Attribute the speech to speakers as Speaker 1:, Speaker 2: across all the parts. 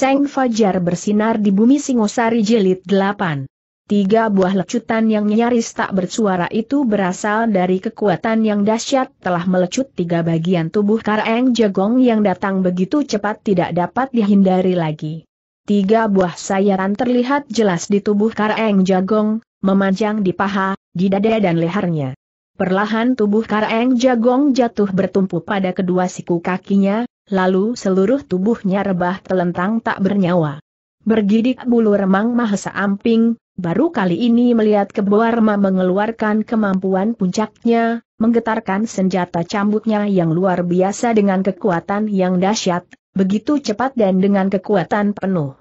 Speaker 1: Seng Fajar bersinar di bumi Singosari jilid 8. Tiga buah lecutan yang nyaris tak bersuara itu berasal dari kekuatan yang dahsyat telah melecut tiga bagian tubuh Kareng Jagong yang datang begitu cepat tidak dapat dihindari lagi. Tiga buah sayaran terlihat jelas di tubuh Kareng Jagong, memanjang di paha, di dada dan lehernya. Perlahan tubuh Kareng Jagong jatuh bertumpu pada kedua siku kakinya, lalu seluruh tubuhnya rebah telentang tak bernyawa. Bergidik bulu remang Mahesa Amping, baru kali ini melihat keboarma mengeluarkan kemampuan puncaknya, menggetarkan senjata cambuknya yang luar biasa dengan kekuatan yang dahsyat, begitu cepat dan dengan kekuatan penuh.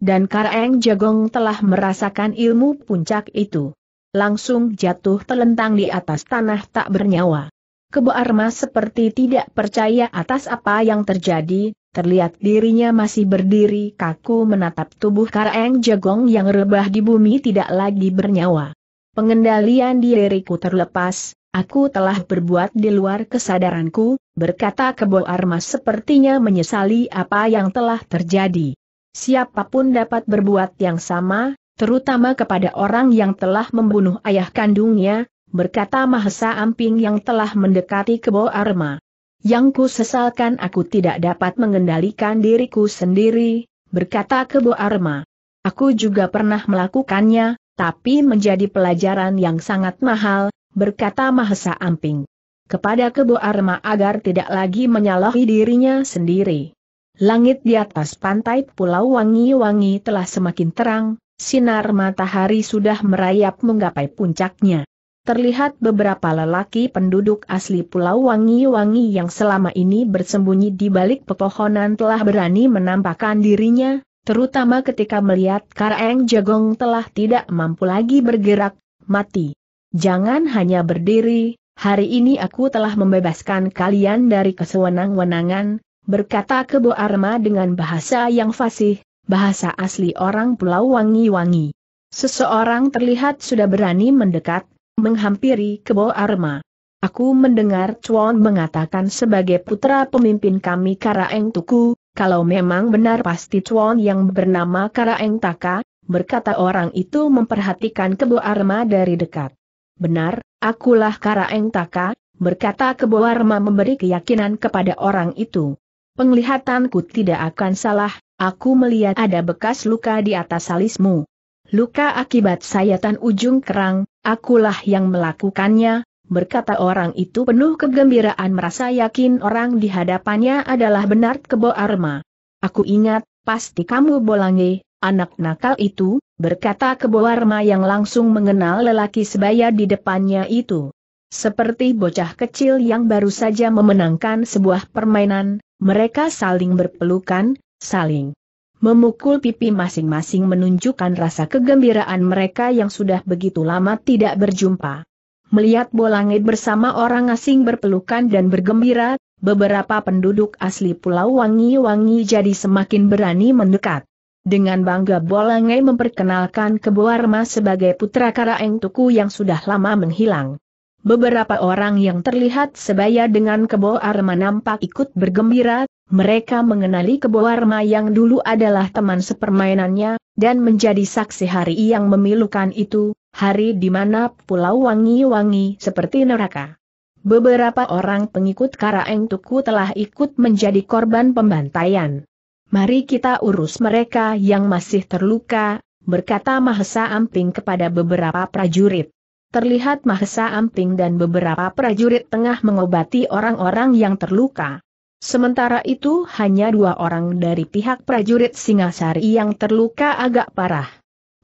Speaker 1: Dan Kareng Jagong telah merasakan ilmu puncak itu. Langsung jatuh telentang di atas tanah tak bernyawa. Kebo Arma seperti tidak percaya atas apa yang terjadi, terlihat dirinya masih berdiri kaku menatap tubuh Kareng Jagong yang rebah di bumi tidak lagi bernyawa. Pengendalian diriku terlepas, aku telah berbuat di luar kesadaranku, berkata Kebo Arma sepertinya menyesali apa yang telah terjadi. Siapapun dapat berbuat yang sama, terutama kepada orang yang telah membunuh ayah kandungnya, berkata Mahesa Amping yang telah mendekati Kebo Arma. Yang ku sesalkan aku tidak dapat mengendalikan diriku sendiri, berkata Kebo Arma. Aku juga pernah melakukannya, tapi menjadi pelajaran yang sangat mahal, berkata Mahesa Amping. Kepada Kebo Arma agar tidak lagi menyalahi dirinya sendiri. Langit di atas pantai Pulau Wangi-Wangi telah semakin terang, sinar matahari sudah merayap menggapai puncaknya terlihat beberapa lelaki penduduk asli Pulau Wangi-Wangi yang selama ini bersembunyi di balik pepohonan telah berani menampakkan dirinya, terutama ketika melihat Karang Jagong telah tidak mampu lagi bergerak, mati. Jangan hanya berdiri, hari ini aku telah membebaskan kalian dari kesewenang-wenangan, berkata Kebo Arma dengan bahasa yang fasih, bahasa asli orang Pulau Wangi-Wangi. Seseorang terlihat sudah berani mendekat, menghampiri Kebo Arma. Aku mendengar Chuan mengatakan sebagai putra pemimpin kami Karaeng Tuku, kalau memang benar pasti Chuan yang bernama Karaeng Taka, berkata orang itu memperhatikan Kebo Arma dari dekat. Benar, akulah Karaeng Taka, berkata Kebo Arma memberi keyakinan kepada orang itu. Penglihatanku tidak akan salah, aku melihat ada bekas luka di atas alismu luka akibat sayatan ujung kerang, akulah yang melakukannya, berkata orang itu penuh kegembiraan merasa yakin orang di hadapannya adalah benar kebo arma. Aku ingat, pasti kamu bolange, anak nakal itu, berkata kebo arma yang langsung mengenal lelaki sebaya di depannya itu. Seperti bocah kecil yang baru saja memenangkan sebuah permainan, mereka saling berpelukan, saling memukul pipi masing-masing menunjukkan rasa kegembiraan mereka yang sudah begitu lama tidak berjumpa. Melihat Bolangit bersama orang asing berpelukan dan bergembira, beberapa penduduk asli Pulau Wangi-Wangi jadi semakin berani mendekat. Dengan bangga Bolangai memperkenalkan Keboarma sebagai putra Karaeng Tuku yang sudah lama menghilang. Beberapa orang yang terlihat sebaya dengan Keboarma nampak ikut bergembira, mereka mengenali Keboarma yang dulu adalah teman sepermainannya, dan menjadi saksi hari yang memilukan itu, hari di mana pulau wangi-wangi seperti neraka. Beberapa orang pengikut Karaeng Tuku telah ikut menjadi korban pembantaian. Mari kita urus mereka yang masih terluka, berkata Mahesa Amping kepada beberapa prajurit. Terlihat Mahesa Amping dan beberapa prajurit tengah mengobati orang-orang yang terluka. Sementara itu hanya dua orang dari pihak prajurit Singasari yang terluka agak parah.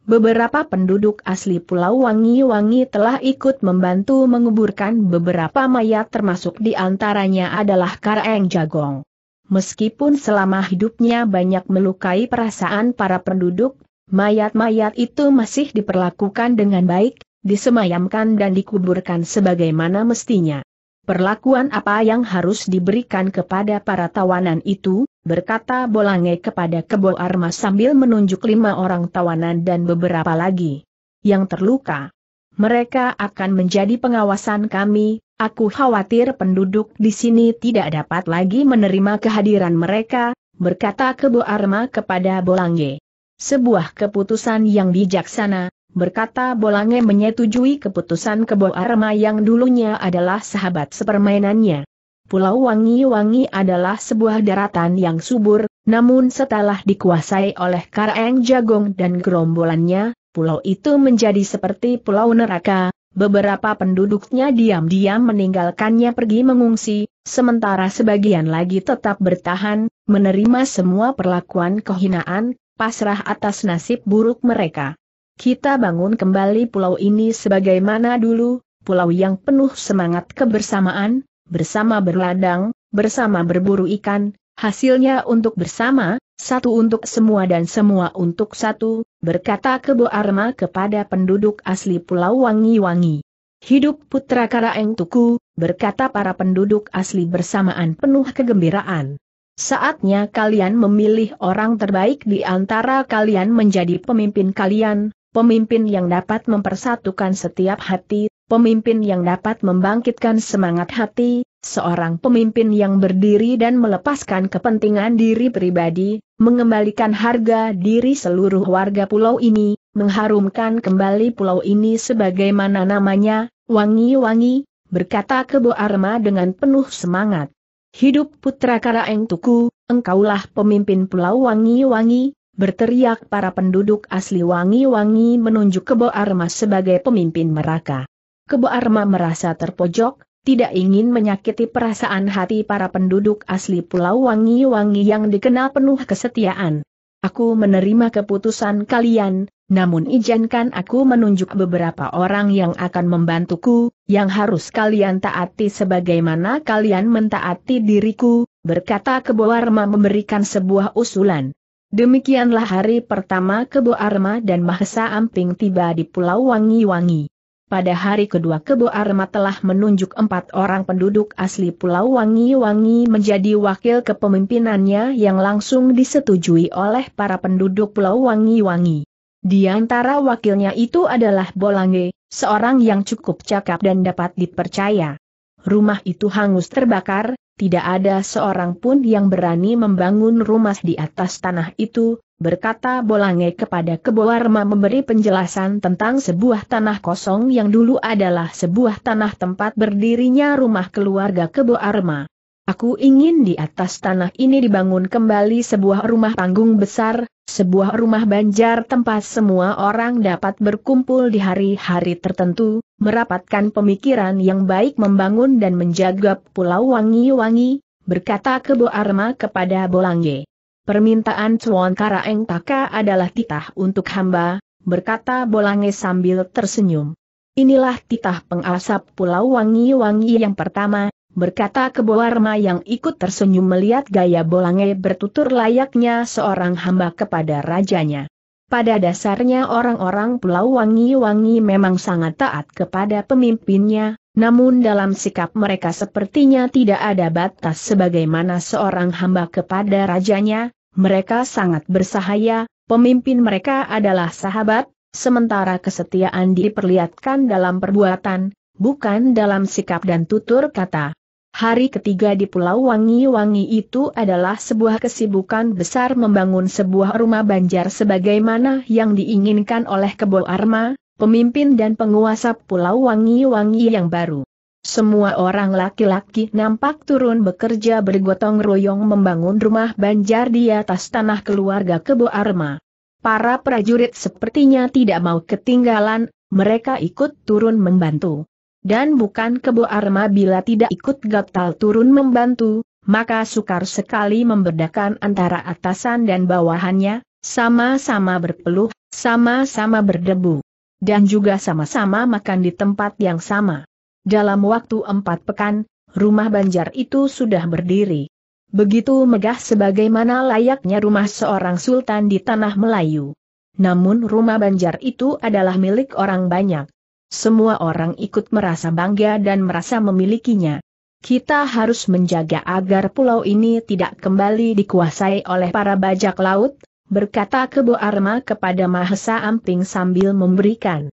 Speaker 1: Beberapa penduduk asli Pulau Wangi-Wangi telah ikut membantu menguburkan beberapa mayat termasuk di antaranya adalah Kareng Jagong. Meskipun selama hidupnya banyak melukai perasaan para penduduk, mayat-mayat itu masih diperlakukan dengan baik, disemayamkan dan dikuburkan sebagaimana mestinya. Perlakuan apa yang harus diberikan kepada para tawanan itu, berkata Bolange kepada Kebo Arma sambil menunjuk lima orang tawanan dan beberapa lagi yang terluka. Mereka akan menjadi pengawasan kami, aku khawatir penduduk di sini tidak dapat lagi menerima kehadiran mereka, berkata Kebo Arma kepada Bolange. Sebuah keputusan yang bijaksana, berkata Bolange menyetujui keputusan Kebo Arma yang dulunya adalah sahabat sepermainannya. Pulau Wangi-Wangi adalah sebuah daratan yang subur, namun setelah dikuasai oleh Karang Jagong dan gerombolannya, pulau itu menjadi seperti pulau neraka, beberapa penduduknya diam-diam meninggalkannya pergi mengungsi, sementara sebagian lagi tetap bertahan, menerima semua perlakuan kehinaan, pasrah atas nasib buruk mereka kita bangun kembali pulau ini sebagaimana dulu, pulau yang penuh semangat kebersamaan, bersama berladang, bersama berburu ikan, hasilnya untuk bersama, satu untuk semua dan semua untuk satu, berkata Kebo Arma kepada penduduk asli Pulau Wangi-Wangi. Hidup Putra Karaeng Tuku, berkata para penduduk asli bersamaan penuh kegembiraan. Saatnya kalian memilih orang terbaik di antara kalian menjadi pemimpin kalian, pemimpin yang dapat mempersatukan setiap hati, pemimpin yang dapat membangkitkan semangat hati, seorang pemimpin yang berdiri dan melepaskan kepentingan diri pribadi, mengembalikan harga diri seluruh warga pulau ini, mengharumkan kembali pulau ini sebagaimana namanya, wangi-wangi, berkata Kebo Arma dengan penuh semangat. Hidup Putra Karaeng Tuku, engkaulah pemimpin Pulau Wangi-Wangi, berteriak para penduduk asli wangi-wangi menunjuk Kebo Arma sebagai pemimpin mereka. Kebo Arma merasa terpojok, tidak ingin menyakiti perasaan hati para penduduk asli Pulau Wangi-Wangi yang dikenal penuh kesetiaan. Aku menerima keputusan kalian, namun izinkan aku menunjuk beberapa orang yang akan membantuku, yang harus kalian taati sebagaimana kalian mentaati diriku, berkata Kebo Arma memberikan sebuah usulan. Demikianlah hari pertama Kebo Arma dan Mahesa Amping tiba di Pulau Wangi-Wangi. Pada hari kedua Kebo Arma telah menunjuk empat orang penduduk asli Pulau Wangi-Wangi menjadi wakil kepemimpinannya yang langsung disetujui oleh para penduduk Pulau Wangi-Wangi. Di antara wakilnya itu adalah Bolange, seorang yang cukup cakap dan dapat dipercaya. Rumah itu hangus terbakar, tidak ada seorang pun yang berani membangun rumah di atas tanah itu, berkata Bolange kepada Keboarma memberi penjelasan tentang sebuah tanah kosong yang dulu adalah sebuah tanah tempat berdirinya rumah keluarga Keboarma. Aku ingin di atas tanah ini dibangun kembali sebuah rumah panggung besar, sebuah rumah banjar tempat semua orang dapat berkumpul di hari-hari tertentu, merapatkan pemikiran yang baik membangun dan menjaga pulau wangi-wangi, berkata Kebo Arma kepada Bolange. Permintaan Cuan Karaeng Taka adalah titah untuk hamba, berkata Bolange sambil tersenyum. Inilah titah pengasap pulau wangi-wangi yang pertama, berkata Keboarma yang ikut tersenyum melihat gaya Bolange bertutur layaknya seorang hamba kepada rajanya. Pada dasarnya orang-orang Pulau Wangi-Wangi memang sangat taat kepada pemimpinnya, namun dalam sikap mereka sepertinya tidak ada batas sebagaimana seorang hamba kepada rajanya, mereka sangat bersahaya, pemimpin mereka adalah sahabat, sementara kesetiaan diperlihatkan dalam perbuatan, bukan dalam sikap dan tutur kata. Hari ketiga di Pulau Wangi-Wangi itu adalah sebuah kesibukan besar membangun sebuah rumah banjar sebagaimana yang diinginkan oleh Kebo Arma, pemimpin dan penguasa Pulau Wangi-Wangi yang baru. Semua orang laki-laki nampak turun bekerja bergotong royong membangun rumah banjar di atas tanah keluarga Kebo Arma. Para prajurit sepertinya tidak mau ketinggalan, mereka ikut turun membantu dan bukan kebo arma bila tidak ikut gatal turun membantu, maka sukar sekali membedakan antara atasan dan bawahannya, sama-sama berpeluh, sama-sama berdebu, dan juga sama-sama makan di tempat yang sama. Dalam waktu empat pekan, rumah Banjar itu sudah berdiri. Begitu megah sebagaimana layaknya rumah seorang sultan di tanah Melayu. Namun rumah Banjar itu adalah milik orang banyak. Semua orang ikut merasa bangga dan merasa memilikinya. Kita harus menjaga agar pulau ini tidak kembali dikuasai oleh para bajak laut, berkata Kebo Arma kepada Mahesa Amping sambil memberikan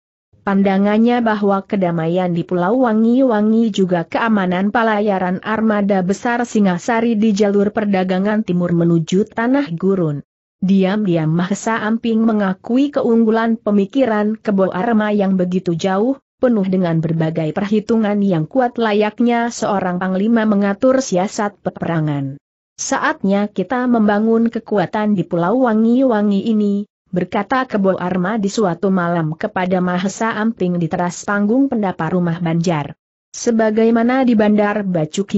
Speaker 1: pandangannya bahwa kedamaian di Pulau Wangi-Wangi juga keamanan pelayaran armada besar Singasari di jalur perdagangan timur menuju Tanah Gurun. Diam-diam Mahesa Amping mengakui keunggulan pemikiran Kebo Arma yang begitu jauh, penuh dengan berbagai perhitungan yang kuat layaknya seorang panglima mengatur siasat peperangan. Saatnya kita membangun kekuatan di Pulau Wangi-Wangi ini, berkata Kebo Arma di suatu malam kepada Mahesa Amping di teras panggung pendapa rumah Banjar. Sebagaimana di Bandar Bacu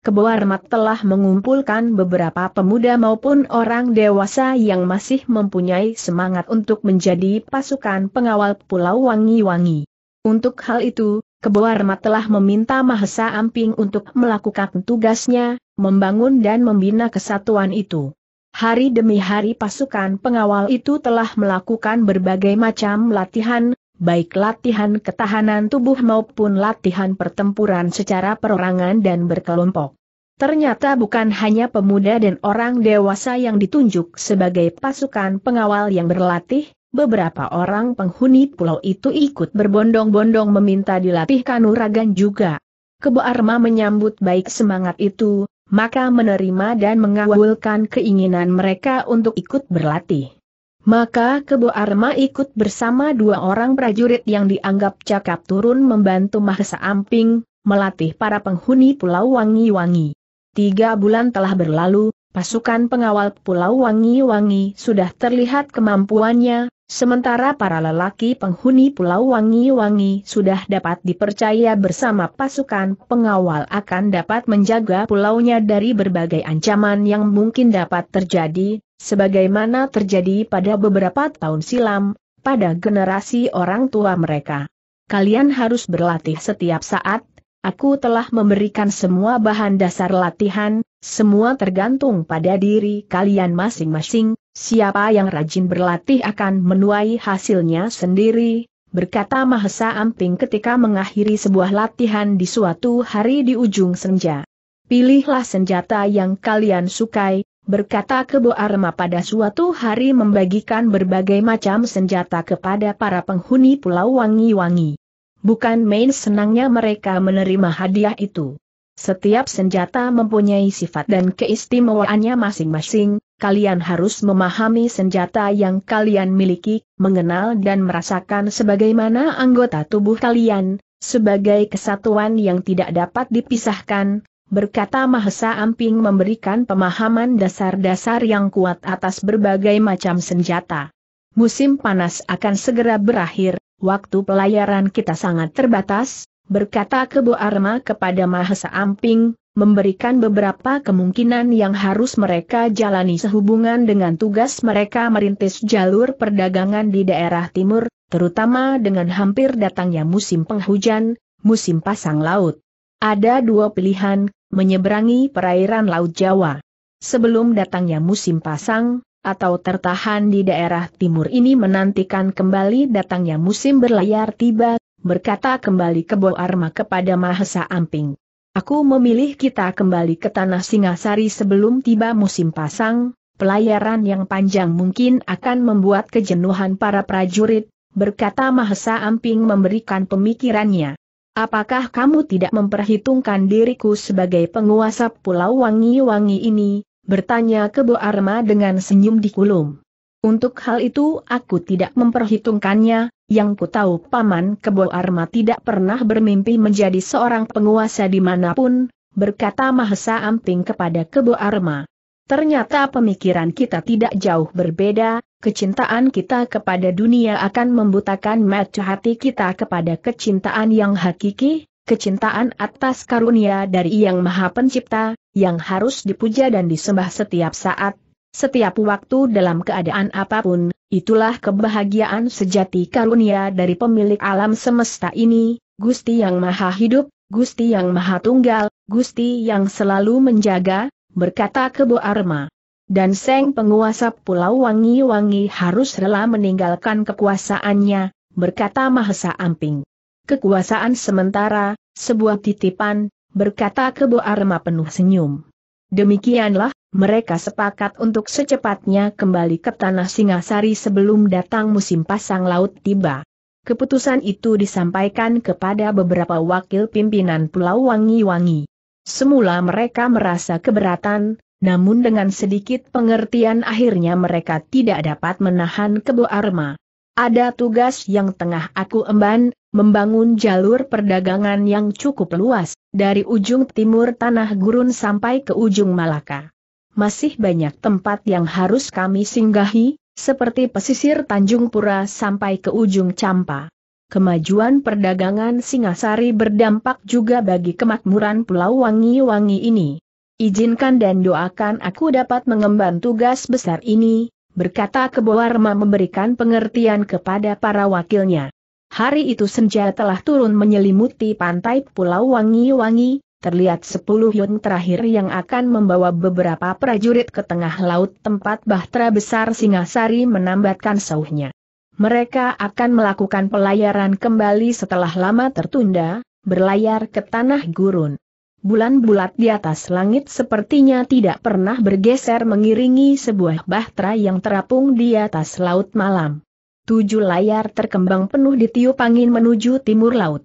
Speaker 1: Kebo Armat telah mengumpulkan beberapa pemuda maupun orang dewasa yang masih mempunyai semangat untuk menjadi pasukan pengawal Pulau Wangi-Wangi. Untuk hal itu, Kebo Armat telah meminta Mahesa Amping untuk melakukan tugasnya, membangun dan membina kesatuan itu. Hari demi hari pasukan pengawal itu telah melakukan berbagai macam latihan, baik latihan ketahanan tubuh maupun latihan pertempuran secara perorangan dan berkelompok. Ternyata bukan hanya pemuda dan orang dewasa yang ditunjuk sebagai pasukan pengawal yang berlatih, beberapa orang penghuni pulau itu ikut berbondong-bondong meminta dilatihkan uragan juga. Kebo Arma menyambut baik semangat itu, maka menerima dan mengawalkan keinginan mereka untuk ikut berlatih. Maka Kebo Arma ikut bersama dua orang prajurit yang dianggap cakap turun membantu Mahesa Amping, melatih para penghuni Pulau Wangi-Wangi. Tiga bulan telah berlalu, pasukan pengawal Pulau Wangi-Wangi sudah terlihat kemampuannya, Sementara para lelaki penghuni Pulau Wangi-Wangi sudah dapat dipercaya bersama pasukan pengawal akan dapat menjaga pulaunya dari berbagai ancaman yang mungkin dapat terjadi, sebagaimana terjadi pada beberapa tahun silam, pada generasi orang tua mereka. Kalian harus berlatih setiap saat, aku telah memberikan semua bahan dasar latihan, semua tergantung pada diri kalian masing-masing, siapa yang rajin berlatih akan menuai hasilnya sendiri, berkata Mahesa Amping ketika mengakhiri sebuah latihan di suatu hari di ujung senja. Pilihlah senjata yang kalian sukai, berkata Kebo Arma pada suatu hari membagikan berbagai macam senjata kepada para penghuni Pulau Wangi-Wangi. Bukan main senangnya mereka menerima hadiah itu. Setiap senjata mempunyai sifat dan keistimewaannya masing-masing, kalian harus memahami senjata yang kalian miliki, mengenal dan merasakan sebagaimana anggota tubuh kalian, sebagai kesatuan yang tidak dapat dipisahkan, berkata Mahesa Amping memberikan pemahaman dasar-dasar yang kuat atas berbagai macam senjata. Musim panas akan segera berakhir, waktu pelayaran kita sangat terbatas, berkata Kebo Arma kepada Mahesa Amping, memberikan beberapa kemungkinan yang harus mereka jalani sehubungan dengan tugas mereka merintis jalur perdagangan di daerah timur, terutama dengan hampir datangnya musim penghujan, musim pasang laut. Ada dua pilihan, menyeberangi perairan Laut Jawa. Sebelum datangnya musim pasang, atau tertahan di daerah timur ini menantikan kembali datangnya musim berlayar tiba berkata kembali ke Boarma kepada Mahesa Amping. Aku memilih kita kembali ke Tanah Singasari sebelum tiba musim pasang, pelayaran yang panjang mungkin akan membuat kejenuhan para prajurit, berkata Mahesa Amping memberikan pemikirannya. Apakah kamu tidak memperhitungkan diriku sebagai penguasa Pulau Wangi-Wangi ini? bertanya ke Arma dengan senyum di kulum. Untuk hal itu aku tidak memperhitungkannya, yang ku tahu Paman Kebo Arma tidak pernah bermimpi menjadi seorang penguasa dimanapun, berkata Mahesa Amping kepada Kebo Arma. Ternyata pemikiran kita tidak jauh berbeda, kecintaan kita kepada dunia akan membutakan mata hati kita kepada kecintaan yang hakiki, kecintaan atas karunia dari Yang Maha Pencipta, yang harus dipuja dan disembah setiap saat, setiap waktu dalam keadaan apapun, itulah kebahagiaan sejati karunia dari pemilik alam semesta ini, Gusti yang maha hidup, Gusti yang maha tunggal, Gusti yang selalu menjaga, berkata Kebo Arma. Dan Seng penguasa Pulau Wangi-Wangi harus rela meninggalkan kekuasaannya, berkata Mahesa Amping. Kekuasaan sementara, sebuah titipan, berkata Kebo Arma penuh senyum. Demikianlah, mereka sepakat untuk secepatnya kembali ke tanah Singasari sebelum datang musim pasang laut tiba. Keputusan itu disampaikan kepada beberapa wakil pimpinan Pulau Wangi-Wangi. Semula mereka merasa keberatan, namun dengan sedikit pengertian akhirnya mereka tidak dapat menahan kebo arma. Ada tugas yang tengah aku emban, membangun jalur perdagangan yang cukup luas, dari ujung timur tanah gurun sampai ke ujung Malaka. Masih banyak tempat yang harus kami singgahi, seperti pesisir Tanjung Pura sampai ke ujung Campa. Kemajuan perdagangan Singasari berdampak juga bagi kemakmuran Pulau Wangi-Wangi ini. Izinkan dan doakan aku dapat mengemban tugas besar ini, berkata Keboarma memberikan pengertian kepada para wakilnya. Hari itu senja telah turun menyelimuti pantai Pulau Wangi-Wangi, terlihat sepuluh yun terakhir yang akan membawa beberapa prajurit ke tengah laut tempat bahtera besar Singasari menambatkan sauhnya. Mereka akan melakukan pelayaran kembali setelah lama tertunda, berlayar ke tanah gurun bulan bulat di atas langit sepertinya tidak pernah bergeser mengiringi sebuah bahtera yang terapung di atas laut malam. Tujuh layar terkembang penuh di tiup angin menuju timur laut.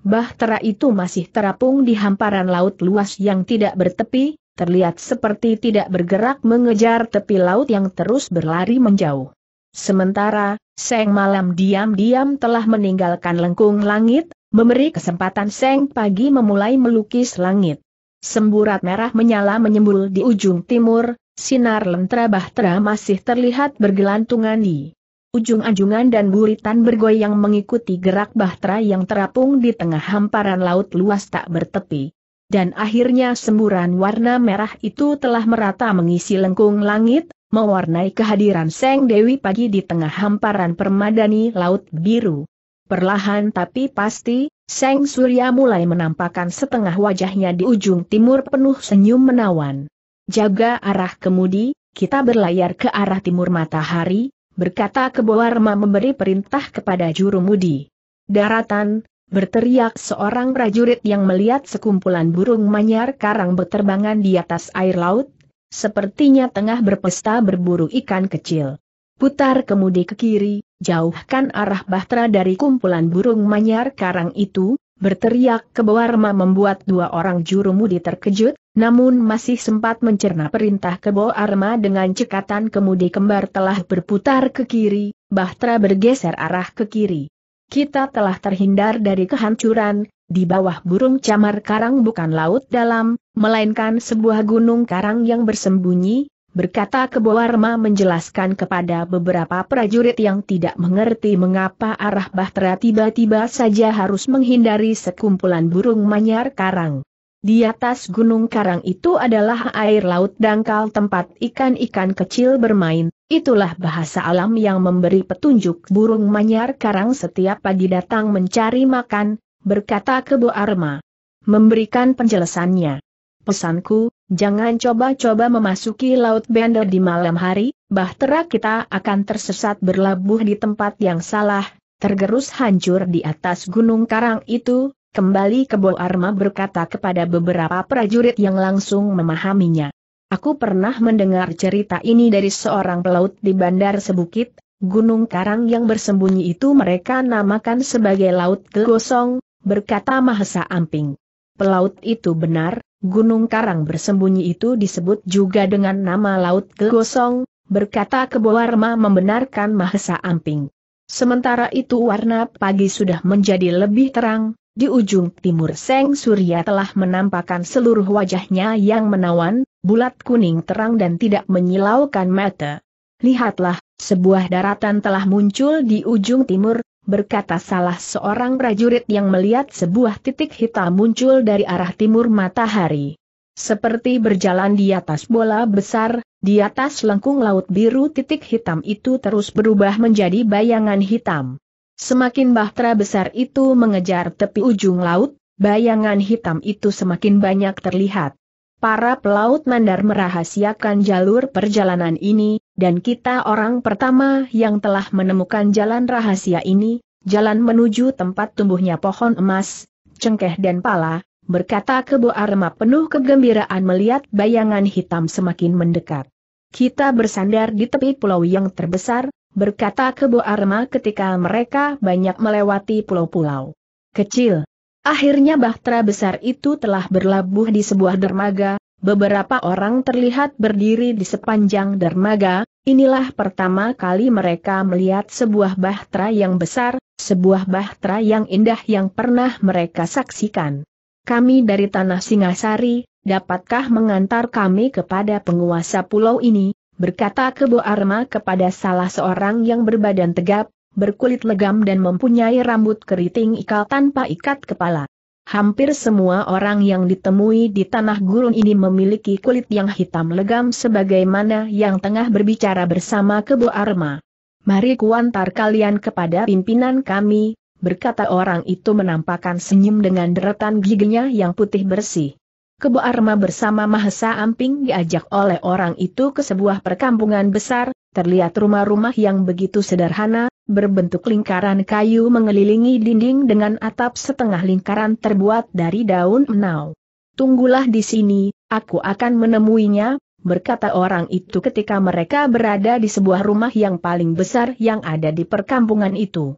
Speaker 1: Bahtera itu masih terapung di hamparan laut luas yang tidak bertepi, terlihat seperti tidak bergerak mengejar tepi laut yang terus berlari menjauh. Sementara, Seng malam diam-diam telah meninggalkan lengkung langit, Memberi kesempatan Seng Pagi memulai melukis langit. Semburat merah menyala menyembul di ujung timur, sinar lentera bahtera masih terlihat bergelantungan di ujung-ajungan dan buritan bergoyang mengikuti gerak bahtera yang terapung di tengah hamparan laut luas tak bertepi. Dan akhirnya semburan warna merah itu telah merata mengisi lengkung langit, mewarnai kehadiran Seng Dewi pagi di tengah hamparan permadani laut biru. Perlahan tapi pasti, Seng Surya mulai menampakkan setengah wajahnya di ujung timur penuh senyum menawan. Jaga arah kemudi, kita berlayar ke arah timur matahari, berkata Keboarma memberi perintah kepada juru mudi. Daratan, berteriak seorang prajurit yang melihat sekumpulan burung manyar karang berterbangan di atas air laut, sepertinya tengah berpesta berburu ikan kecil. Putar kemudi ke kiri, jauhkan arah bahtera dari kumpulan burung manyar karang itu, berteriak ke Keboarma membuat dua orang juru mudi terkejut, namun masih sempat mencerna perintah ke Keboarma dengan cekatan kemudi kembar telah berputar ke kiri, bahtera bergeser arah ke kiri. Kita telah terhindar dari kehancuran, di bawah burung camar karang bukan laut dalam, melainkan sebuah gunung karang yang bersembunyi, berkata Arma menjelaskan kepada beberapa prajurit yang tidak mengerti mengapa arah Bahtera tiba-tiba saja harus menghindari sekumpulan burung manyar karang. Di atas gunung karang itu adalah air laut dangkal tempat ikan-ikan kecil bermain, itulah bahasa alam yang memberi petunjuk burung manyar karang setiap pagi datang mencari makan, berkata Kebo Arma. Memberikan penjelasannya. Pesanku, jangan coba-coba memasuki Laut Bender di malam hari, bahtera kita akan tersesat berlabuh di tempat yang salah, tergerus hancur di atas gunung karang itu, kembali ke Bo Arma berkata kepada beberapa prajurit yang langsung memahaminya. Aku pernah mendengar cerita ini dari seorang pelaut di bandar Sebukit, Gunung Karang yang bersembunyi itu mereka namakan sebagai Laut Gelosong, berkata Mahesa Amping. Pelaut itu benar, Gunung Karang bersembunyi itu disebut juga dengan nama Laut Kegosong, berkata Kebowarma membenarkan Mahesa Amping. Sementara itu warna pagi sudah menjadi lebih terang, di ujung timur Seng Surya telah menampakkan seluruh wajahnya yang menawan, bulat kuning terang dan tidak menyilaukan mata. Lihatlah, sebuah daratan telah muncul di ujung timur, berkata salah seorang prajurit yang melihat sebuah titik hitam muncul dari arah timur matahari. Seperti berjalan di atas bola besar, di atas lengkung laut biru titik hitam itu terus berubah menjadi bayangan hitam. Semakin bahtera besar itu mengejar tepi ujung laut, bayangan hitam itu semakin banyak terlihat. Para pelaut Mandar merahasiakan jalur perjalanan ini, dan kita orang pertama yang telah menemukan jalan rahasia ini, jalan menuju tempat tumbuhnya pohon emas, cengkeh dan pala, berkata Kebo Arma penuh kegembiraan melihat bayangan hitam semakin mendekat. Kita bersandar di tepi pulau yang terbesar, berkata Kebo Arma ketika mereka banyak melewati pulau-pulau kecil. Akhirnya bahtera besar itu telah berlabuh di sebuah dermaga, Beberapa orang terlihat berdiri di sepanjang dermaga, inilah pertama kali mereka melihat sebuah bahtera yang besar, sebuah bahtera yang indah yang pernah mereka saksikan. Kami dari Tanah Singasari, dapatkah mengantar kami kepada penguasa pulau ini? Berkata Kebo Arma kepada salah seorang yang berbadan tegap, berkulit legam dan mempunyai rambut keriting ikal tanpa ikat kepala. Hampir semua orang yang ditemui di tanah gurun ini memiliki kulit yang hitam legam sebagaimana yang tengah berbicara bersama Kebo Arma. Mari kuantar kalian kepada pimpinan kami, berkata orang itu menampakkan senyum dengan deretan giginya yang putih bersih. Kebo Arma bersama Mahesa Amping diajak oleh orang itu ke sebuah perkampungan besar, terlihat rumah-rumah yang begitu sederhana, berbentuk lingkaran kayu mengelilingi dinding dengan atap setengah lingkaran terbuat dari daun menau. Tunggulah di sini, aku akan menemuinya, berkata orang itu ketika mereka berada di sebuah rumah yang paling besar yang ada di perkampungan itu.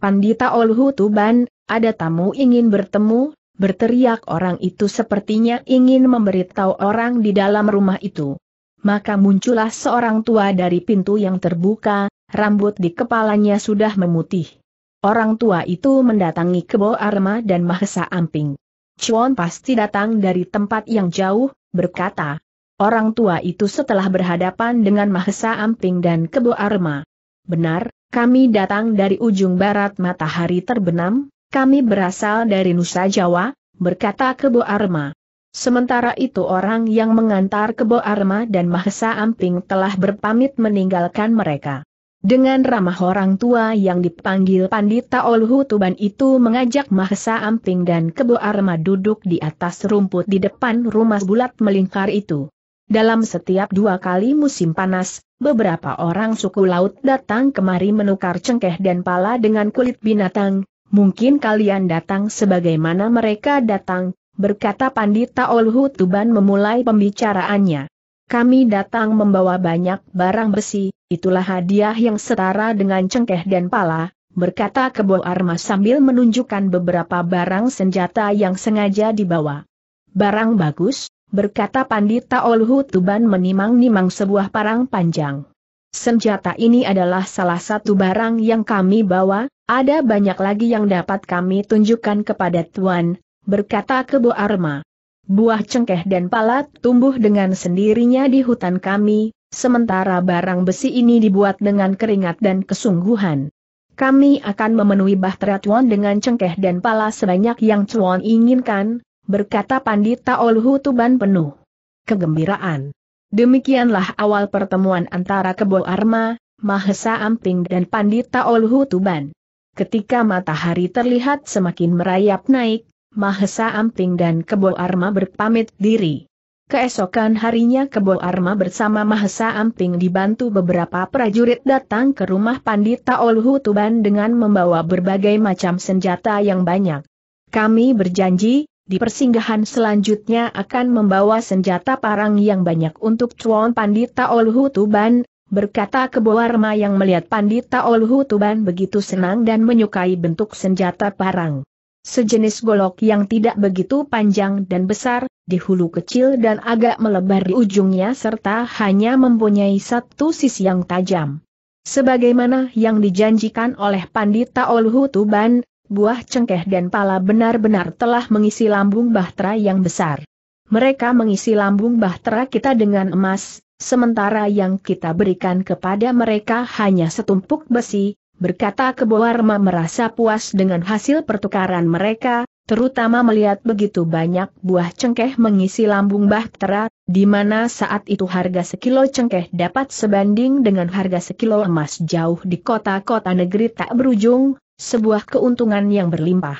Speaker 1: Pandita Olhu Tuban, ada tamu ingin bertemu, berteriak orang itu sepertinya ingin memberitahu orang di dalam rumah itu maka muncullah seorang tua dari pintu yang terbuka, rambut di kepalanya sudah memutih. Orang tua itu mendatangi Kebo Arma dan Mahesa Amping. Chuan pasti datang dari tempat yang jauh, berkata. Orang tua itu setelah berhadapan dengan Mahesa Amping dan Kebo Arma. Benar, kami datang dari ujung barat matahari terbenam, kami berasal dari Nusa Jawa, berkata Kebo Arma. Sementara itu orang yang mengantar Kebo Arma dan Mahesa Amping telah berpamit meninggalkan mereka. Dengan ramah orang tua yang dipanggil Pandita Olhu Tuban itu mengajak Mahesa Amping dan Kebo Arma duduk di atas rumput di depan rumah bulat melingkar itu. Dalam setiap dua kali musim panas, beberapa orang suku laut datang kemari menukar cengkeh dan pala dengan kulit binatang, mungkin kalian datang sebagaimana mereka datang, berkata Pandita Olhu Tuban memulai pembicaraannya. Kami datang membawa banyak barang besi, itulah hadiah yang setara dengan cengkeh dan pala, berkata Kebo Arma sambil menunjukkan beberapa barang senjata yang sengaja dibawa. Barang bagus, berkata Pandita Olhu Tuban menimang-nimang sebuah parang panjang. Senjata ini adalah salah satu barang yang kami bawa, ada banyak lagi yang dapat kami tunjukkan kepada Tuan, berkata Kebo Arma. Buah cengkeh dan palat tumbuh dengan sendirinya di hutan kami, sementara barang besi ini dibuat dengan keringat dan kesungguhan. Kami akan memenuhi bahtera Tuan dengan cengkeh dan pala sebanyak yang Cuan inginkan, berkata Pandita Olhu Tuban penuh kegembiraan. Demikianlah awal pertemuan antara Kebo Arma, Mahesa Amping dan Pandita Olhu Tuban. Ketika matahari terlihat semakin merayap naik, Mahesa Amping dan Kebo Arma berpamit diri. Keesokan harinya Kebo Arma bersama Mahesa Amping dibantu beberapa prajurit datang ke rumah Pandita Olhu Tuban dengan membawa berbagai macam senjata yang banyak. Kami berjanji, di persinggahan selanjutnya akan membawa senjata parang yang banyak untuk cuan Pandita Olhu Tuban, berkata Arma yang melihat Pandita Olhu Tuban begitu senang dan menyukai bentuk senjata parang. Sejenis golok yang tidak begitu panjang dan besar, di hulu kecil dan agak melebar di ujungnya serta hanya mempunyai satu sisi yang tajam. Sebagaimana yang dijanjikan oleh Pandita Olhu Tuban, buah cengkeh dan pala benar-benar telah mengisi lambung bahtera yang besar. Mereka mengisi lambung bahtera kita dengan emas, sementara yang kita berikan kepada mereka hanya setumpuk besi, berkata Keboarma merasa puas dengan hasil pertukaran mereka, terutama melihat begitu banyak buah cengkeh mengisi lambung bahtera, di mana saat itu harga sekilo cengkeh dapat sebanding dengan harga sekilo emas jauh di kota-kota negeri tak berujung, sebuah keuntungan yang berlimpah.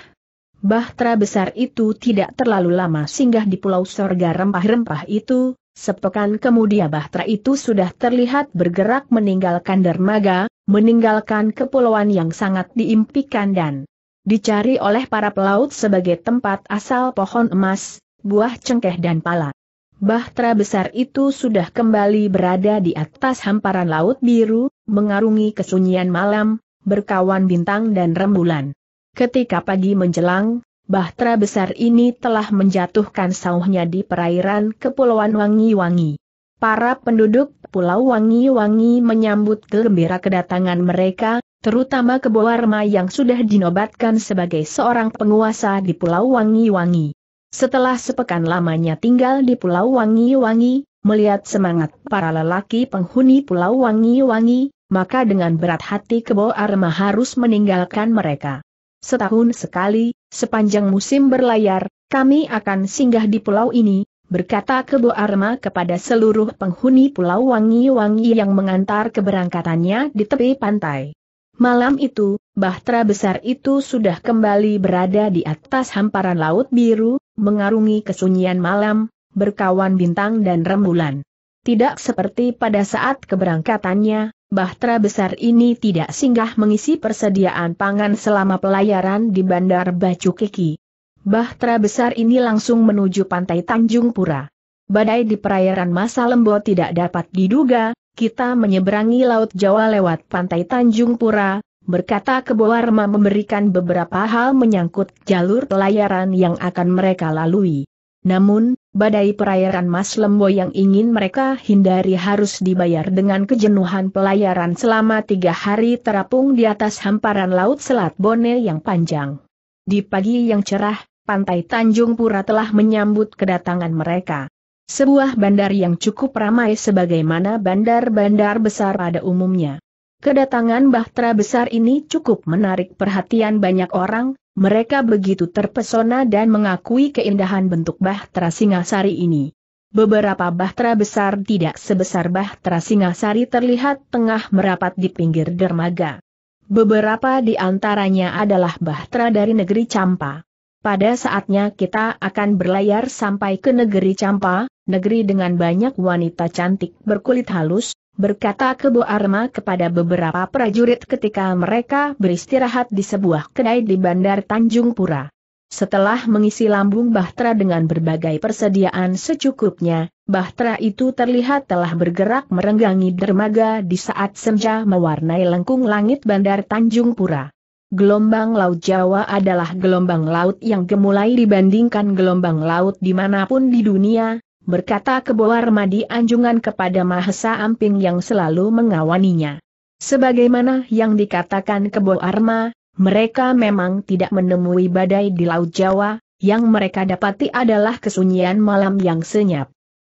Speaker 1: Bahtera besar itu tidak terlalu lama singgah di pulau sorga rempah-rempah itu, Sepekan kemudian Bahtera itu sudah terlihat bergerak meninggalkan dermaga, meninggalkan kepulauan yang sangat diimpikan dan dicari oleh para pelaut sebagai tempat asal pohon emas, buah cengkeh dan pala. Bahtera besar itu sudah kembali berada di atas hamparan laut biru, mengarungi kesunyian malam, berkawan bintang dan rembulan. Ketika pagi menjelang, bahtera besar ini telah menjatuhkan sauhnya di perairan Kepulauan Wangi-Wangi. Para penduduk Pulau Wangi-Wangi menyambut gembira kedatangan mereka, terutama Keboarma yang sudah dinobatkan sebagai seorang penguasa di Pulau Wangi-Wangi. Setelah sepekan lamanya tinggal di Pulau Wangi-Wangi, melihat semangat para lelaki penghuni Pulau Wangi-Wangi, maka dengan berat hati Kebo Arma harus meninggalkan mereka. Setahun sekali, Sepanjang musim berlayar, kami akan singgah di pulau ini, berkata Kebo Arma kepada seluruh penghuni pulau Wangi-Wangi yang mengantar keberangkatannya di tepi pantai. Malam itu, bahtera besar itu sudah kembali berada di atas hamparan laut biru, mengarungi kesunyian malam, berkawan bintang dan rembulan. Tidak seperti pada saat keberangkatannya, bahtera besar ini tidak singgah mengisi persediaan pangan selama pelayaran di Bandar Bacu Kiki. Bahtera besar ini langsung menuju pantai Tanjung Pura. Badai di perairan masa lembo tidak dapat diduga, kita menyeberangi Laut Jawa lewat pantai Tanjung Pura, berkata Keboarma memberikan beberapa hal menyangkut jalur pelayaran yang akan mereka lalui. Namun, badai perairan Mas Lembo yang ingin mereka hindari harus dibayar dengan kejenuhan pelayaran selama tiga hari terapung di atas hamparan laut Selat Bone yang panjang. Di pagi yang cerah, pantai Tanjung Pura telah menyambut kedatangan mereka. Sebuah bandar yang cukup ramai sebagaimana bandar-bandar besar pada umumnya. Kedatangan bahtera besar ini cukup menarik perhatian banyak orang, mereka begitu terpesona dan mengakui keindahan bentuk bahtera Singasari ini. Beberapa bahtera besar tidak sebesar bahtera Singasari terlihat tengah merapat di pinggir dermaga. Beberapa di antaranya adalah bahtera dari negeri Campa. Pada saatnya kita akan berlayar sampai ke negeri Campa, negeri dengan banyak wanita cantik berkulit halus, berkata Kebo Arma kepada beberapa prajurit ketika mereka beristirahat di sebuah kedai di Bandar Tanjung Pura. Setelah mengisi lambung Bahtera dengan berbagai persediaan secukupnya, Bahtera itu terlihat telah bergerak merenggangi dermaga di saat senja mewarnai lengkung langit bandar Tanjung Pura. Gelombang Laut Jawa adalah gelombang laut yang gemulai dibandingkan gelombang laut dimanapun di dunia, berkata Keboa Remadi Anjungan kepada Mahesa Amping yang selalu mengawaninya. Sebagaimana yang dikatakan Kebo Arma, mereka memang tidak menemui badai di Laut Jawa, yang mereka dapati adalah kesunyian malam yang senyap.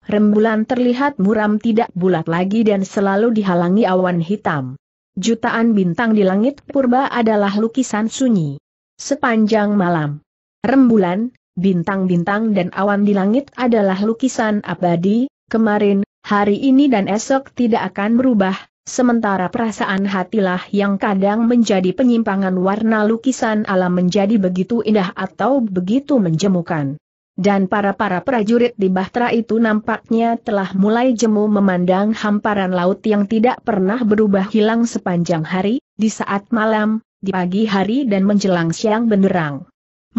Speaker 1: Rembulan terlihat muram tidak bulat lagi dan selalu dihalangi awan hitam. Jutaan bintang di langit purba adalah lukisan sunyi. Sepanjang malam, rembulan, bintang-bintang dan awan di langit adalah lukisan abadi, kemarin, hari ini dan esok tidak akan berubah, sementara perasaan hatilah yang kadang menjadi penyimpangan warna lukisan alam menjadi begitu indah atau begitu menjemukan. Dan para-para prajurit di Bahtera itu nampaknya telah mulai jemu memandang hamparan laut yang tidak pernah berubah hilang sepanjang hari, di saat malam, di pagi hari dan menjelang siang benderang.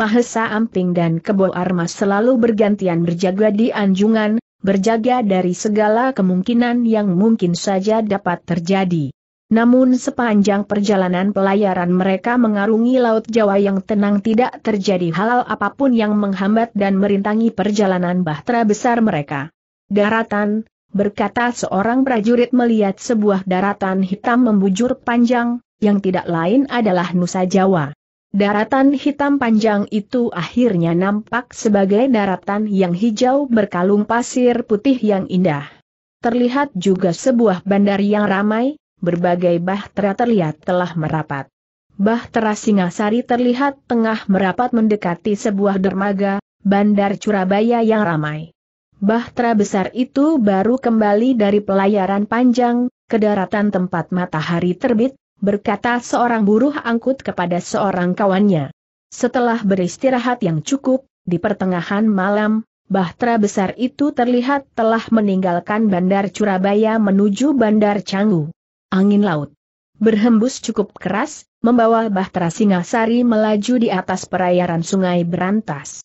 Speaker 1: Mahesa Amping dan Kebo Armas selalu bergantian berjaga di anjungan, berjaga dari segala kemungkinan yang mungkin saja dapat terjadi. Namun sepanjang perjalanan pelayaran mereka mengarungi Laut Jawa yang tenang tidak terjadi hal apapun yang menghambat dan merintangi perjalanan bahtera besar mereka. Daratan, berkata seorang prajurit melihat sebuah daratan hitam membujur panjang, yang tidak lain adalah Nusa Jawa. Daratan hitam panjang itu akhirnya nampak sebagai daratan yang hijau berkalung pasir putih yang indah. Terlihat juga sebuah bandar yang ramai, berbagai bahtera terlihat telah merapat. Bahtera Singasari terlihat tengah merapat mendekati sebuah dermaga, bandar Curabaya yang ramai. Bahtera besar itu baru kembali dari pelayaran panjang, ke daratan tempat matahari terbit, berkata seorang buruh angkut kepada seorang kawannya. Setelah beristirahat yang cukup, di pertengahan malam, Bahtera besar itu terlihat telah meninggalkan Bandar Curabaya menuju Bandar Canggu. Angin laut berhembus cukup keras, membawa Bahtera Singasari melaju di atas perairan sungai Berantas.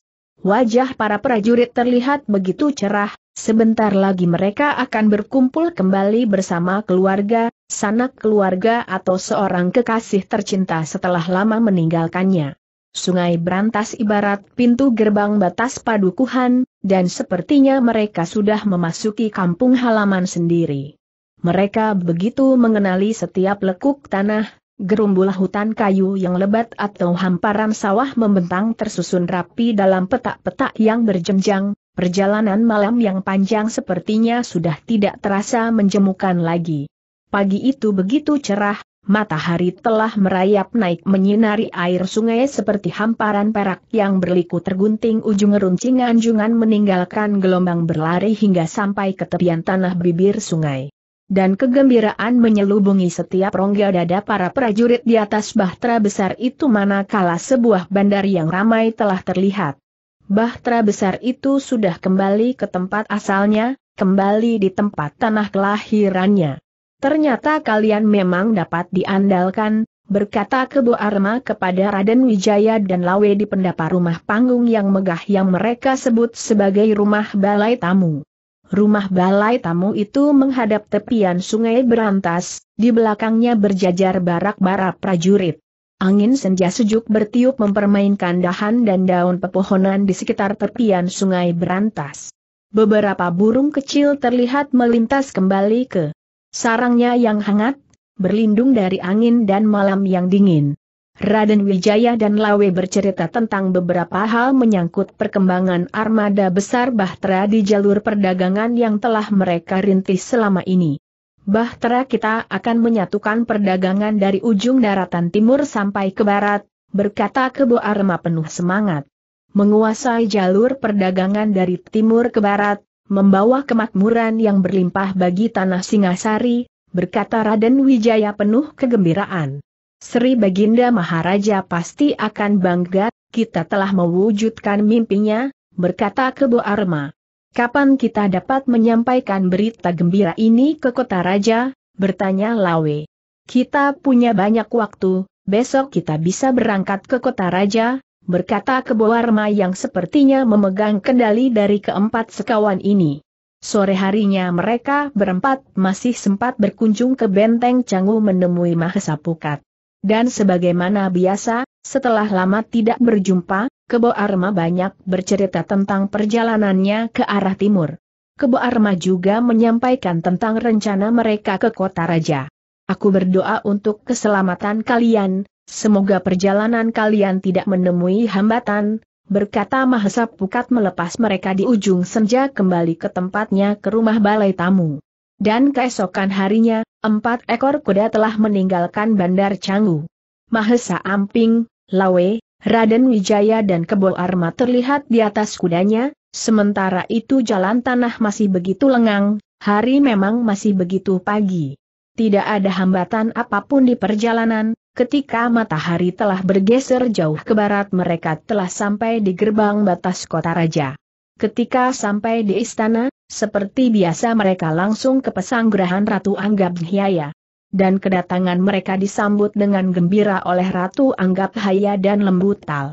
Speaker 1: Wajah para prajurit terlihat begitu cerah, Sebentar lagi mereka akan berkumpul kembali bersama keluarga, sanak keluarga atau seorang kekasih tercinta setelah lama meninggalkannya. Sungai Brantas ibarat pintu gerbang batas padukuhan, dan sepertinya mereka sudah memasuki kampung halaman sendiri. Mereka begitu mengenali setiap lekuk tanah, gerumbul hutan kayu yang lebat atau hamparan sawah membentang tersusun rapi dalam petak-petak yang berjenjang, Perjalanan malam yang panjang sepertinya sudah tidak terasa menjemukan lagi. Pagi itu begitu cerah, matahari telah merayap naik menyinari air sungai seperti hamparan perak yang berliku tergunting ujung runcing anjungan meninggalkan gelombang berlari hingga sampai ke tepian tanah bibir sungai. Dan kegembiraan menyelubungi setiap rongga dada para prajurit di atas bahtera besar itu manakala sebuah bandar yang ramai telah terlihat. Bahtera besar itu sudah kembali ke tempat asalnya, kembali di tempat tanah kelahirannya. Ternyata kalian memang dapat diandalkan, berkata Kebo Arma kepada Raden Wijaya dan Lawe di pendapa rumah panggung yang megah yang mereka sebut sebagai rumah balai tamu. Rumah balai tamu itu menghadap tepian sungai berantas, di belakangnya berjajar barak-barak prajurit. Angin senja sejuk bertiup mempermainkan dahan dan daun pepohonan di sekitar tepian sungai berantas. Beberapa burung kecil terlihat melintas kembali ke sarangnya yang hangat, berlindung dari angin dan malam yang dingin. Raden Wijaya dan Lawe bercerita tentang beberapa hal menyangkut perkembangan armada besar Bahtera di jalur perdagangan yang telah mereka rintis selama ini. Bahtera kita akan menyatukan perdagangan dari ujung daratan timur sampai ke barat, berkata Kebo Arma penuh semangat. Menguasai jalur perdagangan dari timur ke barat, membawa kemakmuran yang berlimpah bagi tanah Singasari, berkata Raden Wijaya penuh kegembiraan. Sri Baginda Maharaja pasti akan bangga, kita telah mewujudkan mimpinya, berkata Kebo Arma. Kapan kita dapat menyampaikan berita gembira ini ke kota raja? Bertanya Lawe. Kita punya banyak waktu, besok kita bisa berangkat ke kota raja, berkata Kebowarma yang sepertinya memegang kendali dari keempat sekawan ini. Sore harinya mereka berempat masih sempat berkunjung ke benteng Canggu menemui Mahesa Pukat. Dan sebagaimana biasa, setelah lama tidak berjumpa, Kebo Arma banyak bercerita tentang perjalanannya ke arah timur. Kebo Arma juga menyampaikan tentang rencana mereka ke kota raja. Aku berdoa untuk keselamatan kalian, semoga perjalanan kalian tidak menemui hambatan, berkata Mahesa Pukat melepas mereka di ujung senja kembali ke tempatnya ke rumah balai tamu. Dan keesokan harinya, empat ekor kuda telah meninggalkan Bandar Canggu. Mahesa Amping, Lawe, Raden Wijaya dan Kebo Arma terlihat di atas kudanya, sementara itu jalan tanah masih begitu lengang, hari memang masih begitu pagi. Tidak ada hambatan apapun di perjalanan, ketika matahari telah bergeser jauh ke barat mereka telah sampai di gerbang batas kota raja. Ketika sampai di istana, seperti biasa mereka langsung ke pesanggrahan Ratu Anggap Hyaya dan kedatangan mereka disambut dengan gembira oleh Ratu Anggap Haya dan Lembutal. Tal.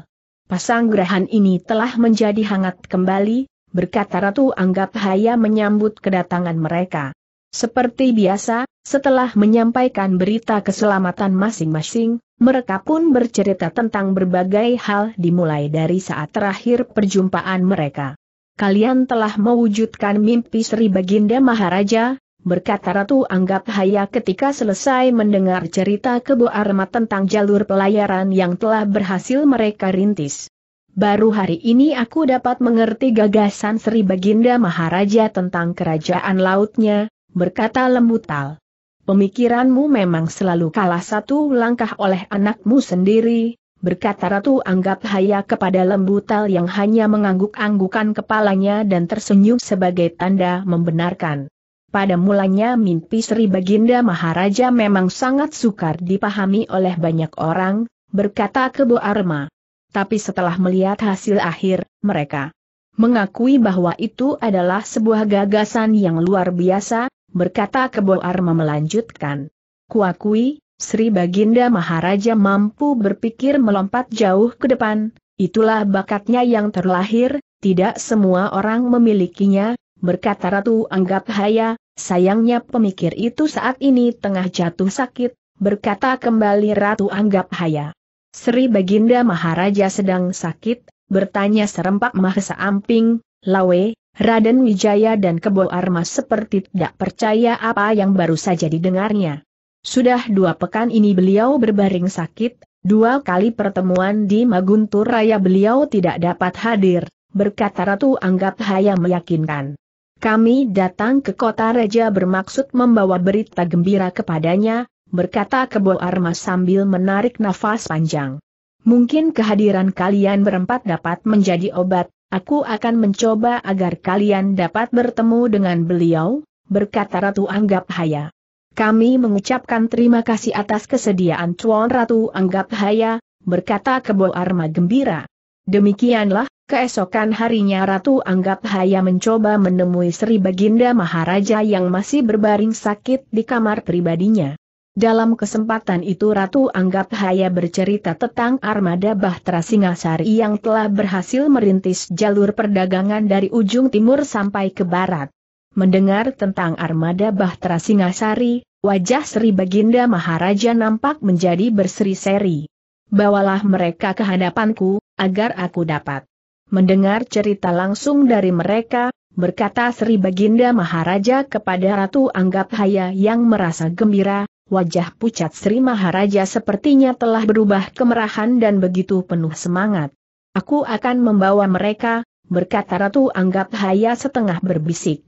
Speaker 1: Pasanggerahan ini telah menjadi hangat kembali, berkata Ratu Anggap Haya menyambut kedatangan mereka. Seperti biasa, setelah menyampaikan berita keselamatan masing-masing, mereka pun bercerita tentang berbagai hal dimulai dari saat terakhir perjumpaan mereka. Kalian telah mewujudkan mimpi Sri Baginda Maharaja, berkata Ratu Anggap Haya ketika selesai mendengar cerita Kebo Arma tentang jalur pelayaran yang telah berhasil mereka rintis. Baru hari ini aku dapat mengerti gagasan Sri Baginda Maharaja tentang kerajaan lautnya, berkata Lembutal. Pemikiranmu memang selalu kalah satu langkah oleh anakmu sendiri, berkata Ratu Anggap Haya kepada Lembutal yang hanya mengangguk-anggukan kepalanya dan tersenyum sebagai tanda membenarkan. Pada mulanya mimpi Sri Baginda Maharaja memang sangat sukar dipahami oleh banyak orang, berkata Kebo Arma. Tapi setelah melihat hasil akhir, mereka mengakui bahwa itu adalah sebuah gagasan yang luar biasa, berkata Kebo Arma melanjutkan. Kuakui, Sri Baginda Maharaja mampu berpikir melompat jauh ke depan, itulah bakatnya yang terlahir, tidak semua orang memilikinya, berkata Ratu Anggap Haya, Sayangnya pemikir itu saat ini tengah jatuh sakit, berkata kembali Ratu Anggap Haya. Sri Baginda Maharaja sedang sakit, bertanya serempak Mahesa Amping, Lawe, Raden Wijaya dan Kebo Armas seperti tidak percaya apa yang baru saja didengarnya. Sudah dua pekan ini beliau berbaring sakit, dua kali pertemuan di Maguntur Raya beliau tidak dapat hadir, berkata Ratu Anggap Haya meyakinkan. Kami datang ke kota Raja bermaksud membawa berita gembira kepadanya, berkata Kebo Arma sambil menarik nafas panjang. Mungkin kehadiran kalian berempat dapat menjadi obat, aku akan mencoba agar kalian dapat bertemu dengan beliau, berkata Ratu Anggap Haya. Kami mengucapkan terima kasih atas kesediaan Tuan Ratu Anggap Haya, berkata Kebo Arma gembira. Demikianlah, Keesokan harinya Ratu Anggap Haya mencoba menemui Sri Baginda Maharaja yang masih berbaring sakit di kamar pribadinya. Dalam kesempatan itu Ratu Anggap Haya bercerita tentang armada Bahtera Singasari yang telah berhasil merintis jalur perdagangan dari ujung timur sampai ke barat. Mendengar tentang armada Bahtera Singasari, wajah Sri Baginda Maharaja nampak menjadi berseri-seri. Bawalah mereka ke hadapanku, agar aku dapat Mendengar cerita langsung dari mereka, berkata Sri Baginda Maharaja kepada Ratu Anggap Haya yang merasa gembira, wajah pucat Sri Maharaja sepertinya telah berubah kemerahan dan begitu penuh semangat. Aku akan membawa mereka, berkata Ratu Anggap Haya setengah berbisik.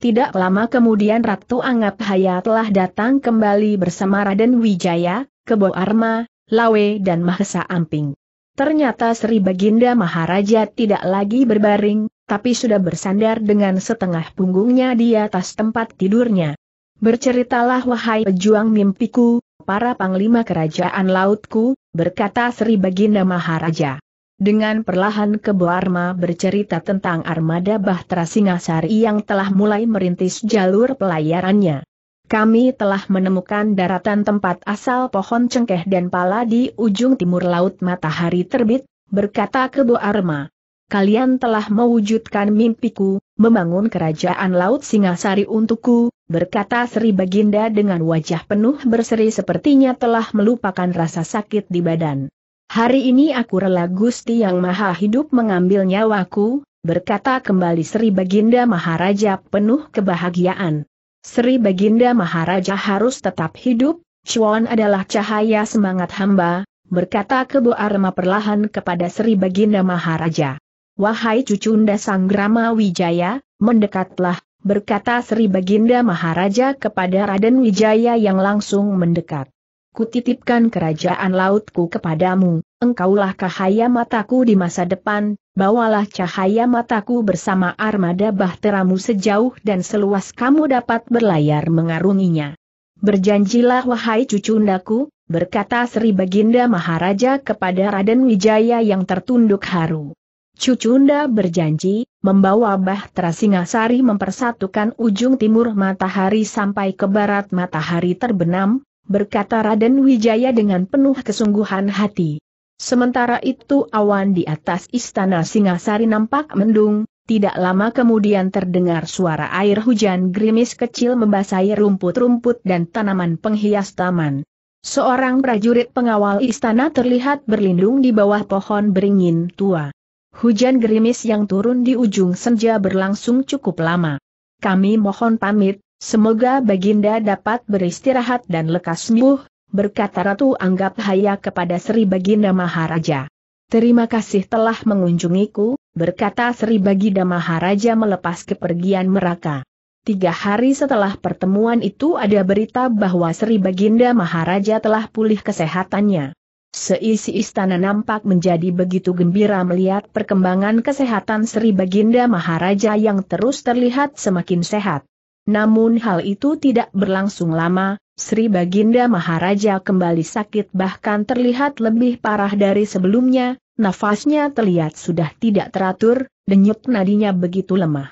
Speaker 1: Tidak lama kemudian Ratu Anggap Haya telah datang kembali bersama Raden Wijaya, Kebo Arma, Lawe dan Mahesa Amping. Ternyata Sri Baginda Maharaja tidak lagi berbaring, tapi sudah bersandar dengan setengah punggungnya di atas tempat tidurnya. Berceritalah wahai pejuang mimpiku, para panglima kerajaan lautku, berkata Sri Baginda Maharaja. Dengan perlahan kebo arma bercerita tentang armada Bahtera Singasari yang telah mulai merintis jalur pelayarannya. Kami telah menemukan daratan tempat asal pohon cengkeh dan pala di ujung timur laut matahari terbit, berkata Kebo Arma. Kalian telah mewujudkan mimpiku, membangun kerajaan laut Singasari untukku, berkata Sri Baginda dengan wajah penuh berseri sepertinya telah melupakan rasa sakit di badan. Hari ini aku rela Gusti Yang Maha Hidup mengambil nyawaku, berkata kembali Sri Baginda Maharaja penuh kebahagiaan. Sri Baginda Maharaja harus tetap hidup, Chuan adalah cahaya semangat hamba, berkata Kebo Arma perlahan kepada Sri Baginda Maharaja. Wahai cucunda Sanggrama Wijaya, mendekatlah, berkata Sri Baginda Maharaja kepada Raden Wijaya yang langsung mendekat. Kutitipkan kerajaan lautku kepadamu, engkaulah cahaya mataku di masa depan, Bawalah cahaya mataku bersama armada bahteramu sejauh dan seluas kamu dapat berlayar mengarunginya. Berjanjilah wahai cucundaku, berkata Sri Baginda Maharaja kepada Raden Wijaya yang tertunduk haru. Cucunda berjanji, membawa Bahtera Singasari mempersatukan ujung timur matahari sampai ke barat matahari terbenam, berkata Raden Wijaya dengan penuh kesungguhan hati. Sementara itu awan di atas istana Singasari nampak mendung, tidak lama kemudian terdengar suara air hujan gerimis kecil membasahi rumput-rumput dan tanaman penghias taman. Seorang prajurit pengawal istana terlihat berlindung di bawah pohon beringin tua. Hujan gerimis yang turun di ujung senja berlangsung cukup lama. Kami mohon pamit, semoga Baginda dapat beristirahat dan lekas sembuh, berkata Ratu Anggap Haya kepada Sri Baginda Maharaja. Terima kasih telah mengunjungiku, berkata Sri Baginda Maharaja melepas kepergian mereka. Tiga hari setelah pertemuan itu ada berita bahwa Sri Baginda Maharaja telah pulih kesehatannya. Seisi istana nampak menjadi begitu gembira melihat perkembangan kesehatan Sri Baginda Maharaja yang terus terlihat semakin sehat. Namun hal itu tidak berlangsung lama, Sri Baginda Maharaja kembali sakit bahkan terlihat lebih parah dari sebelumnya, nafasnya terlihat sudah tidak teratur, denyut nadinya begitu lemah.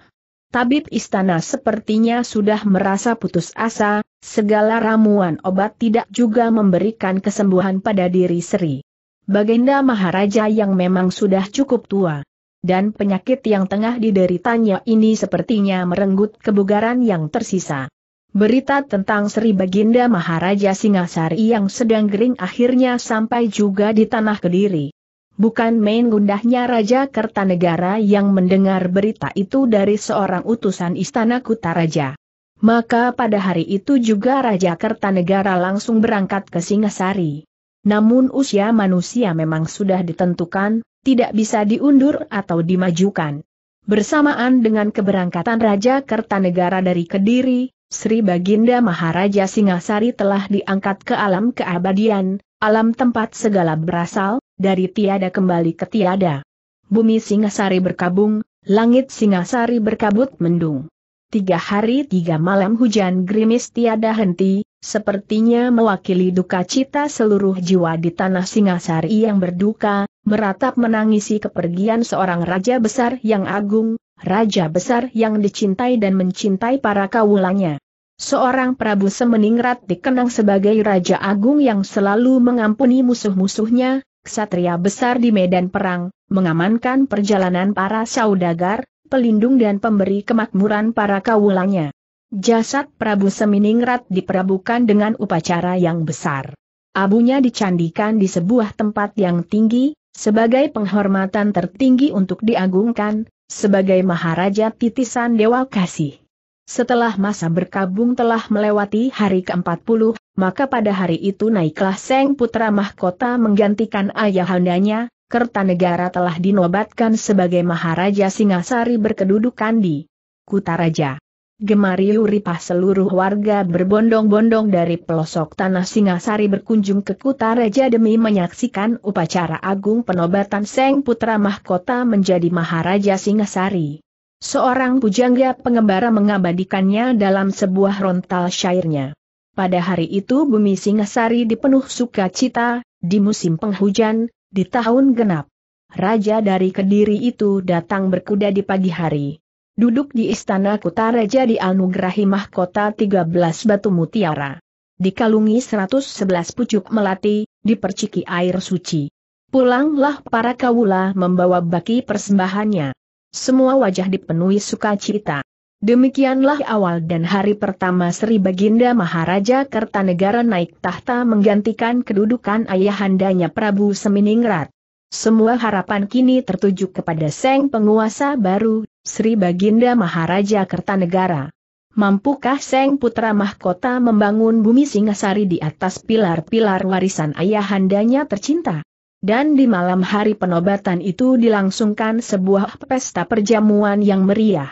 Speaker 1: Tabib istana sepertinya sudah merasa putus asa, segala ramuan obat tidak juga memberikan kesembuhan pada diri Sri. Baginda Maharaja yang memang sudah cukup tua. Dan penyakit yang tengah dideritanya ini sepertinya merenggut kebugaran yang tersisa. Berita tentang Sri Baginda Maharaja Singasari yang sedang gering akhirnya sampai juga di Tanah Kediri. Bukan main gundahnya Raja Kertanegara yang mendengar berita itu dari seorang utusan Istana Kutaraja. Maka pada hari itu juga Raja Kertanegara langsung berangkat ke Singasari. Namun usia manusia memang sudah ditentukan, tidak bisa diundur atau dimajukan. Bersamaan dengan keberangkatan Raja Kertanegara dari Kediri, Sri Baginda Maharaja Singasari telah diangkat ke alam keabadian, alam tempat segala berasal, dari tiada kembali ke tiada. Bumi Singasari berkabung, langit Singasari berkabut mendung. Tiga hari tiga malam hujan gerimis tiada henti, sepertinya mewakili duka cita seluruh jiwa di tanah Singasari yang berduka, meratap menangisi kepergian seorang raja besar yang agung, raja besar yang dicintai dan mencintai para kawulanya. Seorang Prabu Semeningrat dikenang sebagai Raja Agung yang selalu mengampuni musuh-musuhnya, ksatria besar di medan perang, mengamankan perjalanan para saudagar, pelindung dan pemberi kemakmuran para kawulanya. Jasad Prabu Semeningrat diperabukan dengan upacara yang besar. Abunya dicandikan di sebuah tempat yang tinggi, sebagai penghormatan tertinggi untuk diagungkan, sebagai Maharaja Titisan Dewa Kasih. Setelah masa berkabung telah melewati hari ke-40, maka pada hari itu naiklah Seng Putra Mahkota menggantikan ayahandanya, Kertanegara telah dinobatkan sebagai Maharaja Singasari berkedudukan di Kutaraja. Gemari Uripah seluruh warga berbondong-bondong dari pelosok tanah Singasari berkunjung ke Kutaraja demi menyaksikan upacara agung penobatan Seng Putra Mahkota menjadi Maharaja Singasari. Seorang pujangga pengembara mengabadikannya dalam sebuah rontal syairnya. Pada hari itu bumi Singasari dipenuh sukacita, di musim penghujan, di tahun genap. Raja dari Kediri itu datang berkuda di pagi hari. Duduk di istana Kuta Raja di Anugerahi Mahkota 13 Batu Mutiara. Dikalungi 111 pucuk melati, diperciki air suci. Pulanglah para kawula membawa baki persembahannya. Semua wajah dipenuhi sukacita. Demikianlah awal dan hari pertama Sri Baginda Maharaja Kertanegara naik tahta menggantikan kedudukan ayahandanya Prabu Seminingrat. Semua harapan kini tertuju kepada Seng Penguasa baru, Sri Baginda Maharaja Kertanegara. Mampukah Seng Putra Mahkota membangun bumi Singasari di atas pilar-pilar warisan ayahandanya tercinta? dan di malam hari penobatan itu dilangsungkan sebuah pesta perjamuan yang meriah.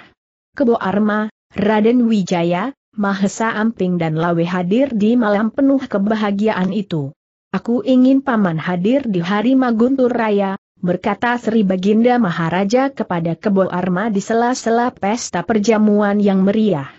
Speaker 1: Kebo Arma, Raden Wijaya, Mahesa Amping dan Lawe hadir di malam penuh kebahagiaan itu. Aku ingin paman hadir di hari Maguntur Raya, berkata Sri Baginda Maharaja kepada Kebo Arma di sela-sela pesta perjamuan yang meriah.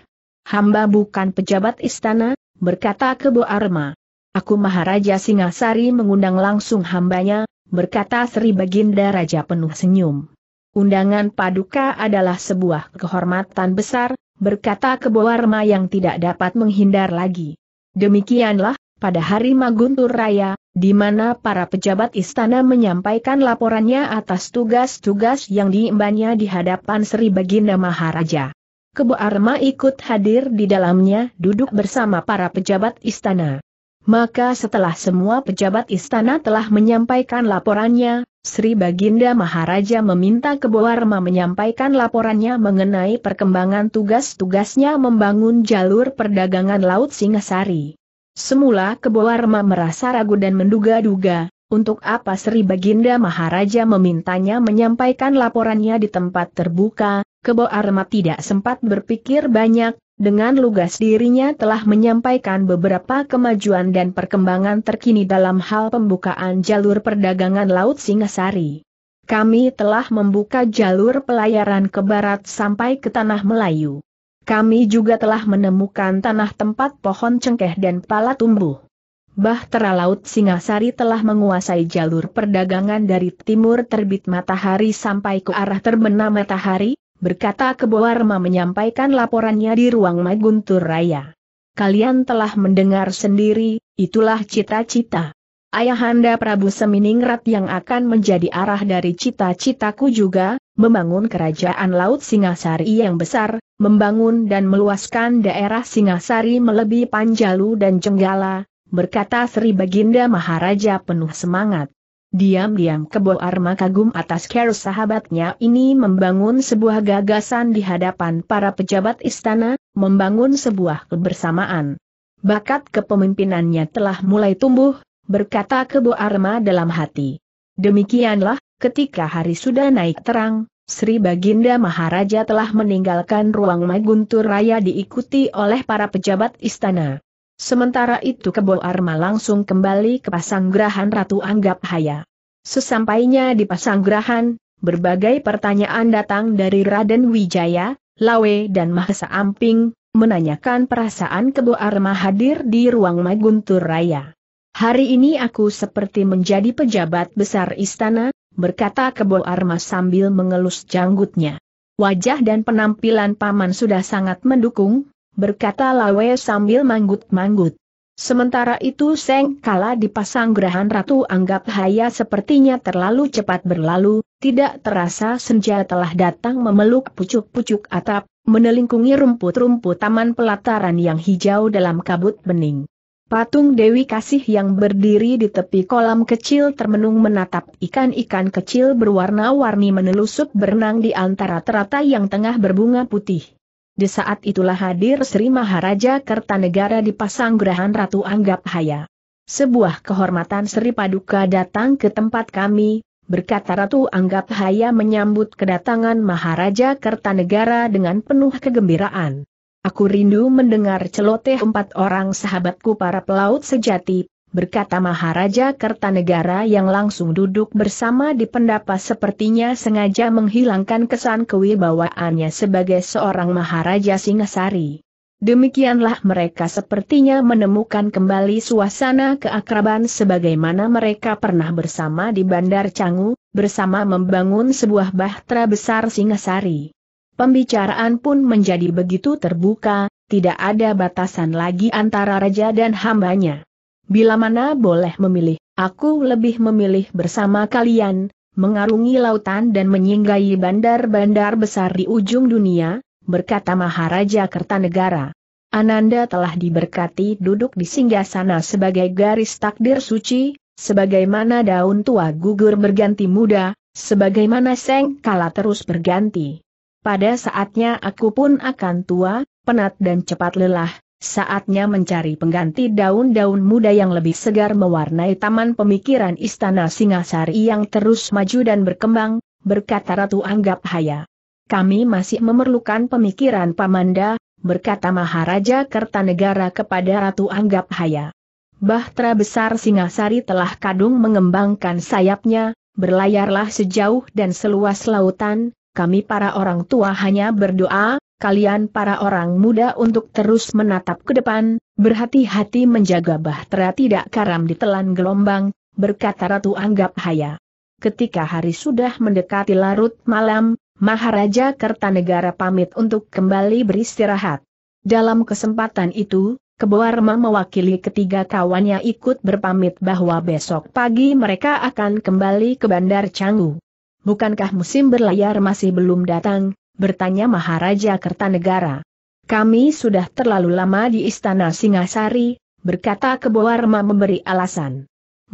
Speaker 1: Hamba bukan pejabat istana, berkata Kebo Arma. Aku Maharaja Singasari mengundang langsung hambanya, berkata Sri Baginda Raja penuh senyum. Undangan paduka adalah sebuah kehormatan besar, berkata Kebowarma yang tidak dapat menghindar lagi. Demikianlah, pada hari Maguntur Raya, di mana para pejabat istana menyampaikan laporannya atas tugas-tugas yang diembannya di hadapan Sri Baginda Maharaja. Kebo Arma ikut hadir di dalamnya duduk bersama para pejabat istana. Maka setelah semua pejabat istana telah menyampaikan laporannya, Sri Baginda Maharaja meminta Keboarma menyampaikan laporannya mengenai perkembangan tugas-tugasnya membangun jalur perdagangan Laut Singasari. Semula Keboarma merasa ragu dan menduga-duga, untuk apa Sri Baginda Maharaja memintanya menyampaikan laporannya di tempat terbuka, Keboarma tidak sempat berpikir banyak, dengan lugas dirinya telah menyampaikan beberapa kemajuan dan perkembangan terkini dalam hal pembukaan jalur perdagangan Laut Singasari. Kami telah membuka jalur pelayaran ke barat sampai ke Tanah Melayu. Kami juga telah menemukan tanah tempat pohon cengkeh dan pala tumbuh. Bahtera Laut Singasari telah menguasai jalur perdagangan dari timur terbit matahari sampai ke arah terbenam matahari, berkata Keboarma menyampaikan laporannya di ruang Maguntur Raya. Kalian telah mendengar sendiri, itulah cita-cita. Ayahanda Prabu Seminingrat yang akan menjadi arah dari cita-citaku juga, membangun kerajaan Laut Singasari yang besar, membangun dan meluaskan daerah Singasari melebihi Panjalu dan Cenggala. berkata Sri Baginda Maharaja penuh semangat. Diam-diam Kebo Arma kagum atas care sahabatnya ini membangun sebuah gagasan di hadapan para pejabat istana, membangun sebuah kebersamaan. Bakat kepemimpinannya telah mulai tumbuh, berkata Kebo Arma dalam hati. Demikianlah, ketika hari sudah naik terang, Sri Baginda Maharaja telah meninggalkan ruang Maguntur Raya diikuti oleh para pejabat istana. Sementara itu Kebo Arma langsung kembali ke Pasanggrahan Ratu Anggap Haya. Sesampainya di Pasanggrahan, berbagai pertanyaan datang dari Raden Wijaya, Lawe dan Mahesa Amping, menanyakan perasaan Kebo Arma hadir di ruang Maguntur Raya. Hari ini aku seperti menjadi pejabat besar istana, berkata Kebo Arma sambil mengelus janggutnya. Wajah dan penampilan paman sudah sangat mendukung, berkata Lawe sambil manggut-manggut. Sementara itu Seng Kala dipasang gerahan Ratu Anggap Haya sepertinya terlalu cepat berlalu, tidak terasa senja telah datang memeluk pucuk-pucuk atap, menelingkungi rumput-rumput taman pelataran yang hijau dalam kabut bening. Patung Dewi Kasih yang berdiri di tepi kolam kecil termenung menatap ikan-ikan kecil berwarna-warni menelusup berenang di antara teratai yang tengah berbunga putih. Di saat itulah hadir Sri Maharaja Kertanegara di Pasanggrahan Ratu Anggap Haya. Sebuah kehormatan Sri Paduka datang ke tempat kami, berkata Ratu Anggap Haya menyambut kedatangan Maharaja Kertanegara dengan penuh kegembiraan. Aku rindu mendengar celoteh empat orang sahabatku para pelaut sejati, berkata Maharaja Kertanegara yang langsung duduk bersama di pendapa sepertinya sengaja menghilangkan kesan kewibawaannya sebagai seorang Maharaja Singasari. Demikianlah mereka sepertinya menemukan kembali suasana keakraban sebagaimana mereka pernah bersama di Bandar Canggu, bersama membangun sebuah bahtera besar Singasari. Pembicaraan pun menjadi begitu terbuka, tidak ada batasan lagi antara raja dan hambanya. Bila mana boleh memilih, aku lebih memilih bersama kalian, mengarungi lautan dan menyinggahi bandar-bandar besar di ujung dunia, berkata Maharaja Kertanegara. Ananda telah diberkati duduk di singgasana sebagai garis takdir suci, sebagaimana daun tua gugur berganti muda, sebagaimana seng kala terus berganti. Pada saatnya aku pun akan tua, penat dan cepat lelah, Saatnya mencari pengganti daun-daun muda yang lebih segar mewarnai taman pemikiran istana Singasari yang terus maju dan berkembang, berkata Ratu Anggap Haya. Kami masih memerlukan pemikiran Pamanda, berkata Maharaja Kertanegara kepada Ratu Anggap Haya. Bahtera besar Singasari telah kadung mengembangkan sayapnya, berlayarlah sejauh dan seluas lautan, kami para orang tua hanya berdoa, kalian para orang muda untuk terus menatap ke depan, berhati-hati menjaga bahtera tidak karam ditelan gelombang, berkata Ratu Anggap Haya. Ketika hari sudah mendekati larut malam, Maharaja Kertanegara pamit untuk kembali beristirahat. Dalam kesempatan itu, Keboarma mewakili ketiga kawannya ikut berpamit bahwa besok pagi mereka akan kembali ke Bandar Canggu. Bukankah musim berlayar masih belum datang, bertanya Maharaja Kertanegara. Kami sudah terlalu lama di Istana Singasari, berkata Keboarma memberi alasan.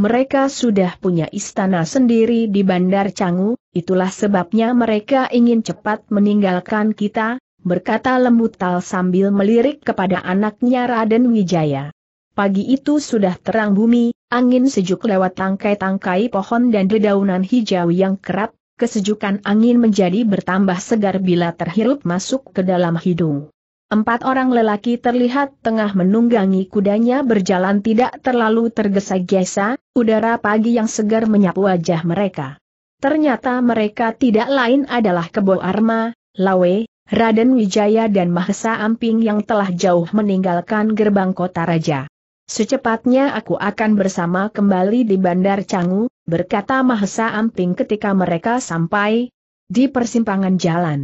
Speaker 1: Mereka sudah punya istana sendiri di Bandar Canggu, itulah sebabnya mereka ingin cepat meninggalkan kita, berkata Lembutal sambil melirik kepada anaknya Raden Wijaya. Pagi itu sudah terang bumi, angin sejuk lewat tangkai-tangkai pohon dan dedaunan hijau yang kerap kesejukan angin menjadi bertambah segar bila terhirup masuk ke dalam hidung. Empat orang lelaki terlihat tengah menunggangi kudanya berjalan tidak terlalu tergesa-gesa, udara pagi yang segar menyapu wajah mereka. Ternyata mereka tidak lain adalah Kebo Arma, Lawe, Raden Wijaya dan Mahesa Amping yang telah jauh meninggalkan gerbang kota raja. Secepatnya aku akan bersama kembali di Bandar Canggu, berkata Mahesa Amping ketika mereka sampai di persimpangan jalan.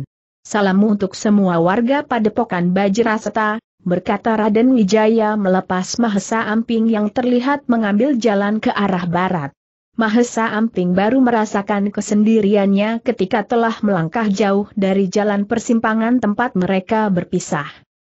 Speaker 1: Salam untuk semua warga Padepokan Bajrasata, berkata Raden Wijaya melepas Mahesa Amping yang terlihat mengambil jalan ke arah barat. Mahesa Amping baru merasakan kesendiriannya ketika telah melangkah jauh dari jalan persimpangan tempat mereka berpisah.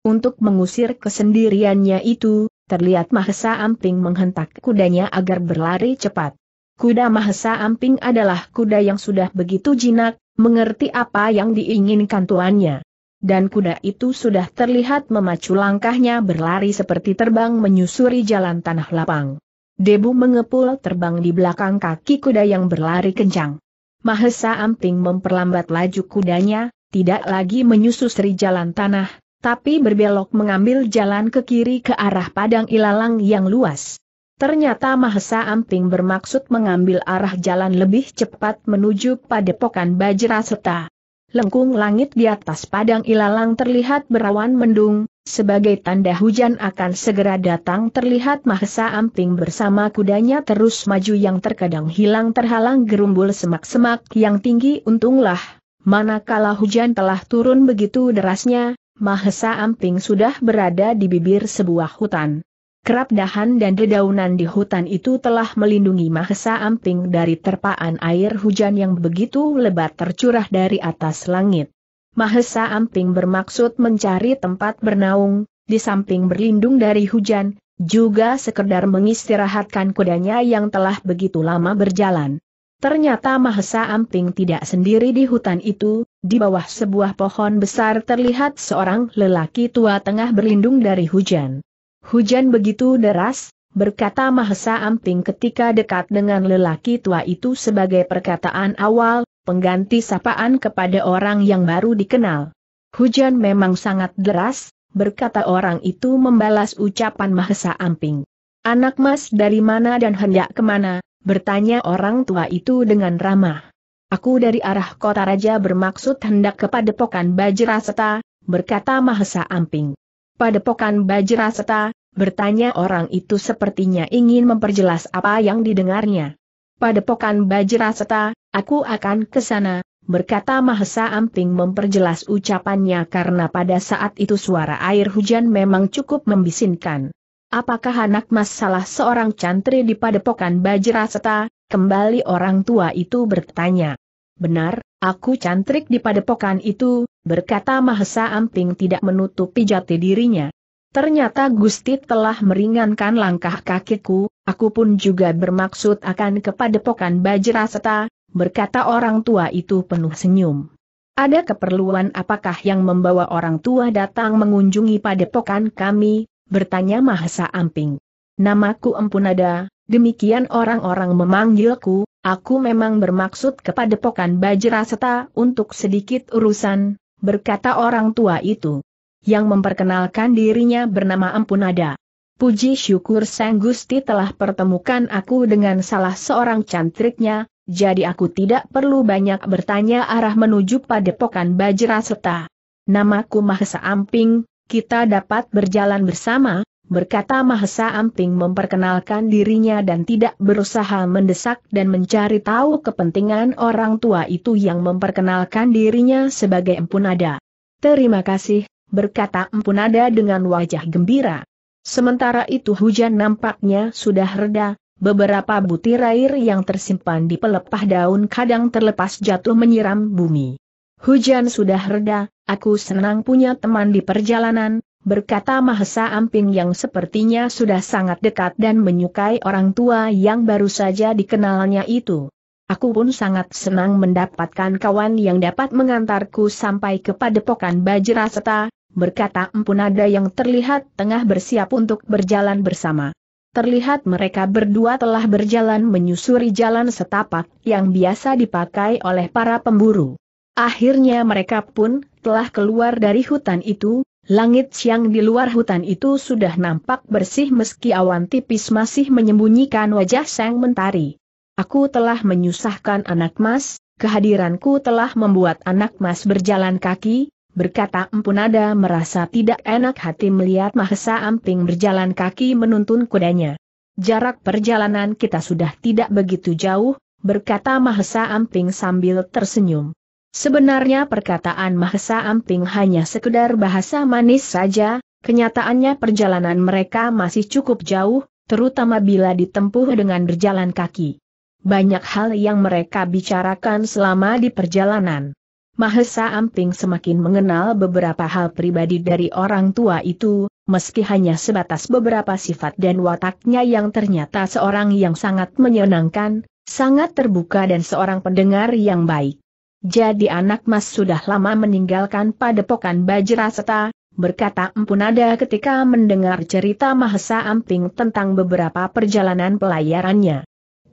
Speaker 1: Untuk mengusir kesendiriannya itu, terlihat Mahesa Amping menghentak kudanya agar berlari cepat kuda Mahesa Amping adalah kuda yang sudah begitu jinak, mengerti apa yang diinginkan tuannya. Dan kuda itu sudah terlihat memacu langkahnya berlari seperti terbang menyusuri jalan tanah lapang. Debu mengepul terbang di belakang kaki kuda yang berlari kencang. Mahesa Amping memperlambat laju kudanya, tidak lagi menyusuri jalan tanah, tapi berbelok mengambil jalan ke kiri ke arah padang ilalang yang luas. Ternyata Mahesa Amping bermaksud mengambil arah jalan lebih cepat menuju padepokan Bajraseta. Lengkung langit di atas padang ilalang terlihat berawan mendung, sebagai tanda hujan akan segera datang terlihat Mahesa Amping bersama kudanya terus maju yang terkadang hilang terhalang gerumbul semak-semak yang tinggi untunglah, manakala hujan telah turun begitu derasnya, Mahesa Amping sudah berada di bibir sebuah hutan. Kerap dahan dan dedaunan di hutan itu telah melindungi Mahesa Amping dari terpaan air hujan yang begitu lebat tercurah dari atas langit. Mahesa Amping bermaksud mencari tempat bernaung, di samping berlindung dari hujan, juga sekedar mengistirahatkan kudanya yang telah begitu lama berjalan. Ternyata Mahesa Amping tidak sendiri di hutan itu, di bawah sebuah pohon besar terlihat seorang lelaki tua tengah berlindung dari hujan. Hujan begitu deras, berkata Mahesa Amping ketika dekat dengan lelaki tua itu sebagai perkataan awal, pengganti sapaan kepada orang yang baru dikenal. Hujan memang sangat deras, berkata orang itu membalas ucapan Mahesa Amping. Anak mas dari mana dan hendak kemana, bertanya orang tua itu dengan ramah. Aku dari arah kota raja bermaksud hendak ke padepokan Bajraseta, berkata Mahesa Amping. Padepokan Bajraseta, bertanya orang itu sepertinya ingin memperjelas apa yang didengarnya. Padepokan Bajraseta, aku akan ke sana, berkata Mahesa Amping memperjelas ucapannya karena pada saat itu suara air hujan memang cukup membisinkan. Apakah anak mas salah seorang cantri di Padepokan Bajraseta? Kembali orang tua itu bertanya. Benar, aku cantrik di Padepokan itu, berkata Mahesa Amping tidak menutupi jati dirinya. Ternyata Gusti telah meringankan langkah kakiku, aku pun juga bermaksud akan kepadepokan Bajraseta, berkata orang tua itu penuh senyum. Ada keperluan apakah yang membawa orang tua datang mengunjungi padepokan kami, bertanya Mahesa Amping. Namaku Empunada, demikian orang-orang memanggilku, aku memang bermaksud kepada Pokan Bajraseta untuk sedikit urusan, berkata orang tua itu. Yang memperkenalkan dirinya bernama Ampunada. Puji syukur Sang Gusti telah pertemukan aku dengan salah seorang cantriknya, jadi aku tidak perlu banyak bertanya arah menuju padepokan Bajra Seta. Namaku Mahesa Amping, kita dapat berjalan bersama, berkata Mahesa Amping memperkenalkan dirinya dan tidak berusaha mendesak dan mencari tahu kepentingan orang tua itu yang memperkenalkan dirinya sebagai Empunada. Terima kasih, berkata Empunada dengan wajah gembira. Sementara itu hujan nampaknya sudah reda, beberapa butir air yang tersimpan di pelepah daun kadang terlepas jatuh menyiram bumi. Hujan sudah reda, aku senang punya teman di perjalanan, berkata Mahesa Amping yang sepertinya sudah sangat dekat dan menyukai orang tua yang baru saja dikenalnya itu. Aku pun sangat senang mendapatkan kawan yang dapat mengantarku sampai ke padepokan Bajraseta, berkata Empunada yang terlihat tengah bersiap untuk berjalan bersama. Terlihat mereka berdua telah berjalan menyusuri jalan setapak yang biasa dipakai oleh para pemburu. Akhirnya mereka pun telah keluar dari hutan itu, Langit siang di luar hutan itu sudah nampak bersih meski awan tipis masih menyembunyikan wajah sang mentari. Aku telah menyusahkan anak mas, kehadiranku telah membuat anak mas berjalan kaki, berkata Empunada merasa tidak enak hati melihat Mahesa Amping berjalan kaki menuntun kudanya. Jarak perjalanan kita sudah tidak begitu jauh, berkata Mahesa Amping sambil tersenyum. Sebenarnya perkataan Mahesa Amping hanya sekedar bahasa manis saja, kenyataannya perjalanan mereka masih cukup jauh, terutama bila ditempuh dengan berjalan kaki. Banyak hal yang mereka bicarakan selama di perjalanan. Mahesa Amping semakin mengenal beberapa hal pribadi dari orang tua itu, meski hanya sebatas beberapa sifat dan wataknya yang ternyata seorang yang sangat menyenangkan, sangat terbuka dan seorang pendengar yang baik. Jadi anak mas sudah lama meninggalkan padepokan Bajraseta, berkata Empunada ketika mendengar cerita Mahesa Amping tentang beberapa perjalanan pelayarannya.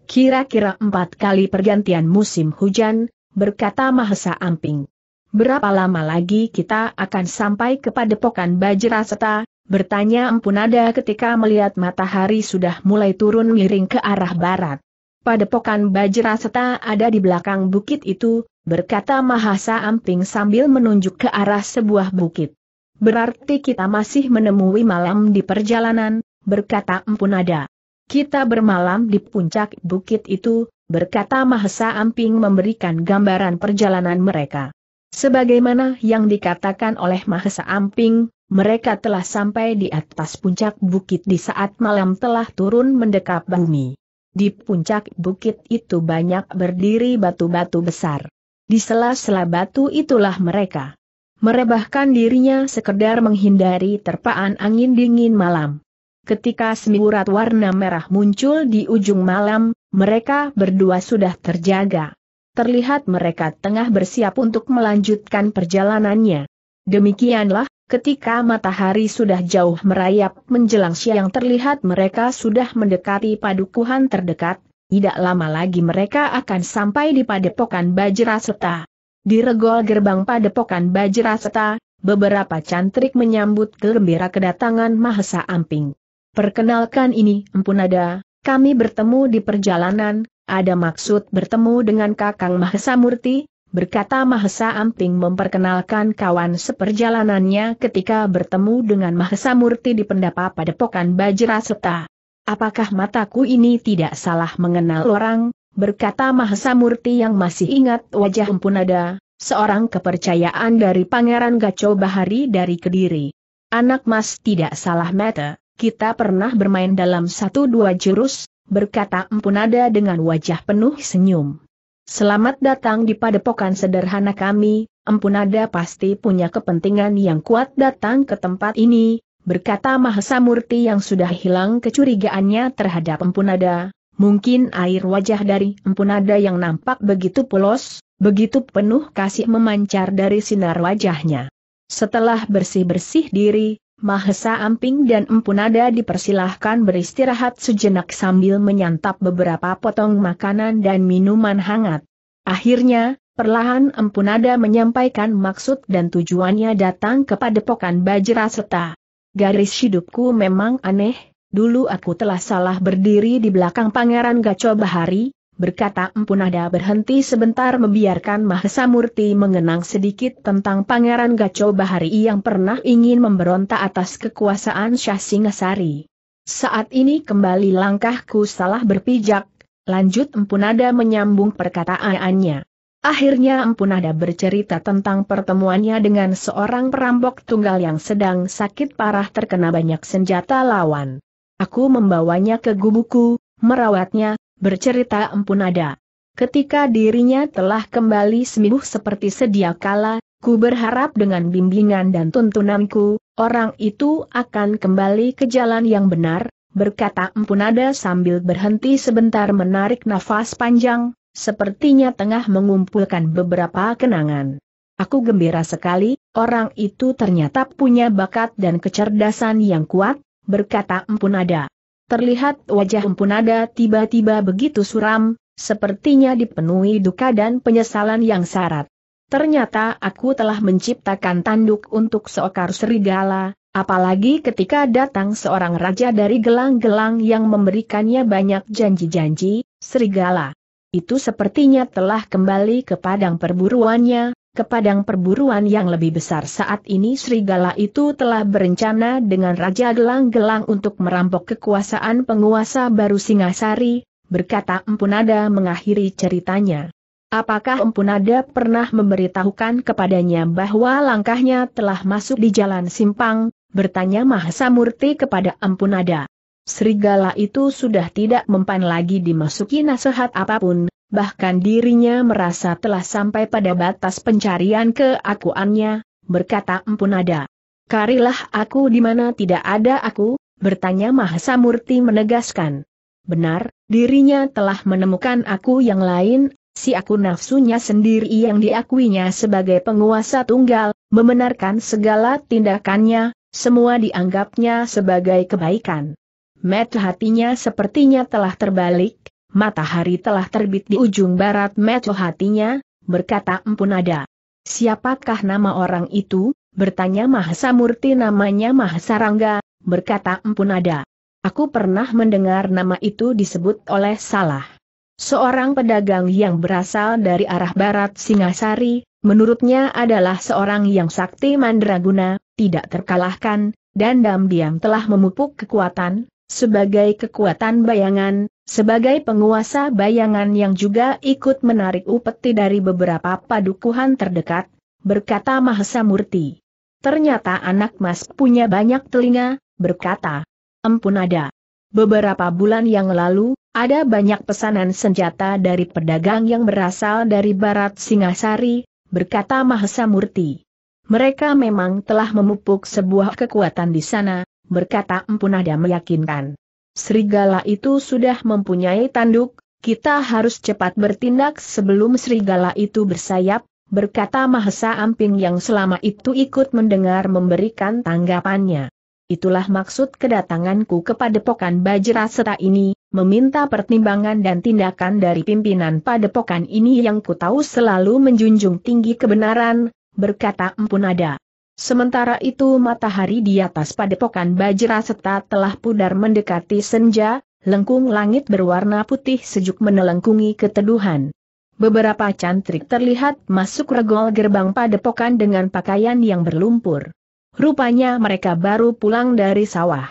Speaker 1: Kira-kira empat kali pergantian musim hujan, berkata Mahesa Amping. Berapa lama lagi kita akan sampai ke padepokan Bajraseta, bertanya Empunada ketika melihat matahari sudah mulai turun miring ke arah barat. Padepokan Bajraseta ada di belakang bukit itu, berkata Mahasa Amping sambil menunjuk ke arah sebuah bukit. Berarti kita masih menemui malam di perjalanan, berkata Empunada. Kita bermalam di puncak bukit itu, berkata Mahasa Amping memberikan gambaran perjalanan mereka. Sebagaimana yang dikatakan oleh Mahesa Amping, mereka telah sampai di atas puncak bukit di saat malam telah turun mendekap bumi. Di puncak bukit itu banyak berdiri batu-batu besar. Di sela-sela batu itulah mereka merebahkan dirinya sekedar menghindari terpaan angin dingin malam. Ketika semburat warna merah muncul di ujung malam, mereka berdua sudah terjaga. Terlihat mereka tengah bersiap untuk melanjutkan perjalanannya. Demikianlah Ketika matahari sudah jauh merayap menjelang siang terlihat mereka sudah mendekati padukuhan terdekat, tidak lama lagi mereka akan sampai di padepokan Bajraseta. Di regol gerbang padepokan Bajraseta, beberapa cantrik menyambut gembira kedatangan Mahesa Amping. Perkenalkan ini Empunada, kami bertemu di perjalanan, ada maksud bertemu dengan Kakang Mahesa Murti, berkata Mahesa Amping memperkenalkan kawan seperjalanannya ketika bertemu dengan Mahesa Murti di pendapa Padepokan Bajra Seta. Apakah mataku ini tidak salah mengenal orang, berkata Mahesa Murti yang masih ingat wajah Empunada, seorang kepercayaan dari Pangeran Gaco Bahari dari Kediri. Anak mas tidak salah mata, kita pernah bermain dalam satu dua jurus, berkata Empunada dengan wajah penuh senyum. Selamat datang di padepokan sederhana kami, Empunada pasti punya kepentingan yang kuat datang ke tempat ini, berkata Mahesa Murti yang sudah hilang kecurigaannya terhadap Empunada. Mungkin air wajah dari Empunada yang nampak begitu polos, begitu penuh kasih memancar dari sinar wajahnya. Setelah bersih-bersih diri, Mahesa Amping dan Empunada dipersilahkan beristirahat sejenak sambil menyantap beberapa potong makanan dan minuman hangat. Akhirnya, perlahan Empunada menyampaikan maksud dan tujuannya datang kepada pokan Bajraseta. Garis hidupku memang aneh, dulu aku telah salah berdiri di belakang Pangeran Gaco Bahari, berkata Empu Nada berhenti sebentar membiarkan Mahesa Murti mengenang sedikit tentang Pangeran Gaco Bahari yang pernah ingin memberontak atas kekuasaan Syah Singasari. Saat ini kembali langkahku salah berpijak, lanjut Empu Nada menyambung perkataannya. Akhirnya Empu Nada bercerita tentang pertemuannya dengan seorang perampok tunggal yang sedang sakit parah terkena banyak senjata lawan. Aku membawanya ke gubuku, merawatnya, bercerita empun ada. Ketika dirinya telah kembali sembuh seperti sedia kala, ku berharap dengan bimbingan dan tuntunanku, orang itu akan kembali ke jalan yang benar, berkata Empunada sambil berhenti sebentar menarik nafas panjang, sepertinya tengah mengumpulkan beberapa kenangan. Aku gembira sekali, orang itu ternyata punya bakat dan kecerdasan yang kuat, berkata Empunada. Terlihat wajah Empunada tiba-tiba begitu suram, sepertinya dipenuhi duka dan penyesalan yang syarat. Ternyata aku telah menciptakan tanduk untuk seokar serigala, apalagi ketika datang seorang raja dari gelang-gelang yang memberikannya banyak janji-janji, serigala. Itu sepertinya telah kembali ke padang perburuannya, ke padang perburuan yang lebih besar saat ini serigala itu telah berencana dengan Raja Gelang-Gelang untuk merampok kekuasaan penguasa baru Singasari, berkata Empunada mengakhiri ceritanya. Apakah Empunada pernah memberitahukan kepadanya bahwa langkahnya telah masuk di jalan simpang, bertanya Mahasa Murti kepada Empunada. Serigala itu sudah tidak mempan lagi dimasuki nasihat apapun, bahkan dirinya merasa telah sampai pada batas pencarian keakuannya, berkata empun ada. Karilah aku di mana tidak ada aku, bertanya Mahasamurti menegaskan. Benar, dirinya telah menemukan aku yang lain, si aku nafsunya sendiri yang diakuinya sebagai penguasa tunggal, membenarkan segala tindakannya, semua dianggapnya sebagai kebaikan. Met hatinya sepertinya telah terbalik, matahari telah terbit di ujung barat meco hatinya, berkata empun ada. Siapakah nama orang itu? Bertanya Mahasamurti namanya Mahasarangga, berkata empun ada. Aku pernah mendengar nama itu disebut oleh Salah. Seorang pedagang yang berasal dari arah barat Singasari, menurutnya adalah seorang yang sakti mandraguna, tidak terkalahkan, dan diam diam telah memupuk kekuatan, sebagai kekuatan bayangan, sebagai penguasa bayangan yang juga ikut menarik upeti dari beberapa padukuhan terdekat, berkata Mahesa Murti. Ternyata anak mas punya banyak telinga, berkata. Empun ada. Beberapa bulan yang lalu, ada banyak pesanan senjata dari pedagang yang berasal dari barat Singasari, berkata Mahesa Murti. Mereka memang telah memupuk sebuah kekuatan di sana, berkata Empunada meyakinkan. Serigala itu sudah mempunyai tanduk, kita harus cepat bertindak sebelum serigala itu bersayap, berkata Mahesa Amping yang selama itu ikut mendengar memberikan tanggapannya. Itulah maksud kedatanganku kepada Pokan Bajraseta ini, meminta pertimbangan dan tindakan dari pimpinan padepokan ini yang ku tahu selalu menjunjung tinggi kebenaran, berkata Empunada. Sementara itu matahari di atas padepokan bajra seta telah pudar mendekati senja, lengkung langit berwarna putih sejuk menelengkungi keteduhan. Beberapa cantrik terlihat masuk regol gerbang padepokan dengan pakaian yang berlumpur. Rupanya mereka baru pulang dari sawah.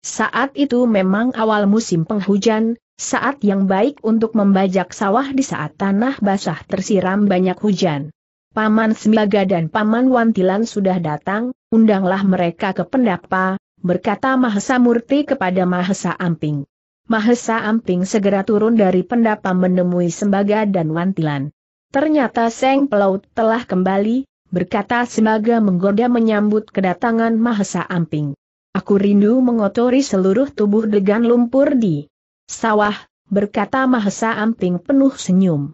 Speaker 1: Saat itu memang awal musim penghujan, saat yang baik untuk membajak sawah di saat tanah basah tersiram banyak hujan. Paman Sembaga dan Paman Wantilan sudah datang, undanglah mereka ke pendapa, berkata Mahesa Murti kepada Mahesa Amping. Mahesa Amping segera turun dari pendapa menemui Sembaga dan Wantilan. Ternyata Seng Pelaut telah kembali, berkata Sembaga menggoda menyambut kedatangan Mahesa Amping. Aku rindu mengotori seluruh tubuh dengan lumpur di sawah, berkata Mahesa Amping penuh senyum.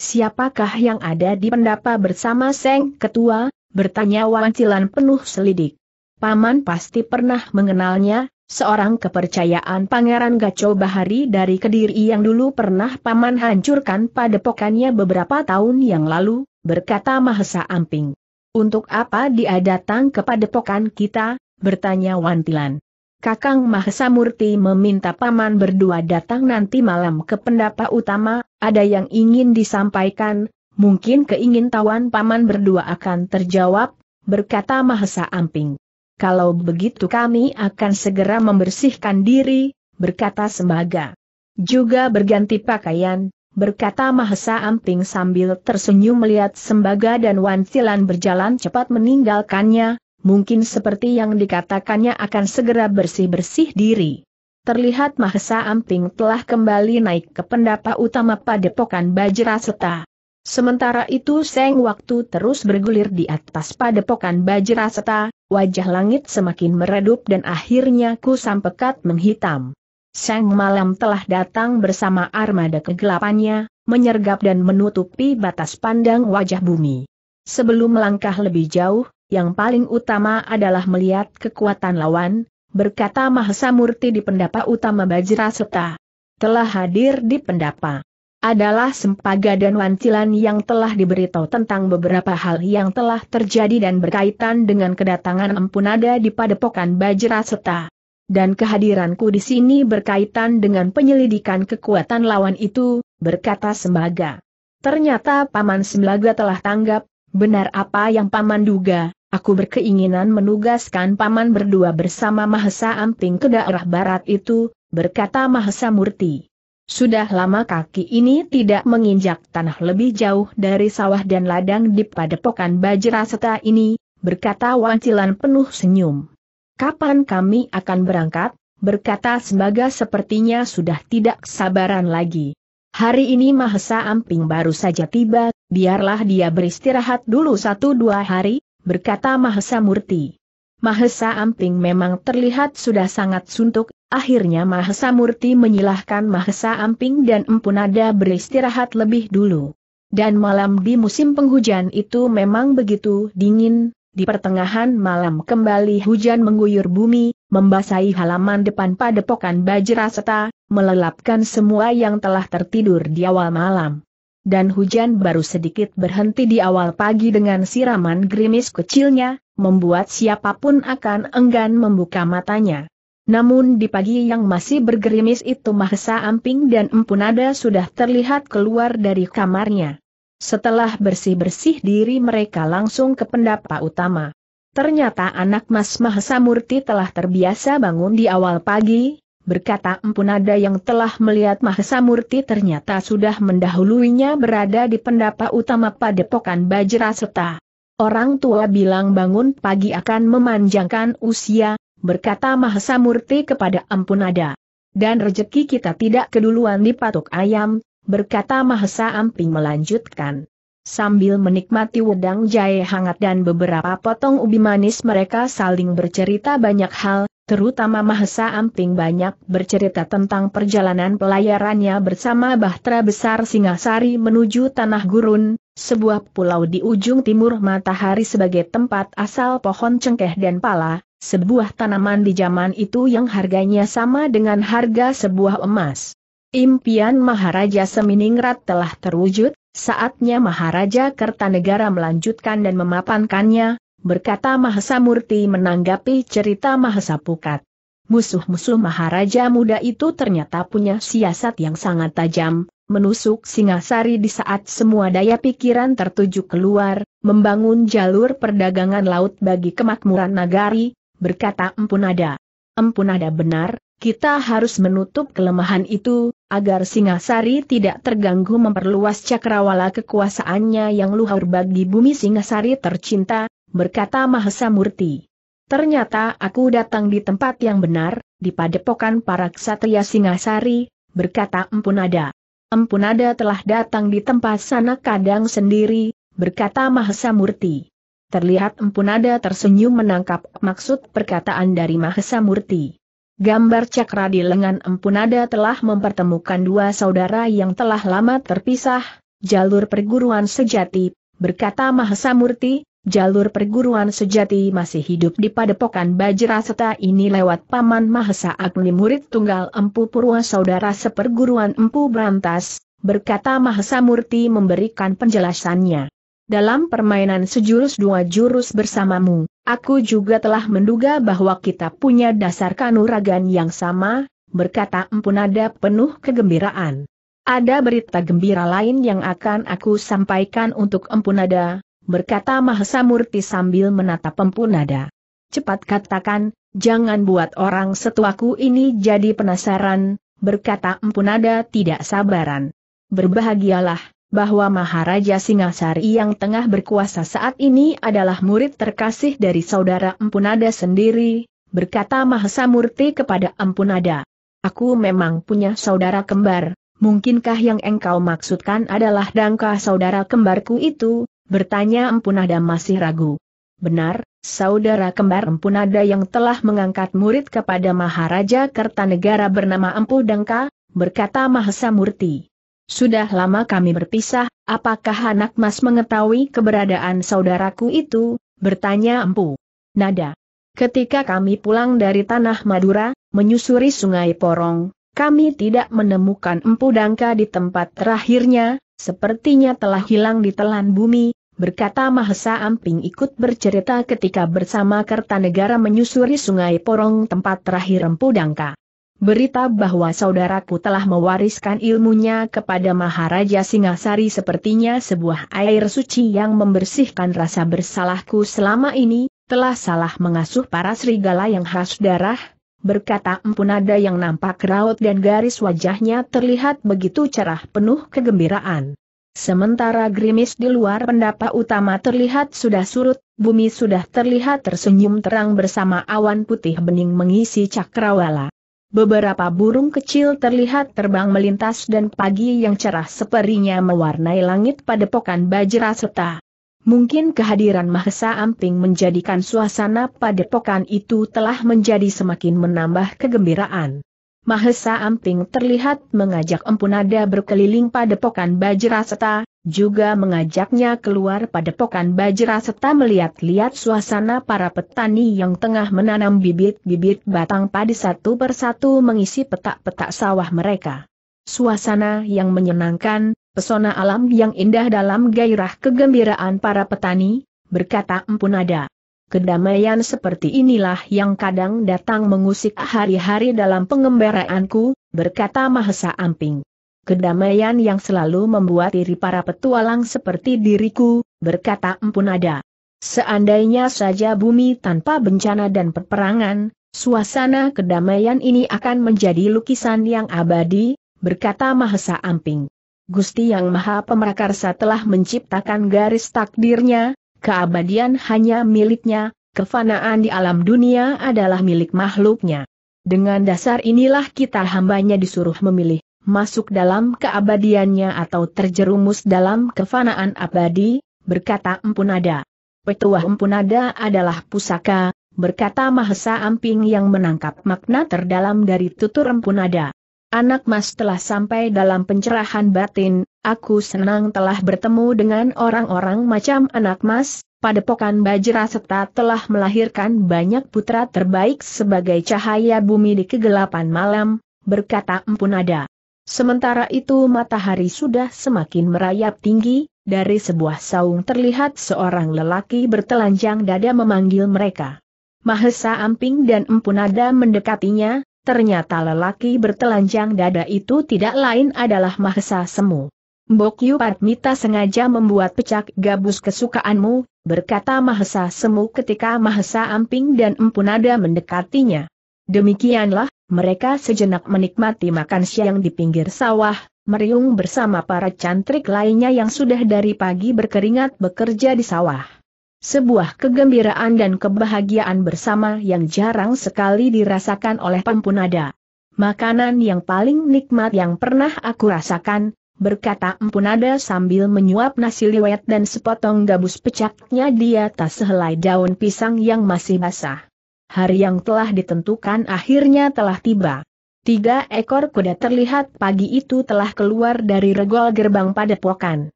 Speaker 1: Siapakah yang ada di pendapa bersama Seng Ketua? Bertanya Wancilan penuh selidik. Paman pasti pernah mengenalnya, seorang kepercayaan Pangeran Gaco Bahari dari Kediri yang dulu pernah Paman hancurkan padepokannya beberapa tahun yang lalu, berkata Mahesa Amping. Untuk apa dia datang ke padepokan kita? bertanya Wantilan. Kakang Mahesa Murti meminta paman berdua datang nanti malam ke pendapa utama, ada yang ingin disampaikan, mungkin keingintahuan paman berdua akan terjawab, berkata Mahesa Amping. Kalau begitu kami akan segera membersihkan diri, berkata Sembaga. Juga berganti pakaian, berkata Mahesa Amping sambil tersenyum melihat Sembaga dan Wansilan berjalan cepat meninggalkannya, mungkin seperti yang dikatakannya akan segera bersih-bersih diri. Terlihat Mahesa Amping telah kembali naik ke pendapa utama padepokan Bajra Seta. Sementara itu seng waktu terus bergulir di atas padepokan Bajra Seta, wajah langit semakin meredup dan akhirnya kusam pekat menghitam. Seng malam telah datang bersama armada kegelapannya, menyergap dan menutupi batas pandang wajah bumi. Sebelum melangkah lebih jauh, yang paling utama adalah melihat kekuatan lawan, berkata Mahesa Murti di pendapa utama Bajra Seta. Telah hadir di pendapa. Adalah Sempaga dan Wancilan yang telah diberitahu tentang beberapa hal yang telah terjadi dan berkaitan dengan kedatangan Empunada di padepokan Bajra Seta dan kehadiranku di sini berkaitan dengan penyelidikan kekuatan lawan itu, berkata Sembaga. Ternyata Paman Sembaga telah tanggap, benar apa yang Paman duga, Aku berkeinginan menugaskan paman berdua bersama Mahesa Amping ke daerah barat itu, berkata Mahesa Murti. Sudah lama kaki ini tidak menginjak tanah lebih jauh dari sawah dan ladang di padepokan Bajra Seta ini, berkata Wancilan penuh senyum. Kapan kami akan berangkat? berkata Sembaga sepertinya sudah tidak sabaran lagi. Hari ini Mahesa Amping baru saja tiba, biarlah dia beristirahat dulu satu dua hari, berkata Mahesa Murti. Mahesa Amping memang terlihat sudah sangat suntuk, akhirnya Mahesa Murti menyilahkan Mahesa Amping dan Empunada beristirahat lebih dulu. Dan malam di musim penghujan itu memang begitu dingin, di pertengahan malam kembali hujan mengguyur bumi, membasahi halaman depan padepokan Bajra serta melelapkan semua yang telah tertidur di awal malam dan hujan baru sedikit berhenti di awal pagi dengan siraman gerimis kecilnya, membuat siapapun akan enggan membuka matanya. Namun di pagi yang masih bergerimis itu Mahesa Amping dan Empunada sudah terlihat keluar dari kamarnya. Setelah bersih-bersih diri mereka langsung ke pendapa utama. Ternyata anak Mas Mahesa Murti telah terbiasa bangun di awal pagi, berkata Empunada yang telah melihat Mahesa Murti ternyata sudah mendahuluinya berada di pendapa utama Padepokan Bajraseta. Orang tua bilang bangun pagi akan memanjangkan usia, berkata Mahesa Murti kepada Empunada. Dan rejeki kita tidak keduluan dipatok ayam, berkata Mahesa Amping melanjutkan. Sambil menikmati wedang jahe hangat dan beberapa potong ubi manis mereka saling bercerita banyak hal, terutama Mahesa Amping banyak bercerita tentang perjalanan pelayarannya bersama Bahtera Besar Singasari menuju Tanah Gurun, sebuah pulau di ujung timur matahari sebagai tempat asal pohon cengkeh dan pala, sebuah tanaman di zaman itu yang harganya sama dengan harga sebuah emas. Impian Maharaja Seminingrat telah terwujud, saatnya Maharaja Kertanegara melanjutkan dan memapankannya, berkata Mahasa Murti menanggapi cerita Mahasa Pukat. Musuh-musuh Maharaja muda itu ternyata punya siasat yang sangat tajam, menusuk Singasari di saat semua daya pikiran tertuju keluar, membangun jalur perdagangan laut bagi kemakmuran nagari, berkata Empunada. Empunada benar, kita harus menutup kelemahan itu, agar Singasari tidak terganggu memperluas cakrawala kekuasaannya yang luhur bagi bumi Singasari tercinta, berkata Mahesa Murti. Ternyata aku datang di tempat yang benar, di padepokan para ksatria Singasari, berkata Empunada. Empunada telah datang di tempat sana kadang sendiri, berkata Mahesa Murti. Terlihat Empunada tersenyum menangkap maksud perkataan dari Mahesa Murti. Gambar cakra di lengan Empunada telah mempertemukan dua saudara yang telah lama terpisah, jalur perguruan sejati, berkata Mahesa Murti, Jalur perguruan sejati masih hidup di padepokan Bajraseta ini lewat Paman Mahesa Agni murid tunggal Empu Purwa saudara seperguruan Empu Brantas, berkata Mahesa Murti memberikan penjelasannya. Dalam permainan sejurus dua jurus bersamamu, aku juga telah menduga bahwa kita punya dasar kanuragan yang sama, berkata Empu Nada penuh kegembiraan. Ada berita gembira lain yang akan aku sampaikan untuk Empu Nada, berkata Mahesa Murti sambil menatap Empunada. Cepat katakan, jangan buat orang setuaku ini jadi penasaran, berkata Empunada tidak sabaran. Berbahagialah, bahwa Maharaja Singasari yang tengah berkuasa saat ini adalah murid terkasih dari saudara Empunada sendiri, berkata Mahesa Murti kepada Empunada. Aku memang punya saudara kembar, mungkinkah yang engkau maksudkan adalah dangka saudara kembarku itu, Bertanya Empunada masih ragu. Benar, saudara kembar Empunada yang telah mengangkat murid kepada Maharaja Kertanegara bernama Empu Dangka, berkata Mahesa Murti. Sudah lama kami berpisah, apakah anak mas mengetahui keberadaan saudaraku itu? Bertanya Empu. Nada. Ketika kami pulang dari tanah Madura, menyusuri sungai Porong, kami tidak menemukan Empu Dangka di tempat terakhirnya, sepertinya telah hilang di telan bumi, berkata Mahesa Amping ikut bercerita ketika bersama Kertanegara menyusuri sungai Porong tempat terakhir Empu Dangka. Berita bahwa saudaraku telah mewariskan ilmunya kepada Maharaja Singasari sepertinya sebuah air suci yang membersihkan rasa bersalahku selama ini, telah salah mengasuh para serigala yang khas darah, berkata Empunada yang nampak raut dan garis wajahnya terlihat begitu cerah penuh kegembiraan. Sementara gerimis di luar pendapa utama terlihat sudah surut, bumi sudah terlihat tersenyum terang bersama awan putih bening mengisi cakrawala. Beberapa burung kecil terlihat terbang melintas dan pagi yang cerah seperinya mewarnai langit pada bajra seta. Mungkin kehadiran Mahesa Amping menjadikan suasana pada padepokan itu telah menjadi semakin menambah kegembiraan. Mahesa Amping terlihat mengajak Empunada berkeliling padepokan Bajraseta, juga mengajaknya keluar pada pokan Bajraseta melihat-lihat suasana para petani yang tengah menanam bibit-bibit batang padi satu persatu mengisi petak-petak sawah mereka. Suasana yang menyenangkan, pesona alam yang indah dalam gairah kegembiraan para petani, berkata Empunada. Kedamaian seperti inilah yang kadang datang mengusik hari-hari dalam pengembaraanku, berkata Mahesa Amping. Kedamaian yang selalu membuat diri para petualang seperti diriku, berkata Empunada. Seandainya saja bumi tanpa bencana dan peperangan, suasana kedamaian ini akan menjadi lukisan yang abadi, berkata Mahesa Amping. Gusti Yang Maha Pemrakarsa telah menciptakan garis takdirnya, keabadian hanya miliknya, kefanaan di alam dunia adalah milik makhluknya. Dengan dasar inilah kita hambanya disuruh memilih, masuk dalam keabadiannya atau terjerumus dalam kefanaan abadi, berkata Empunada. Petuah Empunada adalah pusaka, berkata Mahesa Amping yang menangkap makna terdalam dari tutur Empunada. Anak mas telah sampai dalam pencerahan batin, aku senang telah bertemu dengan orang-orang macam anak mas, Padepokan Bajra serta telah melahirkan banyak putra terbaik sebagai cahaya bumi di kegelapan malam, berkata Empunada. Sementara itu matahari sudah semakin merayap tinggi, dari sebuah saung terlihat seorang lelaki bertelanjang dada memanggil mereka. Mahesa Amping dan Empunada mendekatinya, Ternyata lelaki bertelanjang dada itu tidak lain adalah Mahesa Semu. Bokyu Padmita sengaja membuat pecak gabus kesukaanmu, berkata Mahesa Semu ketika Mahesa Amping dan Empunada mendekatinya. Demikianlah, mereka sejenak menikmati makan siang di pinggir sawah, meriung bersama para cantrik lainnya yang sudah dari pagi berkeringat bekerja di sawah. Sebuah kegembiraan dan kebahagiaan bersama yang jarang sekali dirasakan oleh Empunada. Makanan yang paling nikmat yang pernah aku rasakan, berkata Empunada sambil menyuap nasi liwet dan sepotong gabus pecaknya di atas sehelai daun pisang yang masih basah. Hari yang telah ditentukan akhirnya telah tiba. Tiga ekor kuda terlihat pagi itu telah keluar dari regol gerbang padepokan.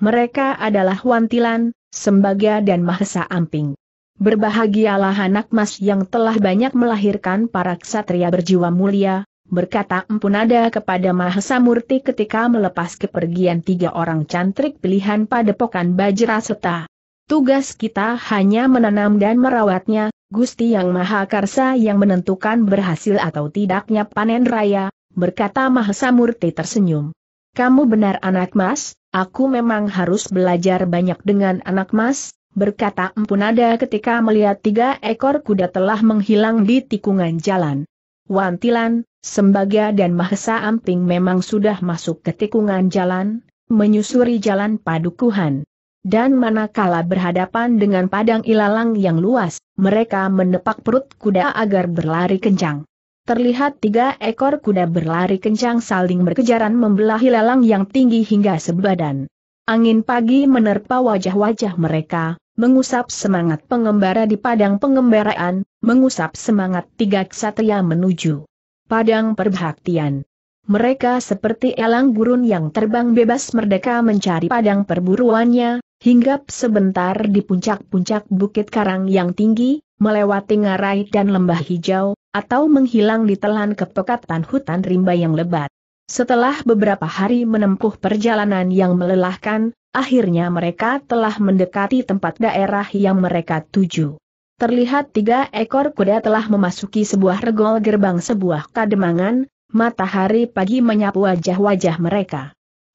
Speaker 1: Mereka adalah Wantilan, sembaga dan mahesa amping. Berbahagialah anak mas yang telah banyak melahirkan para ksatria berjiwa mulia, berkata Empunada kepada Mahesa Murti ketika melepas kepergian tiga orang cantrik pilihan padepokan Seta. Tugas kita hanya menanam dan merawatnya, Gusti Yang Maha Karsa yang menentukan berhasil atau tidaknya panen raya, berkata Mahesa Murti tersenyum. Kamu benar anak mas, aku memang harus belajar banyak dengan anak mas, berkata Empunada ketika melihat tiga ekor kuda telah menghilang di tikungan jalan. Wantilan, Sembaga dan Mahesa Amping memang sudah masuk ke tikungan jalan, menyusuri jalan padukuhan. Dan manakala berhadapan dengan padang ilalang yang luas, mereka menepak perut kuda agar berlari kencang terlihat tiga ekor kuda berlari kencang saling berkejaran membelahi lelang yang tinggi hingga sebadan. Angin pagi menerpa wajah-wajah mereka, mengusap semangat pengembara di padang pengembaraan, mengusap semangat tiga ksatria menuju padang perbaktian. Mereka seperti elang gurun yang terbang bebas merdeka mencari padang perburuannya, hinggap sebentar di puncak-puncak bukit karang yang tinggi, melewati ngarai dan lembah hijau, atau menghilang ditelan kepekatan hutan rimba yang lebat. Setelah beberapa hari menempuh perjalanan yang melelahkan, akhirnya mereka telah mendekati tempat daerah yang mereka tuju. Terlihat tiga ekor kuda telah memasuki sebuah regol gerbang sebuah kademangan, matahari pagi menyapu wajah-wajah mereka.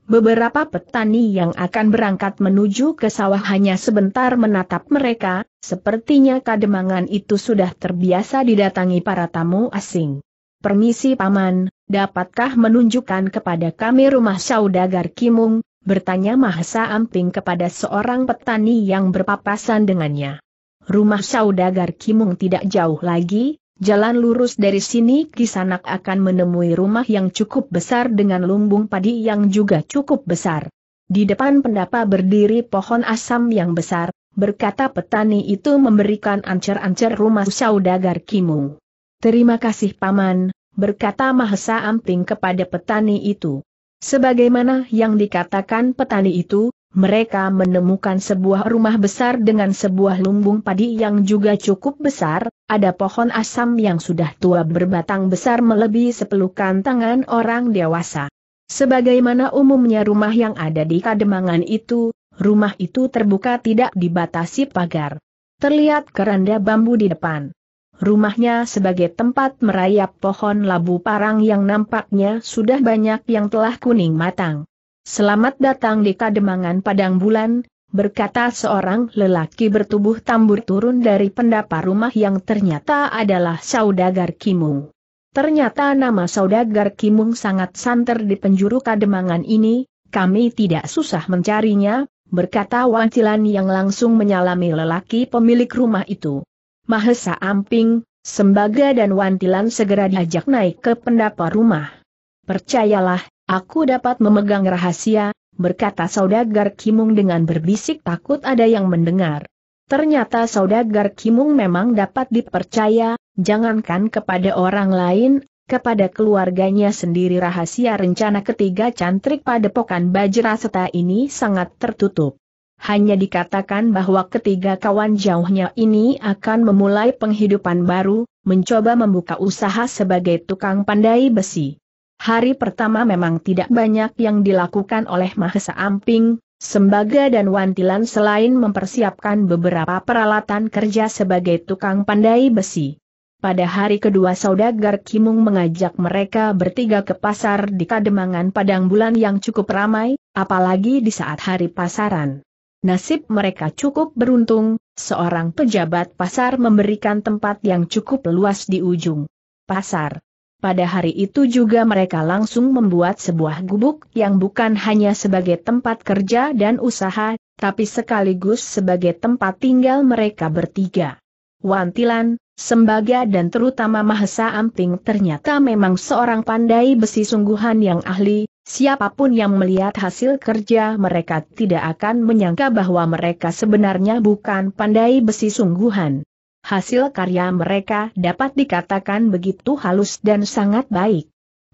Speaker 1: Beberapa petani yang akan berangkat menuju ke sawah hanya sebentar menatap mereka, sepertinya kademangan itu sudah terbiasa didatangi para tamu asing. Permisi Paman, dapatkah menunjukkan kepada kami rumah saudagar Kimung, bertanya Mahesa Amping kepada seorang petani yang berpapasan dengannya. Rumah saudagar Kimung tidak jauh lagi, Jalan lurus dari sini Kisanak akan menemui rumah yang cukup besar dengan lumbung padi yang juga cukup besar. Di depan pendapa berdiri pohon asam yang besar, berkata petani itu memberikan ancer-ancer rumah saudagar Kimu. Terima kasih Paman, berkata Mahesa Amping kepada petani itu. Sebagaimana yang dikatakan petani itu, mereka menemukan sebuah rumah besar dengan sebuah lumbung padi yang juga cukup besar, ada pohon asam yang sudah tua berbatang besar melebihi sepelukan tangan orang dewasa. Sebagaimana umumnya rumah yang ada di kademangan itu, rumah itu terbuka tidak dibatasi pagar. Terlihat keranda bambu di depan. Rumahnya sebagai tempat merayap pohon labu parang yang nampaknya sudah banyak yang telah kuning matang. Selamat datang di Kademangan Padang Bulan, berkata seorang lelaki bertubuh tambur turun dari pendapa rumah yang ternyata adalah saudagar Kimung. Ternyata nama saudagar Kimung sangat santer di penjuru Kademangan ini, kami tidak susah mencarinya, berkata Wancilan yang langsung menyalami lelaki pemilik rumah itu. Mahesa Amping, Sembaga dan Wantilan segera diajak naik ke pendapa rumah. Percayalah, Aku dapat memegang rahasia, berkata saudagar Kimung dengan berbisik takut ada yang mendengar. Ternyata saudagar Kimung memang dapat dipercaya, jangankan kepada orang lain, kepada keluarganya sendiri rahasia rencana ketiga cantrik padepokan seta ini sangat tertutup. Hanya dikatakan bahwa ketiga kawan jauhnya ini akan memulai penghidupan baru, mencoba membuka usaha sebagai tukang pandai besi. Hari pertama memang tidak banyak yang dilakukan oleh Mahesa Amping, Sembaga dan Wantilan selain mempersiapkan beberapa peralatan kerja sebagai tukang pandai besi. Pada hari kedua saudagar Kimung mengajak mereka bertiga ke pasar di Kademangan Padang Bulan yang cukup ramai, apalagi di saat hari pasaran. Nasib mereka cukup beruntung, seorang pejabat pasar memberikan tempat yang cukup luas di ujung pasar. Pada hari itu juga mereka langsung membuat sebuah gubuk yang bukan hanya sebagai tempat kerja dan usaha, tapi sekaligus sebagai tempat tinggal mereka bertiga. Wantilan, Sembaga dan terutama Mahesa Amping ternyata memang seorang pandai besi sungguhan yang ahli, siapapun yang melihat hasil kerja mereka tidak akan menyangka bahwa mereka sebenarnya bukan pandai besi sungguhan hasil karya mereka dapat dikatakan begitu halus dan sangat baik.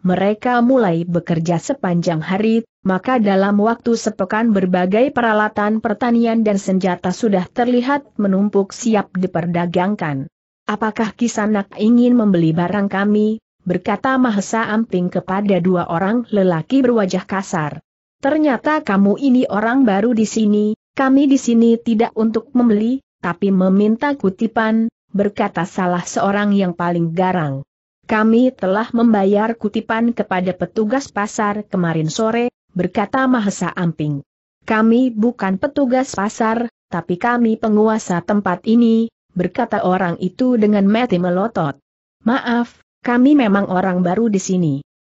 Speaker 1: Mereka mulai bekerja sepanjang hari, maka dalam waktu sepekan berbagai peralatan pertanian dan senjata sudah terlihat menumpuk siap diperdagangkan. Apakah Kisanak ingin membeli barang kami? berkata Mahesa Amping kepada dua orang lelaki berwajah kasar. Ternyata kamu ini orang baru di sini, kami di sini tidak untuk membeli, tapi meminta kutipan, berkata salah seorang yang paling garang. Kami telah membayar kutipan kepada petugas pasar kemarin sore, berkata Mahesa Amping. Kami bukan petugas pasar, tapi kami penguasa tempat ini, berkata orang itu dengan mati melotot. Maaf, kami memang orang baru di sini.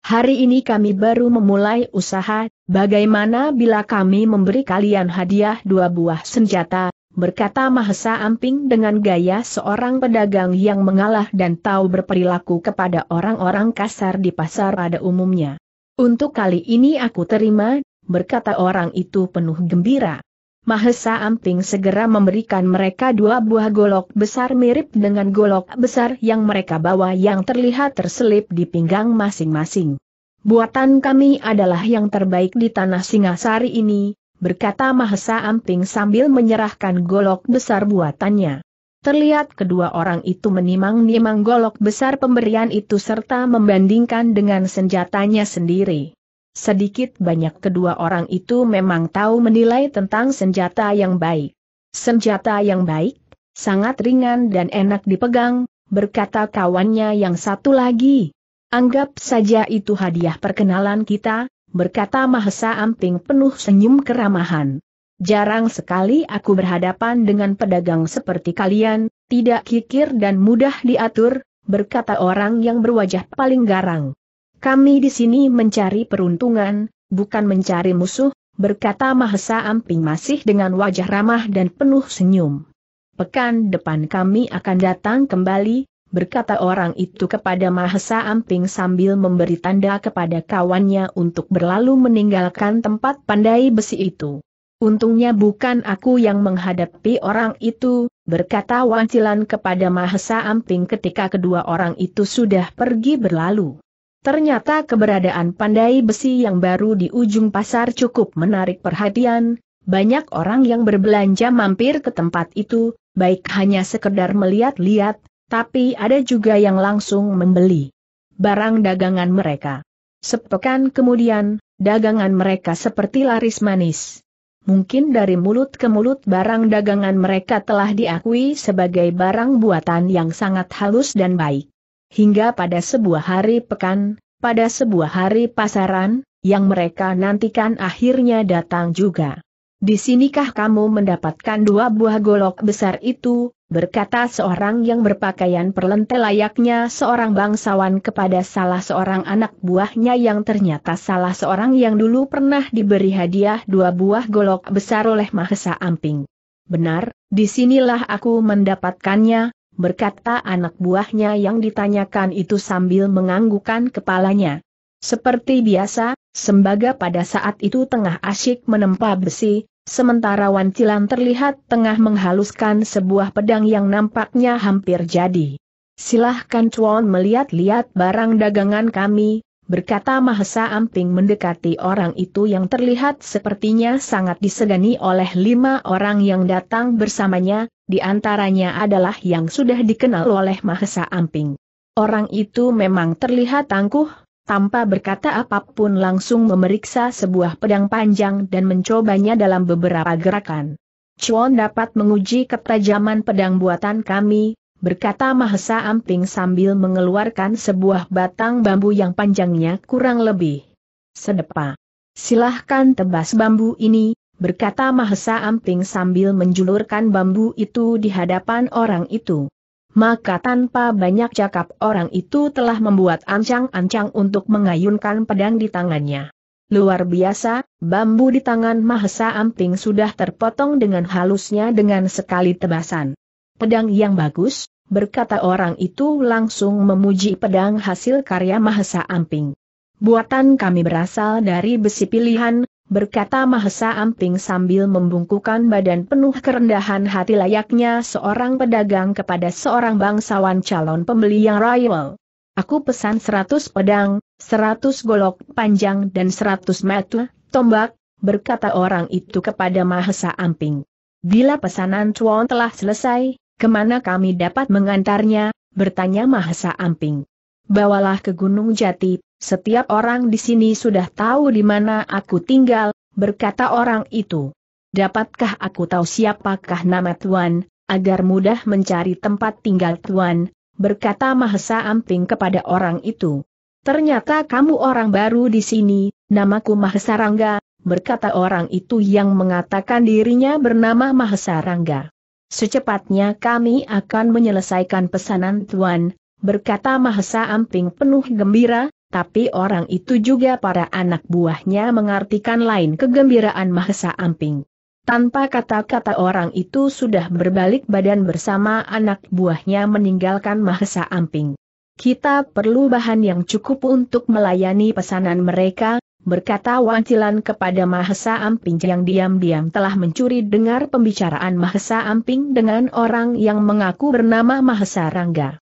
Speaker 1: Hari ini kami baru memulai usaha, bagaimana bila kami memberi kalian hadiah dua buah senjata, berkata Mahesa Amping dengan gaya seorang pedagang yang mengalah dan tahu berperilaku kepada orang-orang kasar di pasar pada umumnya. Untuk kali ini aku terima, berkata orang itu penuh gembira. Mahesa Amping segera memberikan mereka dua buah golok besar mirip dengan golok besar yang mereka bawa yang terlihat terselip di pinggang masing-masing. Buatan kami adalah yang terbaik di tanah Singasari ini, berkata Mahesa Amping sambil menyerahkan golok besar buatannya. Terlihat kedua orang itu menimang-nimang golok besar pemberian itu serta membandingkan dengan senjatanya sendiri. Sedikit banyak kedua orang itu memang tahu menilai tentang senjata yang baik. Senjata yang baik, sangat ringan dan enak dipegang, berkata kawannya yang satu lagi. Anggap saja itu hadiah perkenalan kita, berkata Mahesa Amping penuh senyum keramahan. Jarang sekali aku berhadapan dengan pedagang seperti kalian, tidak kikir dan mudah diatur, berkata orang yang berwajah paling garang. Kami di sini mencari peruntungan, bukan mencari musuh, berkata Mahesa Amping masih dengan wajah ramah dan penuh senyum. Pekan depan kami akan datang kembali, berkata orang itu kepada Mahesa Amping sambil memberi tanda kepada kawannya untuk berlalu meninggalkan tempat pandai besi itu. Untungnya bukan aku yang menghadapi orang itu, berkata Wancilan kepada Mahesa Amping ketika kedua orang itu sudah pergi berlalu. Ternyata keberadaan pandai besi yang baru di ujung pasar cukup menarik perhatian, banyak orang yang berbelanja mampir ke tempat itu, baik hanya sekedar melihat-lihat, tapi ada juga yang langsung membeli barang dagangan mereka. Sepekan kemudian, dagangan mereka seperti laris manis. Mungkin dari mulut ke mulut barang dagangan mereka telah diakui sebagai barang buatan yang sangat halus dan baik. Hingga pada sebuah hari pekan, pada sebuah hari pasaran, yang mereka nantikan akhirnya datang juga. Di sinikah kamu mendapatkan dua buah golok besar itu, berkata seorang yang berpakaian perlente layaknya seorang bangsawan kepada salah seorang anak buahnya yang ternyata salah seorang yang dulu pernah diberi hadiah dua buah golok besar oleh Mahesa Amping. Benar, disinilah aku mendapatkannya, berkata anak buahnya yang ditanyakan itu sambil menganggukan kepalanya. Seperti biasa, sembaga pada saat itu tengah asyik menempa besi, Sementara Wan Cilan terlihat tengah menghaluskan sebuah pedang yang nampaknya hampir jadi. Silahkan Chuan melihat-lihat barang dagangan kami, berkata Mahesa Amping mendekati orang itu yang terlihat sepertinya sangat disegani oleh lima orang yang datang bersamanya, di antaranya adalah yang sudah dikenal oleh Mahesa Amping. Orang itu memang terlihat tangguh, tanpa berkata apapun langsung memeriksa sebuah pedang panjang dan mencobanya dalam beberapa gerakan. Chuan dapat menguji ketajaman pedang buatan kami, berkata Mahesa Amping sambil mengeluarkan sebuah batang bambu yang panjangnya kurang lebih. Sedepa. Silahkan tebas bambu ini, berkata Mahesa Amping sambil menjulurkan bambu itu di hadapan orang itu maka tanpa banyak cakap orang itu telah membuat ancang-ancang untuk mengayunkan pedang di tangannya. Luar biasa, bambu di tangan Mahesa Amping sudah terpotong dengan halusnya dengan sekali tebasan. Pedang yang bagus, berkata orang itu langsung memuji pedang hasil karya Mahesa Amping. Buatan kami berasal dari besi pilihan, berkata Mahesa Amping sambil membungkukan badan penuh kerendahan hati layaknya seorang pedagang kepada seorang bangsawan calon pembeli yang rival. Aku pesan 100 pedang, 100 golok panjang dan 100 metu, tombak, berkata orang itu kepada Mahesa Amping. Bila pesanan Chuan telah selesai, kemana kami dapat mengantarnya, bertanya Mahesa Amping. Bawalah ke Gunung Jati, setiap orang di sini sudah tahu di mana aku tinggal, berkata orang itu. Dapatkah aku tahu siapakah nama Tuan, agar mudah mencari tempat tinggal Tuan, berkata Mahesa Amping kepada orang itu. Ternyata kamu orang baru di sini, namaku Mahesa Rangga, berkata orang itu yang mengatakan dirinya bernama Mahesa Rangga. Secepatnya kami akan menyelesaikan pesanan Tuan, berkata Mahesa Amping penuh gembira, tapi orang itu juga para anak buahnya mengartikan lain kegembiraan Mahesa Amping. Tanpa kata-kata orang itu sudah berbalik badan bersama anak buahnya meninggalkan Mahesa Amping. Kita perlu bahan yang cukup untuk melayani pesanan mereka, berkata Wancilan kepada Mahesa Amping yang diam-diam telah mencuri dengar pembicaraan Mahesa Amping dengan orang yang mengaku bernama Mahesa Rangga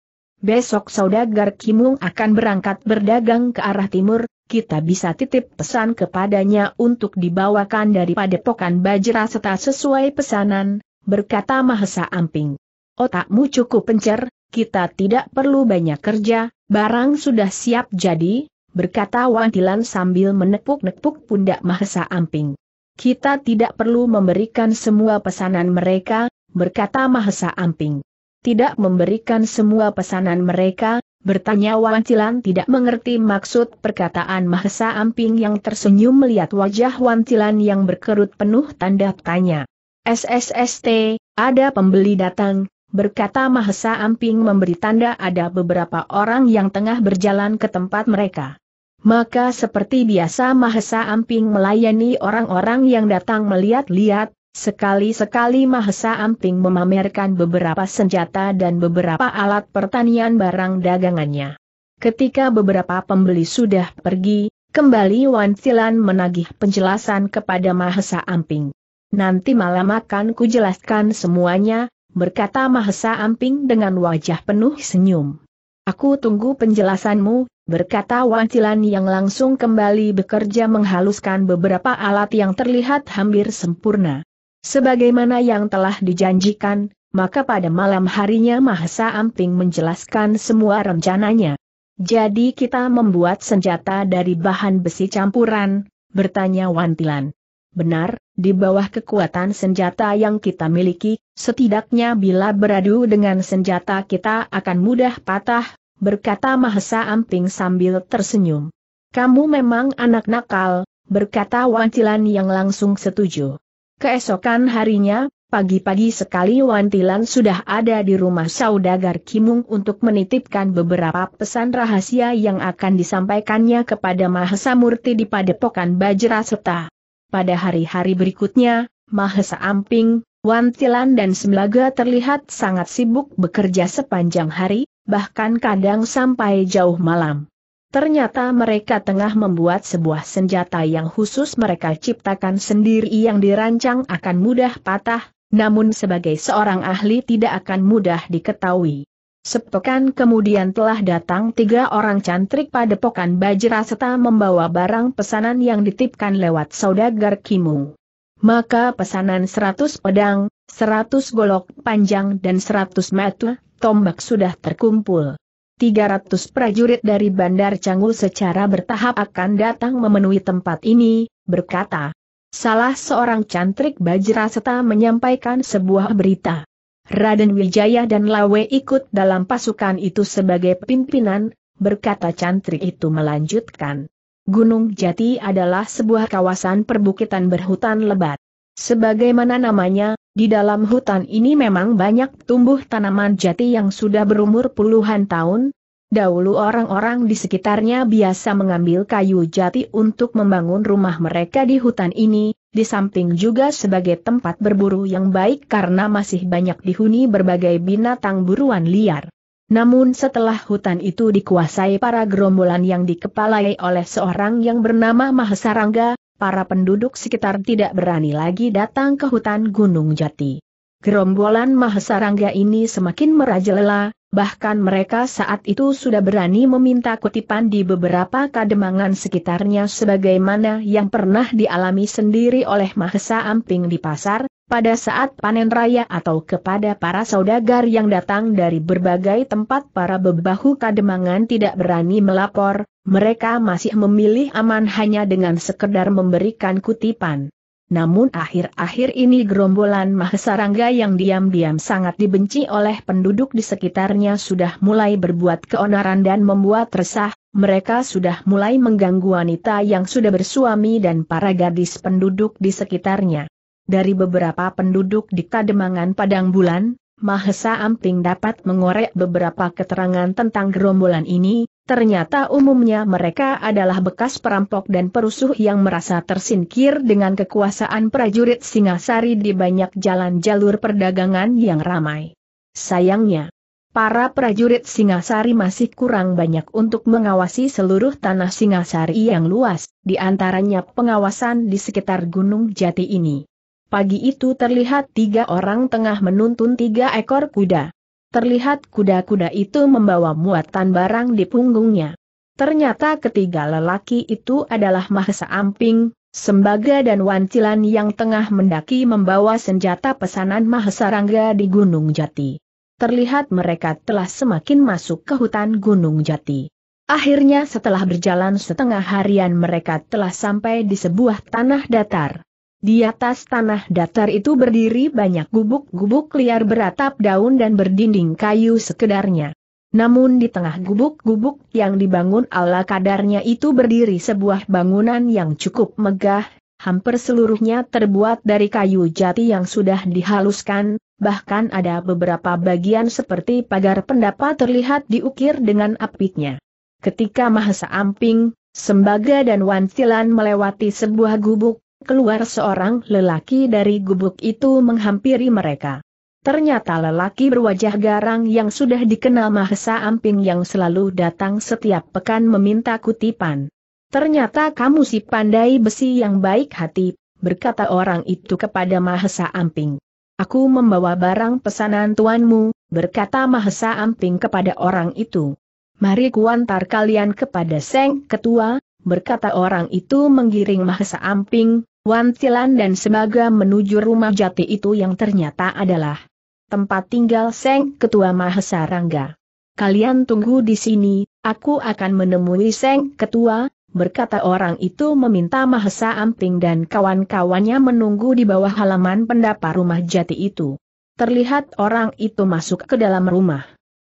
Speaker 1: besok saudagar Kimung akan berangkat berdagang ke arah timur, kita bisa titip pesan kepadanya untuk dibawakan dari padepokan bajra serta sesuai pesanan, berkata Mahesa Amping. Otakmu cukup pencer, kita tidak perlu banyak kerja, barang sudah siap jadi, berkata Wantilan sambil menepuk-nepuk pundak Mahesa Amping. Kita tidak perlu memberikan semua pesanan mereka, berkata Mahesa Amping tidak memberikan semua pesanan mereka, bertanya Wan Cilan tidak mengerti maksud perkataan Mahesa Amping yang tersenyum melihat wajah Wan Cilan yang berkerut penuh tanda tanya. SSST, ada pembeli datang, berkata Mahesa Amping memberi tanda ada beberapa orang yang tengah berjalan ke tempat mereka. Maka seperti biasa Mahesa Amping melayani orang-orang yang datang melihat-lihat, Sekali-sekali Mahesa Amping memamerkan beberapa senjata dan beberapa alat pertanian barang dagangannya. Ketika beberapa pembeli sudah pergi, kembali Wan Silan menagih penjelasan kepada Mahesa Amping. Nanti malam akan kujelaskan semuanya, berkata Mahesa Amping dengan wajah penuh senyum. Aku tunggu penjelasanmu, berkata Wan Silan yang langsung kembali bekerja menghaluskan beberapa alat yang terlihat hampir sempurna. Sebagaimana yang telah dijanjikan, maka pada malam harinya Mahesa Amping menjelaskan semua rencananya. Jadi kita membuat senjata dari bahan besi campuran, bertanya Wantilan. Benar, di bawah kekuatan senjata yang kita miliki, setidaknya bila beradu dengan senjata kita akan mudah patah, berkata Mahesa Amping sambil tersenyum. Kamu memang anak nakal, berkata Wantilan yang langsung setuju. Keesokan harinya, pagi-pagi sekali Wantilan sudah ada di rumah saudagar Kimung untuk menitipkan beberapa pesan rahasia yang akan disampaikannya kepada Mahesa Murti di Padepokan Bajra Seta. Pada hari-hari berikutnya, Mahesa Amping, Wantilan dan Semlaga terlihat sangat sibuk bekerja sepanjang hari, bahkan kadang sampai jauh malam. Ternyata mereka tengah membuat sebuah senjata yang khusus mereka ciptakan sendiri yang dirancang akan mudah patah, namun sebagai seorang ahli tidak akan mudah diketahui. Sepekan kemudian telah datang tiga orang cantrik padepokan Bajra serta membawa barang pesanan yang ditipkan lewat saudagar Kimu. Maka pesanan 100 pedang, 100 golok panjang dan 100 metu, tombak sudah terkumpul. 300 prajurit dari Bandar Canggu secara bertahap akan datang memenuhi tempat ini, berkata. Salah seorang cantrik Bajra Seta menyampaikan sebuah berita. Raden Wijaya dan Lawe ikut dalam pasukan itu sebagai pimpinan, berkata cantrik itu melanjutkan. Gunung Jati adalah sebuah kawasan perbukitan berhutan lebat. Sebagaimana namanya, di dalam hutan ini memang banyak tumbuh tanaman jati yang sudah berumur puluhan tahun. Dahulu orang-orang di sekitarnya biasa mengambil kayu jati untuk membangun rumah mereka di hutan ini, di samping juga sebagai tempat berburu yang baik karena masih banyak dihuni berbagai binatang buruan liar. Namun setelah hutan itu dikuasai para gerombolan yang dikepalai oleh seorang yang bernama Mahesarangga, para penduduk sekitar tidak berani lagi datang ke hutan Gunung Jati. Gerombolan Mahasarangga ini semakin merajalela, bahkan mereka saat itu sudah berani meminta kutipan di beberapa kademangan sekitarnya sebagaimana yang pernah dialami sendiri oleh Mahesa Amping di pasar, pada saat panen raya atau kepada para saudagar yang datang dari berbagai tempat para bebahu kademangan tidak berani melapor, mereka masih memilih aman hanya dengan sekedar memberikan kutipan. Namun akhir-akhir ini gerombolan Mahesarangga yang diam-diam sangat dibenci oleh penduduk di sekitarnya sudah mulai berbuat keonaran dan membuat resah, mereka sudah mulai mengganggu wanita yang sudah bersuami dan para gadis penduduk di sekitarnya dari beberapa penduduk di Kademangan Padang Bulan, Mahesa Amping dapat mengorek beberapa keterangan tentang gerombolan ini, ternyata umumnya mereka adalah bekas perampok dan perusuh yang merasa tersingkir dengan kekuasaan prajurit Singasari di banyak jalan jalur perdagangan yang ramai. Sayangnya, para prajurit Singasari masih kurang banyak untuk mengawasi seluruh tanah Singasari yang luas, di antaranya pengawasan di sekitar Gunung Jati ini. Pagi itu terlihat tiga orang tengah menuntun tiga ekor kuda. Terlihat kuda-kuda itu membawa muatan barang di punggungnya. Ternyata ketiga lelaki itu adalah Mahesa Amping, Sembaga dan Wancilan yang tengah mendaki membawa senjata pesanan Mahesa Rangga di Gunung Jati. Terlihat mereka telah semakin masuk ke hutan Gunung Jati. Akhirnya setelah berjalan setengah harian mereka telah sampai di sebuah tanah datar. Di atas tanah datar itu berdiri banyak gubuk-gubuk liar beratap daun dan berdinding kayu sekedarnya. Namun di tengah gubuk-gubuk yang dibangun ala kadarnya itu berdiri sebuah bangunan yang cukup megah, hampir seluruhnya terbuat dari kayu jati yang sudah dihaluskan, bahkan ada beberapa bagian seperti pagar pendapa terlihat diukir dengan apiknya. Ketika Mahasa Amping, Sembaga dan Wantilan melewati sebuah gubuk, keluar seorang lelaki dari gubuk itu menghampiri mereka. Ternyata lelaki berwajah garang yang sudah dikenal Mahesa Amping yang selalu datang setiap pekan meminta kutipan. Ternyata kamu si pandai besi yang baik hati, berkata orang itu kepada Mahesa Amping. Aku membawa barang pesanan tuanmu, berkata Mahesa Amping kepada orang itu. Mari kuantar kalian kepada Seng Ketua, berkata orang itu menggiring Mahesa Amping, Wan Tilan dan Semaga menuju rumah jati itu yang ternyata adalah tempat tinggal Seng Ketua Mahesa Rangga. Kalian tunggu di sini, aku akan menemui Seng Ketua, berkata orang itu meminta Mahesa Amping dan kawan-kawannya menunggu di bawah halaman pendapa rumah jati itu. Terlihat orang itu masuk ke dalam rumah.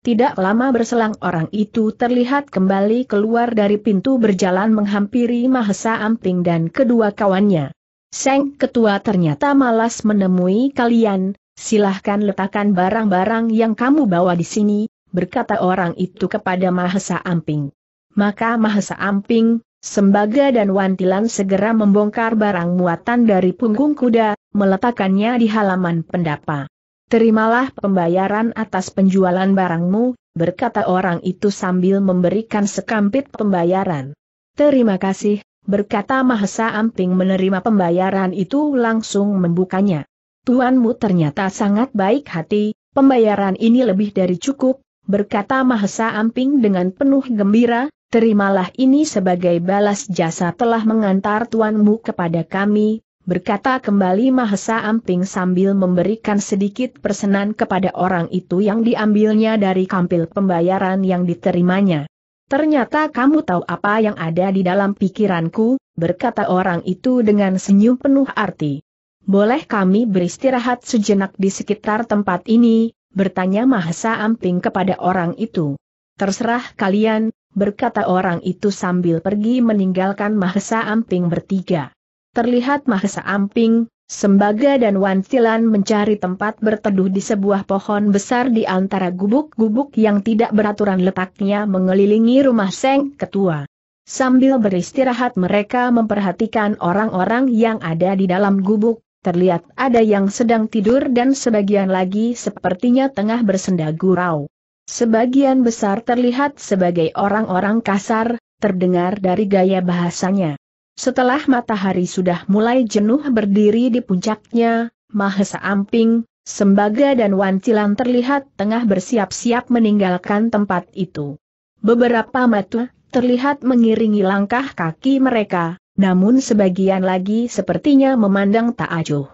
Speaker 1: Tidak lama berselang orang itu terlihat kembali keluar dari pintu berjalan menghampiri Mahesa Amping dan kedua kawannya. Seng Ketua ternyata malas menemui kalian, silahkan letakkan barang-barang yang kamu bawa di sini, berkata orang itu kepada Mahesa Amping. Maka Mahesa Amping, Sembaga dan Wantilan segera membongkar barang muatan dari punggung kuda, meletakkannya di halaman pendapa. Terimalah pembayaran atas penjualan barangmu, berkata orang itu sambil memberikan sekampit pembayaran. Terima kasih, berkata Mahesa Amping menerima pembayaran itu langsung membukanya. Tuanmu ternyata sangat baik hati, pembayaran ini lebih dari cukup, berkata Mahesa Amping dengan penuh gembira, terimalah ini sebagai balas jasa telah mengantar tuanmu kepada kami, berkata kembali Mahesa Amping sambil memberikan sedikit persenan kepada orang itu yang diambilnya dari kampil pembayaran yang diterimanya. Ternyata kamu tahu apa yang ada di dalam pikiranku, berkata orang itu dengan senyum penuh arti. Boleh kami beristirahat sejenak di sekitar tempat ini, bertanya Mahesa Amping kepada orang itu. Terserah kalian, berkata orang itu sambil pergi meninggalkan Mahesa Amping bertiga. Terlihat Mahesa Amping, Sembaga dan Wantilan mencari tempat berteduh di sebuah pohon besar di antara gubuk-gubuk yang tidak beraturan letaknya mengelilingi rumah Seng Ketua. Sambil beristirahat mereka memperhatikan orang-orang yang ada di dalam gubuk, terlihat ada yang sedang tidur dan sebagian lagi sepertinya tengah bersenda gurau. Sebagian besar terlihat sebagai orang-orang kasar, terdengar dari gaya bahasanya. Setelah matahari sudah mulai jenuh berdiri di puncaknya, Mahesa Amping, Sembaga dan Wancilan terlihat tengah bersiap-siap meninggalkan tempat itu. Beberapa mata terlihat mengiringi langkah kaki mereka, namun sebagian lagi sepertinya memandang tak acuh.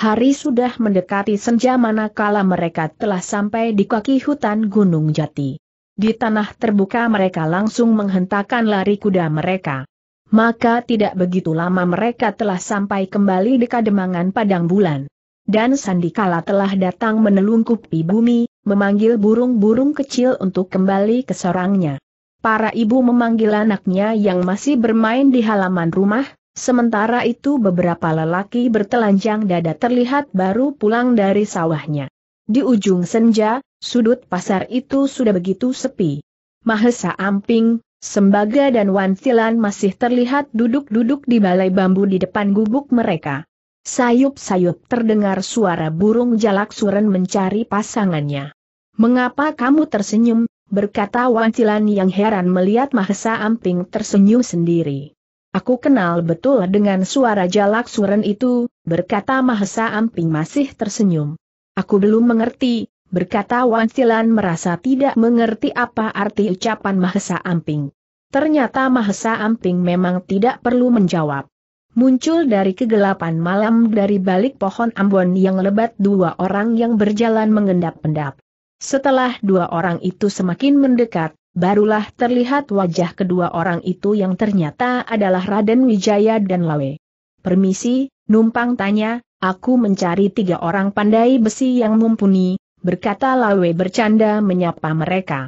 Speaker 1: Hari sudah mendekati senja manakala mereka telah sampai di kaki hutan Gunung Jati. Di tanah terbuka mereka langsung menghentakkan lari kuda mereka. Maka tidak begitu lama mereka telah sampai kembali di kademangan padang bulan. Dan Sandikala telah datang menelungkupi bumi, memanggil burung-burung kecil untuk kembali ke sarangnya. Para ibu memanggil anaknya yang masih bermain di halaman rumah, sementara itu beberapa lelaki bertelanjang dada terlihat baru pulang dari sawahnya. Di ujung senja, sudut pasar itu sudah begitu sepi. Mahesa Amping, Sembaga dan Wantilan masih terlihat duduk-duduk di balai bambu di depan gubuk mereka. Sayup-sayup terdengar suara burung jalak suren mencari pasangannya. Mengapa kamu tersenyum, berkata Wantilan yang heran melihat Mahesa Amping tersenyum sendiri. Aku kenal betul dengan suara jalak suren itu, berkata Mahesa Amping masih tersenyum. Aku belum mengerti, berkata Wansilan merasa tidak mengerti apa arti ucapan Mahesa Amping. Ternyata Mahesa Amping memang tidak perlu menjawab. Muncul dari kegelapan malam dari balik pohon ambon yang lebat dua orang yang berjalan mengendap-endap. Setelah dua orang itu semakin mendekat, barulah terlihat wajah kedua orang itu yang ternyata adalah Raden Wijaya dan Lawe. Permisi, numpang tanya, aku mencari tiga orang pandai besi yang mumpuni, berkata Lawe bercanda menyapa mereka.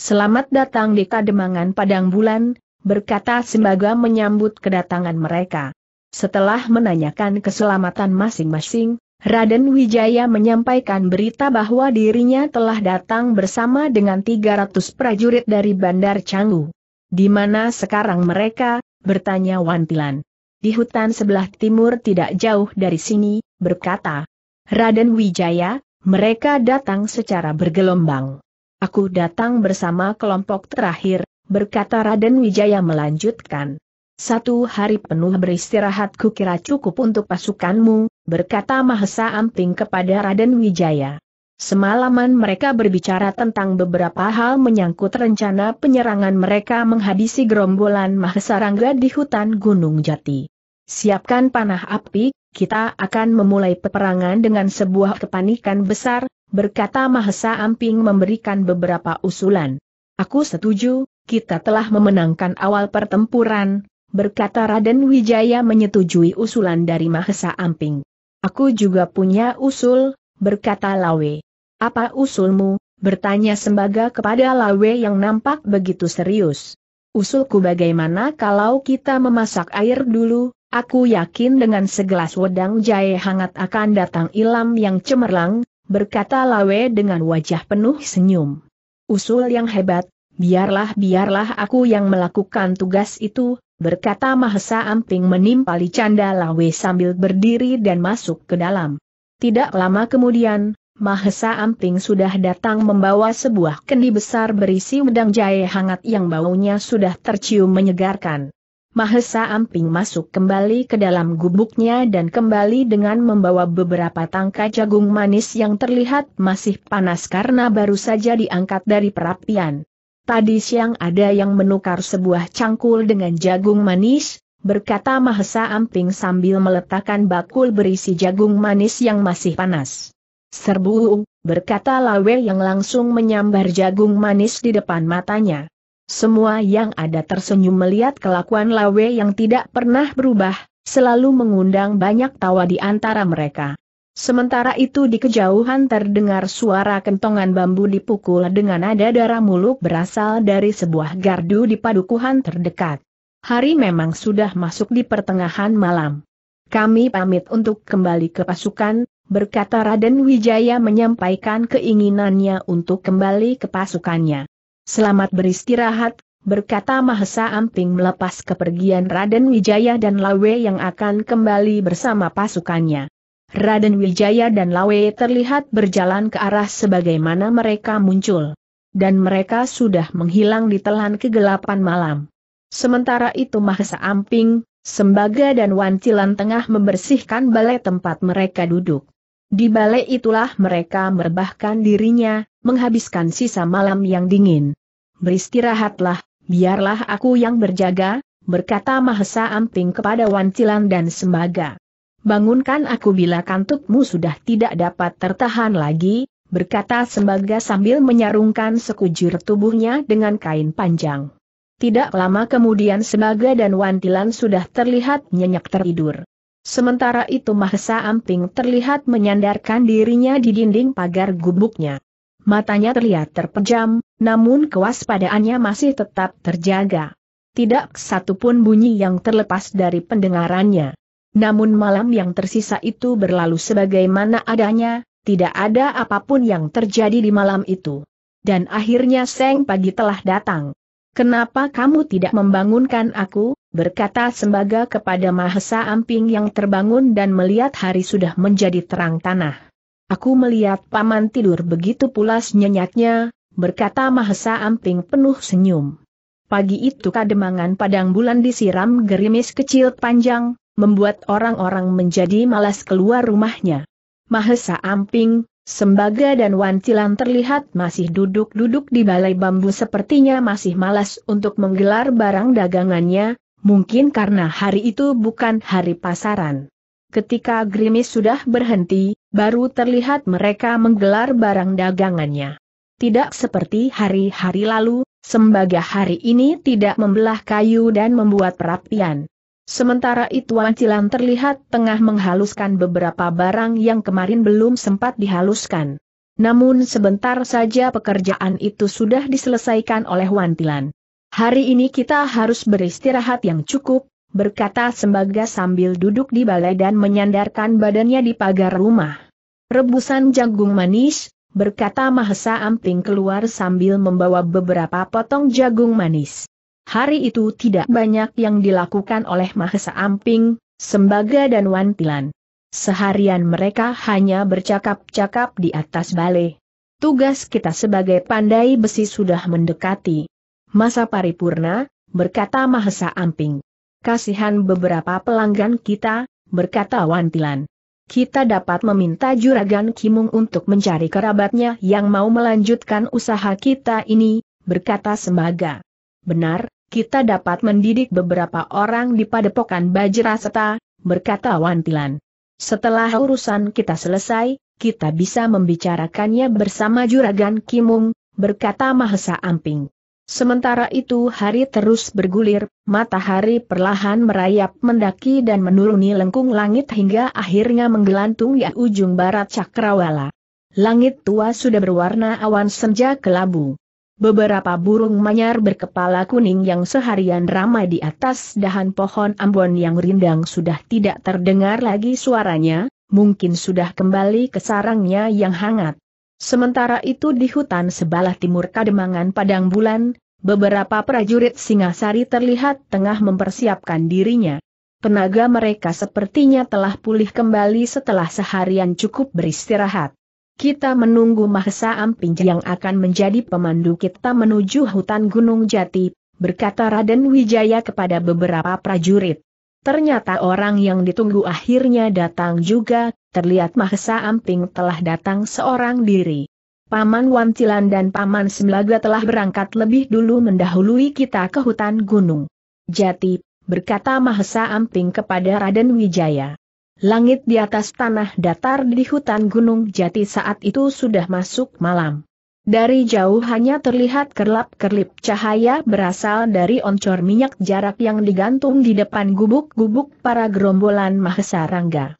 Speaker 1: Selamat datang di Kademangan Padang Bulan, berkata Sembaga menyambut kedatangan mereka. Setelah menanyakan keselamatan masing-masing, Raden Wijaya menyampaikan berita bahwa dirinya telah datang bersama dengan 300 prajurit dari Bandar Canggu. Di mana sekarang mereka? bertanya Wantilan. Di hutan sebelah timur tidak jauh dari sini, berkata. Raden Wijaya, mereka datang secara bergelombang. Aku datang bersama kelompok terakhir, berkata Raden Wijaya melanjutkan. Satu hari penuh beristirahat kukira cukup untuk pasukanmu, berkata Mahesa Amping kepada Raden Wijaya. Semalaman mereka berbicara tentang beberapa hal menyangkut rencana penyerangan mereka menghabisi gerombolan Mahesa Rangga di hutan Gunung Jati. Siapkan panah api, kita akan memulai peperangan dengan sebuah kepanikan besar, berkata Mahesa Amping memberikan beberapa usulan. Aku setuju, kita telah memenangkan awal pertempuran, berkata Raden Wijaya menyetujui usulan dari Mahesa Amping. Aku juga punya usul, berkata Lawe. Apa usulmu? bertanya Sembaga kepada Lawe yang nampak begitu serius. Usulku bagaimana kalau kita memasak air dulu, Aku yakin dengan segelas wedang jahe hangat akan datang ilam yang cemerlang, berkata Lawe dengan wajah penuh senyum. Usul yang hebat, biarlah-biarlah aku yang melakukan tugas itu, berkata Mahesa Amping menimpali canda Lawe sambil berdiri dan masuk ke dalam. Tidak lama kemudian, Mahesa Amping sudah datang membawa sebuah kendi besar berisi wedang jahe hangat yang baunya sudah tercium menyegarkan. Mahesa Amping masuk kembali ke dalam gubuknya dan kembali dengan membawa beberapa tangkai jagung manis yang terlihat masih panas karena baru saja diangkat dari perapian. Tadi siang ada yang menukar sebuah cangkul dengan jagung manis, berkata Mahesa Amping sambil meletakkan bakul berisi jagung manis yang masih panas. Serbu, berkata Lawe yang langsung menyambar jagung manis di depan matanya. Semua yang ada tersenyum melihat kelakuan Lawe yang tidak pernah berubah, selalu mengundang banyak tawa di antara mereka. Sementara itu di kejauhan terdengar suara kentongan bambu dipukul dengan nada darah muluk berasal dari sebuah gardu di padukuhan terdekat. Hari memang sudah masuk di pertengahan malam. Kami pamit untuk kembali ke pasukan, berkata Raden Wijaya menyampaikan keinginannya untuk kembali ke pasukannya. Selamat beristirahat, berkata Mahesa Amping melepas kepergian Raden Wijaya dan Lawe yang akan kembali bersama pasukannya. Raden Wijaya dan Lawe terlihat berjalan ke arah sebagaimana mereka muncul. Dan mereka sudah menghilang di telan kegelapan malam. Sementara itu Mahesa Amping, Sembaga dan Wancilan tengah membersihkan balai tempat mereka duduk. Di balai itulah mereka merebahkan dirinya, menghabiskan sisa malam yang dingin. Beristirahatlah, biarlah aku yang berjaga, berkata Mahesa Amping kepada Wancilan dan Sembaga. Bangunkan aku bila kantukmu sudah tidak dapat tertahan lagi, berkata Sembaga sambil menyarungkan sekujur tubuhnya dengan kain panjang. Tidak lama kemudian Sembaga dan Wantilan sudah terlihat nyenyak tertidur. Sementara itu Mahesa Amping terlihat menyandarkan dirinya di dinding pagar gubuknya matanya terlihat terpejam, namun kewaspadaannya masih tetap terjaga. Tidak satu pun bunyi yang terlepas dari pendengarannya. Namun malam yang tersisa itu berlalu sebagaimana adanya, tidak ada apapun yang terjadi di malam itu. Dan akhirnya Seng pagi telah datang. Kenapa kamu tidak membangunkan aku, berkata Sembaga kepada Mahesa Amping yang terbangun dan melihat hari sudah menjadi terang tanah. Aku melihat paman tidur begitu pulas nyenyaknya, berkata Mahesa Amping penuh senyum. Pagi itu kademangan padang bulan disiram gerimis kecil panjang, membuat orang-orang menjadi malas keluar rumahnya. Mahesa Amping, Sembaga dan Wantilan terlihat masih duduk-duduk di balai bambu sepertinya masih malas untuk menggelar barang dagangannya, mungkin karena hari itu bukan hari pasaran. Ketika gerimis sudah berhenti, baru terlihat mereka menggelar barang dagangannya. Tidak seperti hari-hari lalu, sembaga hari ini tidak membelah kayu dan membuat perapian. Sementara itu Ancilan terlihat tengah menghaluskan beberapa barang yang kemarin belum sempat dihaluskan. Namun sebentar saja pekerjaan itu sudah diselesaikan oleh Wantilan. Hari ini kita harus beristirahat yang cukup, berkata Sembaga sambil duduk di balai dan menyandarkan badannya di pagar rumah. Rebusan jagung manis, berkata Mahesa Amping keluar sambil membawa beberapa potong jagung manis. Hari itu tidak banyak yang dilakukan oleh Mahesa Amping, Sembaga dan Wantilan. Seharian mereka hanya bercakap-cakap di atas balai. Tugas kita sebagai pandai besi sudah mendekati. Masa paripurna, berkata Mahesa Amping kasihan beberapa pelanggan kita, berkata Wantilan. Kita dapat meminta Juragan Kimung untuk mencari kerabatnya yang mau melanjutkan usaha kita ini, berkata Sembaga. Benar, kita dapat mendidik beberapa orang di padepokan Bajraseta, berkata Wantilan. Setelah urusan kita selesai, kita bisa membicarakannya bersama Juragan Kimung, berkata Mahesa Amping. Sementara itu hari terus bergulir, matahari perlahan merayap mendaki dan menuruni lengkung langit hingga akhirnya menggelantung di ujung barat cakrawala. Langit tua sudah berwarna awan senja kelabu. Beberapa burung manyar berkepala kuning yang seharian ramai di atas dahan pohon ambon yang rindang sudah tidak terdengar lagi suaranya, mungkin sudah kembali ke sarangnya yang hangat. Sementara itu di hutan sebelah timur Kademangan Padang Bulan, beberapa prajurit Singasari terlihat tengah mempersiapkan dirinya. Tenaga mereka sepertinya telah pulih kembali setelah seharian cukup beristirahat. Kita menunggu Mahesa Amping yang akan menjadi pemandu kita menuju hutan Gunung Jati, berkata Raden Wijaya kepada beberapa prajurit. Ternyata orang yang ditunggu akhirnya datang juga, terlihat Mahesa Amping telah datang seorang diri. Paman Wantilan dan Paman Semlaga telah berangkat lebih dulu mendahului kita ke hutan gunung. Jati, berkata Mahesa Amping kepada Raden Wijaya. Langit di atas tanah datar di hutan gunung Jati saat itu sudah masuk malam. Dari jauh hanya terlihat kerlap-kerlip cahaya berasal dari oncor minyak jarak yang digantung di depan gubuk-gubuk para gerombolan Mahesa Rangga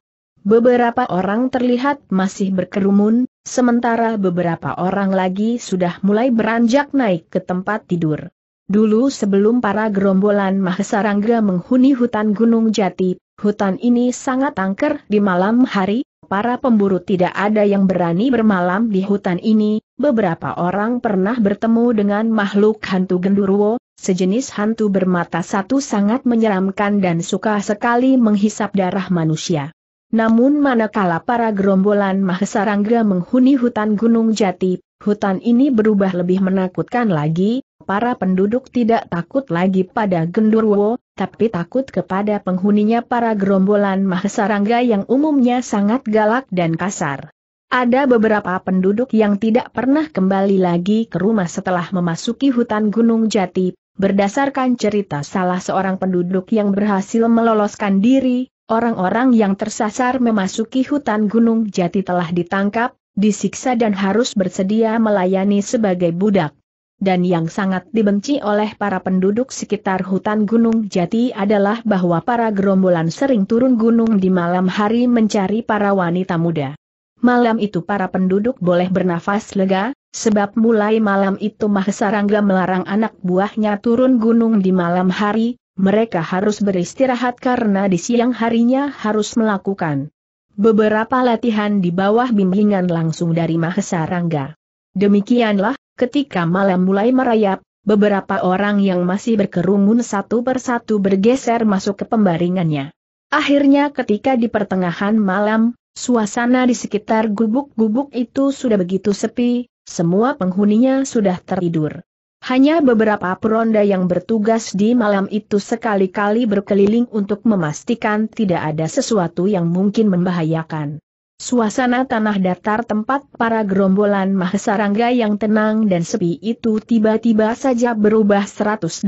Speaker 1: beberapa orang terlihat masih berkerumun, sementara beberapa orang lagi sudah mulai beranjak naik ke tempat tidur. Dulu sebelum para gerombolan Mahesarangga menghuni hutan Gunung Jati, hutan ini sangat angker di malam hari, para pemburu tidak ada yang berani bermalam di hutan ini, beberapa orang pernah bertemu dengan makhluk hantu Gendurwo, sejenis hantu bermata satu sangat menyeramkan dan suka sekali menghisap darah manusia. Namun manakala para gerombolan Mahesarangga menghuni hutan Gunung Jati, hutan ini berubah lebih menakutkan lagi, para penduduk tidak takut lagi pada Gendurwo, tapi takut kepada penghuninya para gerombolan Mahesarangga yang umumnya sangat galak dan kasar. Ada beberapa penduduk yang tidak pernah kembali lagi ke rumah setelah memasuki hutan Gunung Jati, berdasarkan cerita salah seorang penduduk yang berhasil meloloskan diri, Orang-orang yang tersasar memasuki hutan Gunung Jati telah ditangkap, disiksa dan harus bersedia melayani sebagai budak. Dan yang sangat dibenci oleh para penduduk sekitar hutan Gunung Jati adalah bahwa para gerombolan sering turun gunung di malam hari mencari para wanita muda. Malam itu para penduduk boleh bernafas lega, sebab mulai malam itu Mahesarangga melarang anak buahnya turun gunung di malam hari, mereka harus beristirahat karena di siang harinya harus melakukan beberapa latihan di bawah bimbingan langsung dari Mahesa Rangga. Demikianlah, ketika malam mulai merayap, beberapa orang yang masih berkerumun satu persatu bergeser masuk ke pembaringannya. Akhirnya ketika di pertengahan malam, suasana di sekitar gubuk-gubuk itu sudah begitu sepi, semua penghuninya sudah tertidur. Hanya beberapa peronda yang bertugas di malam itu sekali-kali berkeliling untuk memastikan tidak ada sesuatu yang mungkin membahayakan. Suasana tanah datar tempat para gerombolan Mahesarangga yang tenang dan sepi itu tiba-tiba saja berubah 180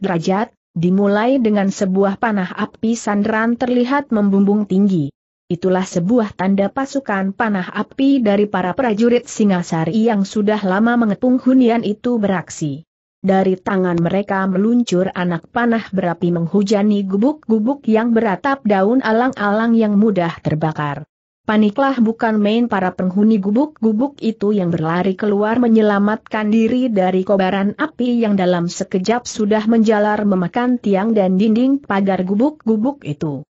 Speaker 1: derajat, dimulai dengan sebuah panah api sandaran terlihat membumbung tinggi itulah sebuah tanda pasukan panah api dari para prajurit Singasari yang sudah lama mengepung hunian itu beraksi. Dari tangan mereka meluncur anak panah berapi menghujani gubuk-gubuk yang beratap daun alang-alang yang mudah terbakar. Paniklah bukan main para penghuni gubuk-gubuk itu yang berlari keluar menyelamatkan diri dari kobaran api yang dalam sekejap sudah menjalar memakan tiang dan dinding pagar gubuk-gubuk itu.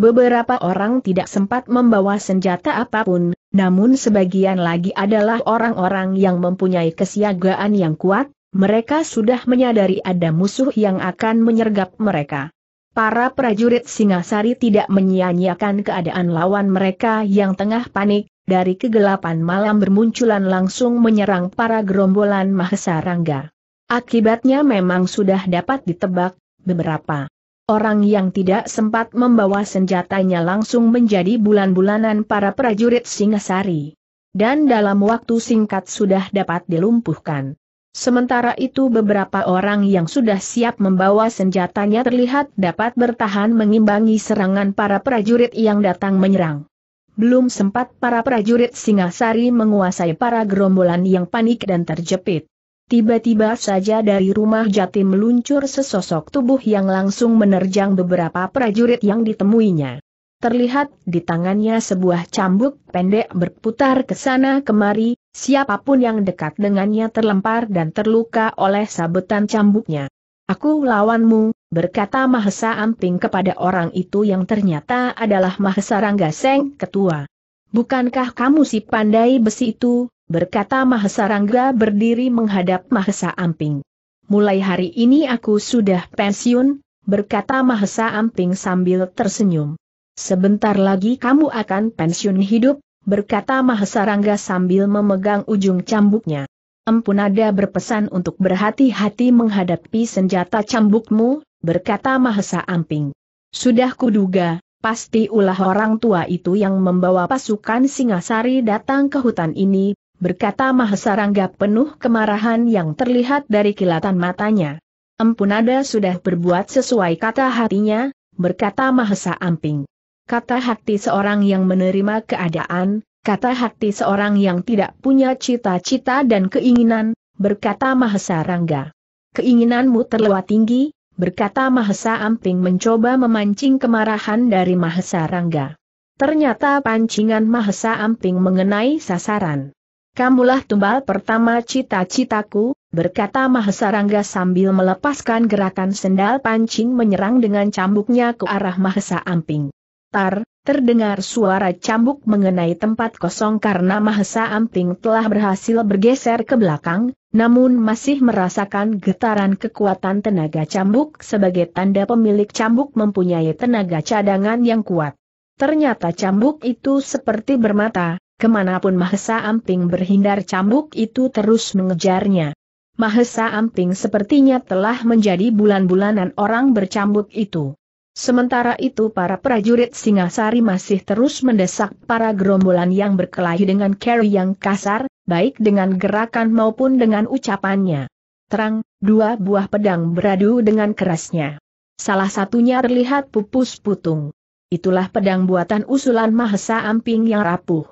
Speaker 1: Beberapa orang tidak sempat membawa senjata apapun, namun sebagian lagi adalah orang-orang yang mempunyai kesiagaan yang kuat, mereka sudah menyadari ada musuh yang akan menyergap mereka. Para prajurit Singasari tidak menyia-nyiakan keadaan lawan mereka yang tengah panik, dari kegelapan malam bermunculan langsung menyerang para gerombolan Mahesarangga. Akibatnya memang sudah dapat ditebak, beberapa Orang yang tidak sempat membawa senjatanya langsung menjadi bulan-bulanan para prajurit Singasari. Dan dalam waktu singkat sudah dapat dilumpuhkan. Sementara itu beberapa orang yang sudah siap membawa senjatanya terlihat dapat bertahan mengimbangi serangan para prajurit yang datang menyerang. Belum sempat para prajurit Singasari menguasai para gerombolan yang panik dan terjepit. Tiba-tiba saja dari rumah jati meluncur sesosok tubuh yang langsung menerjang beberapa prajurit yang ditemuinya. Terlihat di tangannya sebuah cambuk pendek berputar ke sana kemari, siapapun yang dekat dengannya terlempar dan terluka oleh sabetan cambuknya. Aku lawanmu, berkata Mahesa Amping kepada orang itu yang ternyata adalah Mahesa Ranggaseng, ketua. Bukankah kamu si pandai besi itu, berkata Mahesa Rangga berdiri menghadap Mahesa Amping. Mulai hari ini aku sudah pensiun, berkata Mahesa Amping sambil tersenyum. Sebentar lagi kamu akan pensiun hidup, berkata Mahesa Rangga sambil memegang ujung cambuknya. Empunada berpesan untuk berhati-hati menghadapi senjata cambukmu, berkata Mahesa Amping. Sudah kuduga, pasti ulah orang tua itu yang membawa pasukan Singasari datang ke hutan ini, berkata rangga penuh kemarahan yang terlihat dari kilatan matanya. Empunada sudah berbuat sesuai kata hatinya, berkata Mahesa Amping. Kata hati seorang yang menerima keadaan, kata hati seorang yang tidak punya cita-cita dan keinginan, berkata Mahesa Rangga. Keinginanmu terlalu tinggi, berkata Mahesa Amping mencoba memancing kemarahan dari Mahesa Rangga. Ternyata pancingan Mahesa Amping mengenai sasaran kamulah tumbal pertama cita-citaku, berkata Mahesarangga sambil melepaskan gerakan sendal pancing menyerang dengan cambuknya ke arah Mahesa Amping. Tar, terdengar suara cambuk mengenai tempat kosong karena Mahesa Amping telah berhasil bergeser ke belakang, namun masih merasakan getaran kekuatan tenaga cambuk sebagai tanda pemilik cambuk mempunyai tenaga cadangan yang kuat. Ternyata cambuk itu seperti bermata, Kemanapun Mahesa Amping berhindar cambuk itu terus mengejarnya. Mahesa Amping sepertinya telah menjadi bulan-bulanan orang bercambuk itu. Sementara itu para prajurit Singasari masih terus mendesak para gerombolan yang berkelahi dengan Kerry yang kasar, baik dengan gerakan maupun dengan ucapannya. Terang, dua buah pedang beradu dengan kerasnya. Salah satunya terlihat pupus putung. Itulah pedang buatan usulan Mahesa Amping yang rapuh.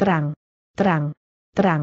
Speaker 1: Terang, terang, terang.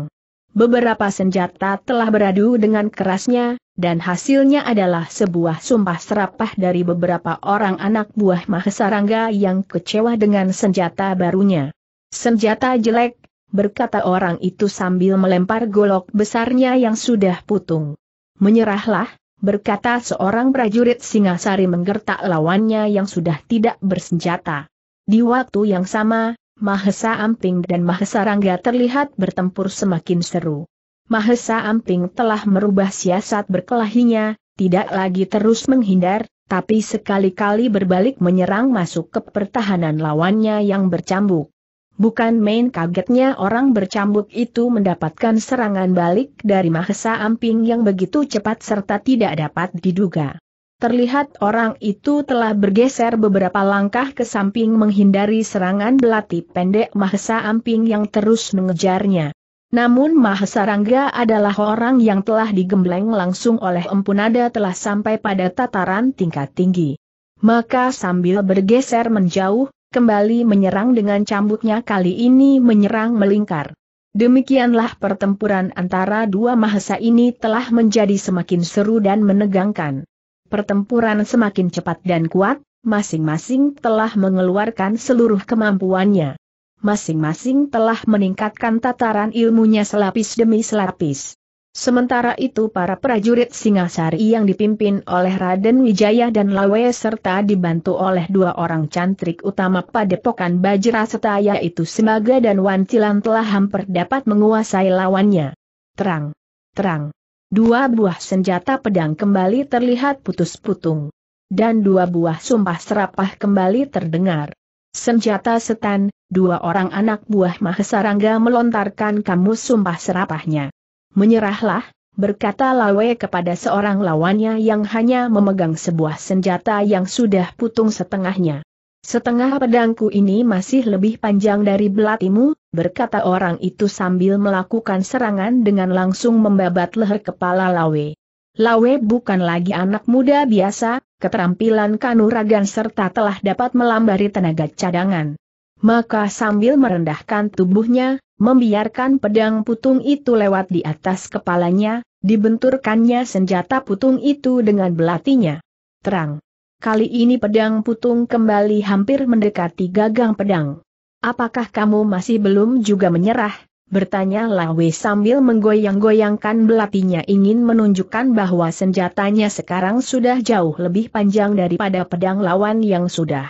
Speaker 1: Beberapa senjata telah beradu dengan kerasnya, dan hasilnya adalah sebuah sumpah serapah dari beberapa orang anak buah Mahesarangga yang kecewa dengan senjata barunya. Senjata jelek, berkata orang itu sambil melempar golok besarnya yang sudah putung. Menyerahlah, berkata seorang prajurit Singasari menggertak lawannya yang sudah tidak bersenjata. Di waktu yang sama, Mahesa Amping dan Mahesa Rangga terlihat bertempur semakin seru. Mahesa Amping telah merubah siasat berkelahinya, tidak lagi terus menghindar, tapi sekali-kali berbalik menyerang masuk ke pertahanan lawannya yang bercambuk. Bukan main kagetnya orang bercambuk itu mendapatkan serangan balik dari Mahesa Amping yang begitu cepat serta tidak dapat diduga. Terlihat orang itu telah bergeser beberapa langkah ke samping menghindari serangan belati pendek Mahesa Amping yang terus mengejarnya. Namun Mahesa Rangga adalah orang yang telah digembleng langsung oleh Empunada telah sampai pada tataran tingkat tinggi. Maka sambil bergeser menjauh, kembali menyerang dengan cambuknya kali ini menyerang melingkar. Demikianlah pertempuran antara dua mahasa ini telah menjadi semakin seru dan menegangkan pertempuran semakin cepat dan kuat, masing-masing telah mengeluarkan seluruh kemampuannya. Masing-masing telah meningkatkan tataran ilmunya selapis demi selapis. Sementara itu para prajurit Singasari yang dipimpin oleh Raden Wijaya dan Lawe serta dibantu oleh dua orang cantrik utama Padepokan Bajra Setaya yaitu Semaga dan Wancilan telah hampir dapat menguasai lawannya. Terang, terang, Dua buah senjata pedang kembali terlihat putus-putung. Dan dua buah sumpah serapah kembali terdengar. Senjata setan, dua orang anak buah Mahesarangga melontarkan kamu sumpah serapahnya. Menyerahlah, berkata Lawe kepada seorang lawannya yang hanya memegang sebuah senjata yang sudah putung setengahnya. Setengah pedangku ini masih lebih panjang dari belatimu, berkata orang itu sambil melakukan serangan dengan langsung membabat leher kepala Lawe. Lawe bukan lagi anak muda biasa, keterampilan kanuragan serta telah dapat melambari tenaga cadangan. Maka sambil merendahkan tubuhnya, membiarkan pedang putung itu lewat di atas kepalanya, dibenturkannya senjata putung itu dengan belatinya. Terang. Kali ini pedang putung kembali hampir mendekati gagang pedang. Apakah kamu masih belum juga menyerah? Bertanya Lawe sambil menggoyang-goyangkan belatinya ingin menunjukkan bahwa senjatanya sekarang sudah jauh lebih panjang daripada pedang lawan yang sudah.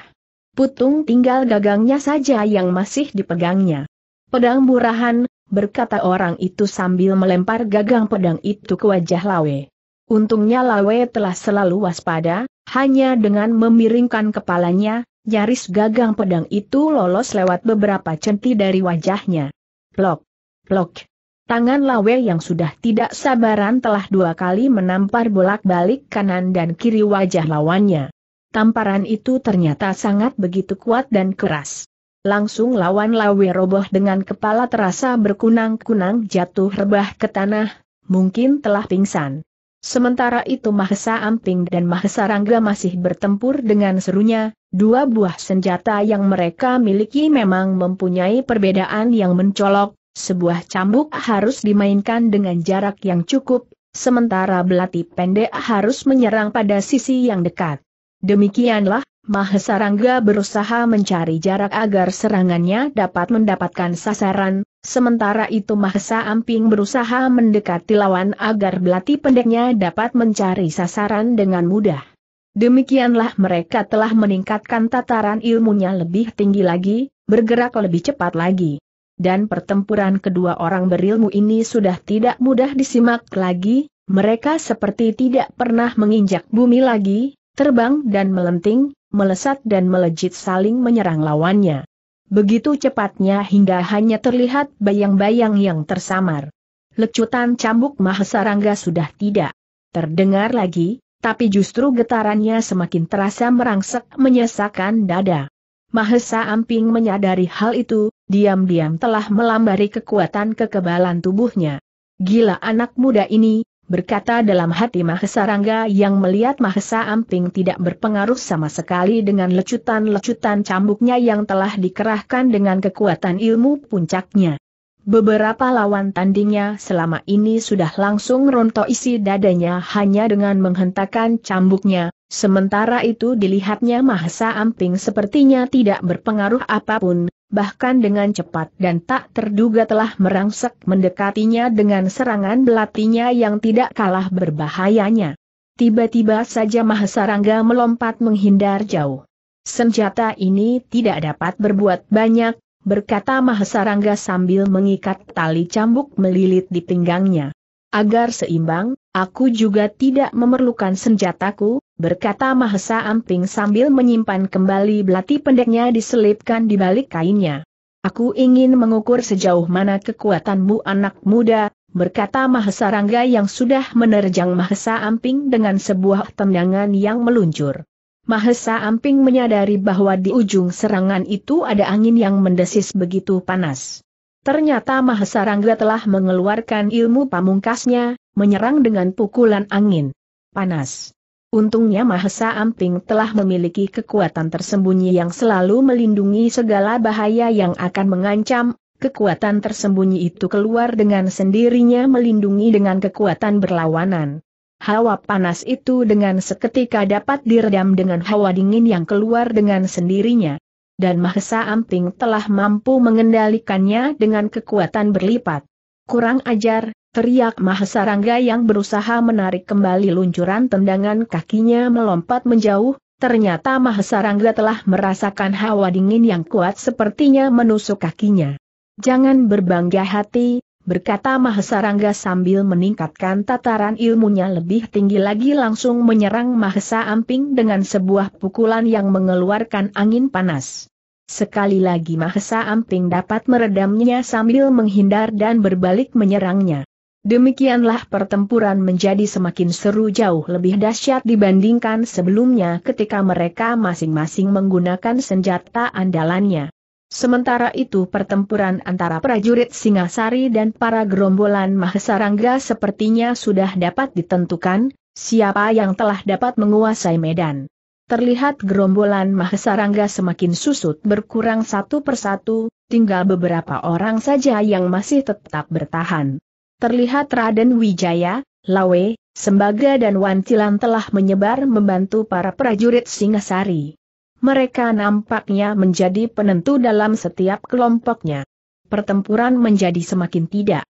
Speaker 1: Putung tinggal gagangnya saja yang masih dipegangnya. Pedang murahan, berkata orang itu sambil melempar gagang pedang itu ke wajah Lawe. Untungnya Lawe telah selalu waspada, hanya dengan memiringkan kepalanya, Nyaris gagang pedang itu lolos lewat beberapa centi dari wajahnya. Plok. Plok. Tangan Lawe yang sudah tidak sabaran telah dua kali menampar bolak-balik kanan dan kiri wajah lawannya. Tamparan itu ternyata sangat begitu kuat dan keras. Langsung lawan Lawe roboh dengan kepala terasa berkunang-kunang jatuh rebah ke tanah, mungkin telah pingsan. Sementara itu Mahesa Amping dan Mahesa Rangga masih bertempur dengan serunya, dua buah senjata yang mereka miliki memang mempunyai perbedaan yang mencolok, sebuah cambuk harus dimainkan dengan jarak yang cukup, sementara belati pendek harus menyerang pada sisi yang dekat. Demikianlah, Mahesa Rangga berusaha mencari jarak agar serangannya dapat mendapatkan sasaran, Sementara itu Mahesa Amping berusaha mendekati lawan agar belati pendeknya dapat mencari sasaran dengan mudah. Demikianlah mereka telah meningkatkan tataran ilmunya lebih tinggi lagi, bergerak lebih cepat lagi. Dan pertempuran kedua orang berilmu ini sudah tidak mudah disimak lagi, mereka seperti tidak pernah menginjak bumi lagi, terbang dan melenting, melesat dan melejit saling menyerang lawannya. Begitu cepatnya hingga hanya terlihat bayang-bayang yang tersamar. Lecutan cambuk Mahasarangga sudah tidak terdengar lagi, tapi justru getarannya semakin terasa merangsek menyesakan dada. Mahesa Amping menyadari hal itu, diam-diam telah melambari kekuatan kekebalan tubuhnya. Gila anak muda ini, berkata dalam hati Mahesa Rangga yang melihat Mahesa Amping tidak berpengaruh sama sekali dengan lecutan-lecutan cambuknya yang telah dikerahkan dengan kekuatan ilmu puncaknya. Beberapa lawan tandingnya selama ini sudah langsung rontok isi dadanya hanya dengan menghentakkan cambuknya, sementara itu dilihatnya Mahesa Amping sepertinya tidak berpengaruh apapun, bahkan dengan cepat dan tak terduga telah merangsek mendekatinya dengan serangan belatinya yang tidak kalah berbahayanya. Tiba-tiba saja Mahasarangga melompat menghindar jauh. Senjata ini tidak dapat berbuat banyak, berkata Mahasarangga sambil mengikat tali cambuk melilit di pinggangnya. Agar seimbang, aku juga tidak memerlukan senjataku, berkata Mahesa Amping sambil menyimpan kembali belati pendeknya diselipkan di balik kainnya. Aku ingin mengukur sejauh mana kekuatanmu anak muda, berkata Mahesa Rangga yang sudah menerjang Mahesa Amping dengan sebuah tendangan yang meluncur. Mahesa Amping menyadari bahwa di ujung serangan itu ada angin yang mendesis begitu panas. Ternyata Rangga telah mengeluarkan ilmu pamungkasnya, menyerang dengan pukulan angin. Panas. Untungnya Mahesa Amping telah memiliki kekuatan tersembunyi yang selalu melindungi segala bahaya yang akan mengancam, kekuatan tersembunyi itu keluar dengan sendirinya melindungi dengan kekuatan berlawanan. Hawa panas itu dengan seketika dapat diredam dengan hawa dingin yang keluar dengan sendirinya dan Mahesa Amping telah mampu mengendalikannya dengan kekuatan berlipat. Kurang ajar, teriak Mahesa Rangga yang berusaha menarik kembali luncuran tendangan kakinya melompat menjauh, ternyata Mahesa Rangga telah merasakan hawa dingin yang kuat sepertinya menusuk kakinya. Jangan berbangga hati, berkata Mahesarangga sambil meningkatkan tataran ilmunya lebih tinggi lagi langsung menyerang Mahesa Amping dengan sebuah pukulan yang mengeluarkan angin panas. Sekali lagi Mahesa Amping dapat meredamnya sambil menghindar dan berbalik menyerangnya. Demikianlah pertempuran menjadi semakin seru jauh lebih dahsyat dibandingkan sebelumnya ketika mereka masing-masing menggunakan senjata andalannya. Sementara itu pertempuran antara prajurit Singasari dan para gerombolan Mahesarangga sepertinya sudah dapat ditentukan, siapa yang telah dapat menguasai medan. Terlihat gerombolan Mahesarangga semakin susut berkurang satu persatu, tinggal beberapa orang saja yang masih tetap bertahan. Terlihat Raden Wijaya, Lawe, Sembaga dan Wantilan telah menyebar membantu para prajurit Singasari mereka nampaknya menjadi penentu dalam setiap kelompoknya. Pertempuran menjadi semakin tidak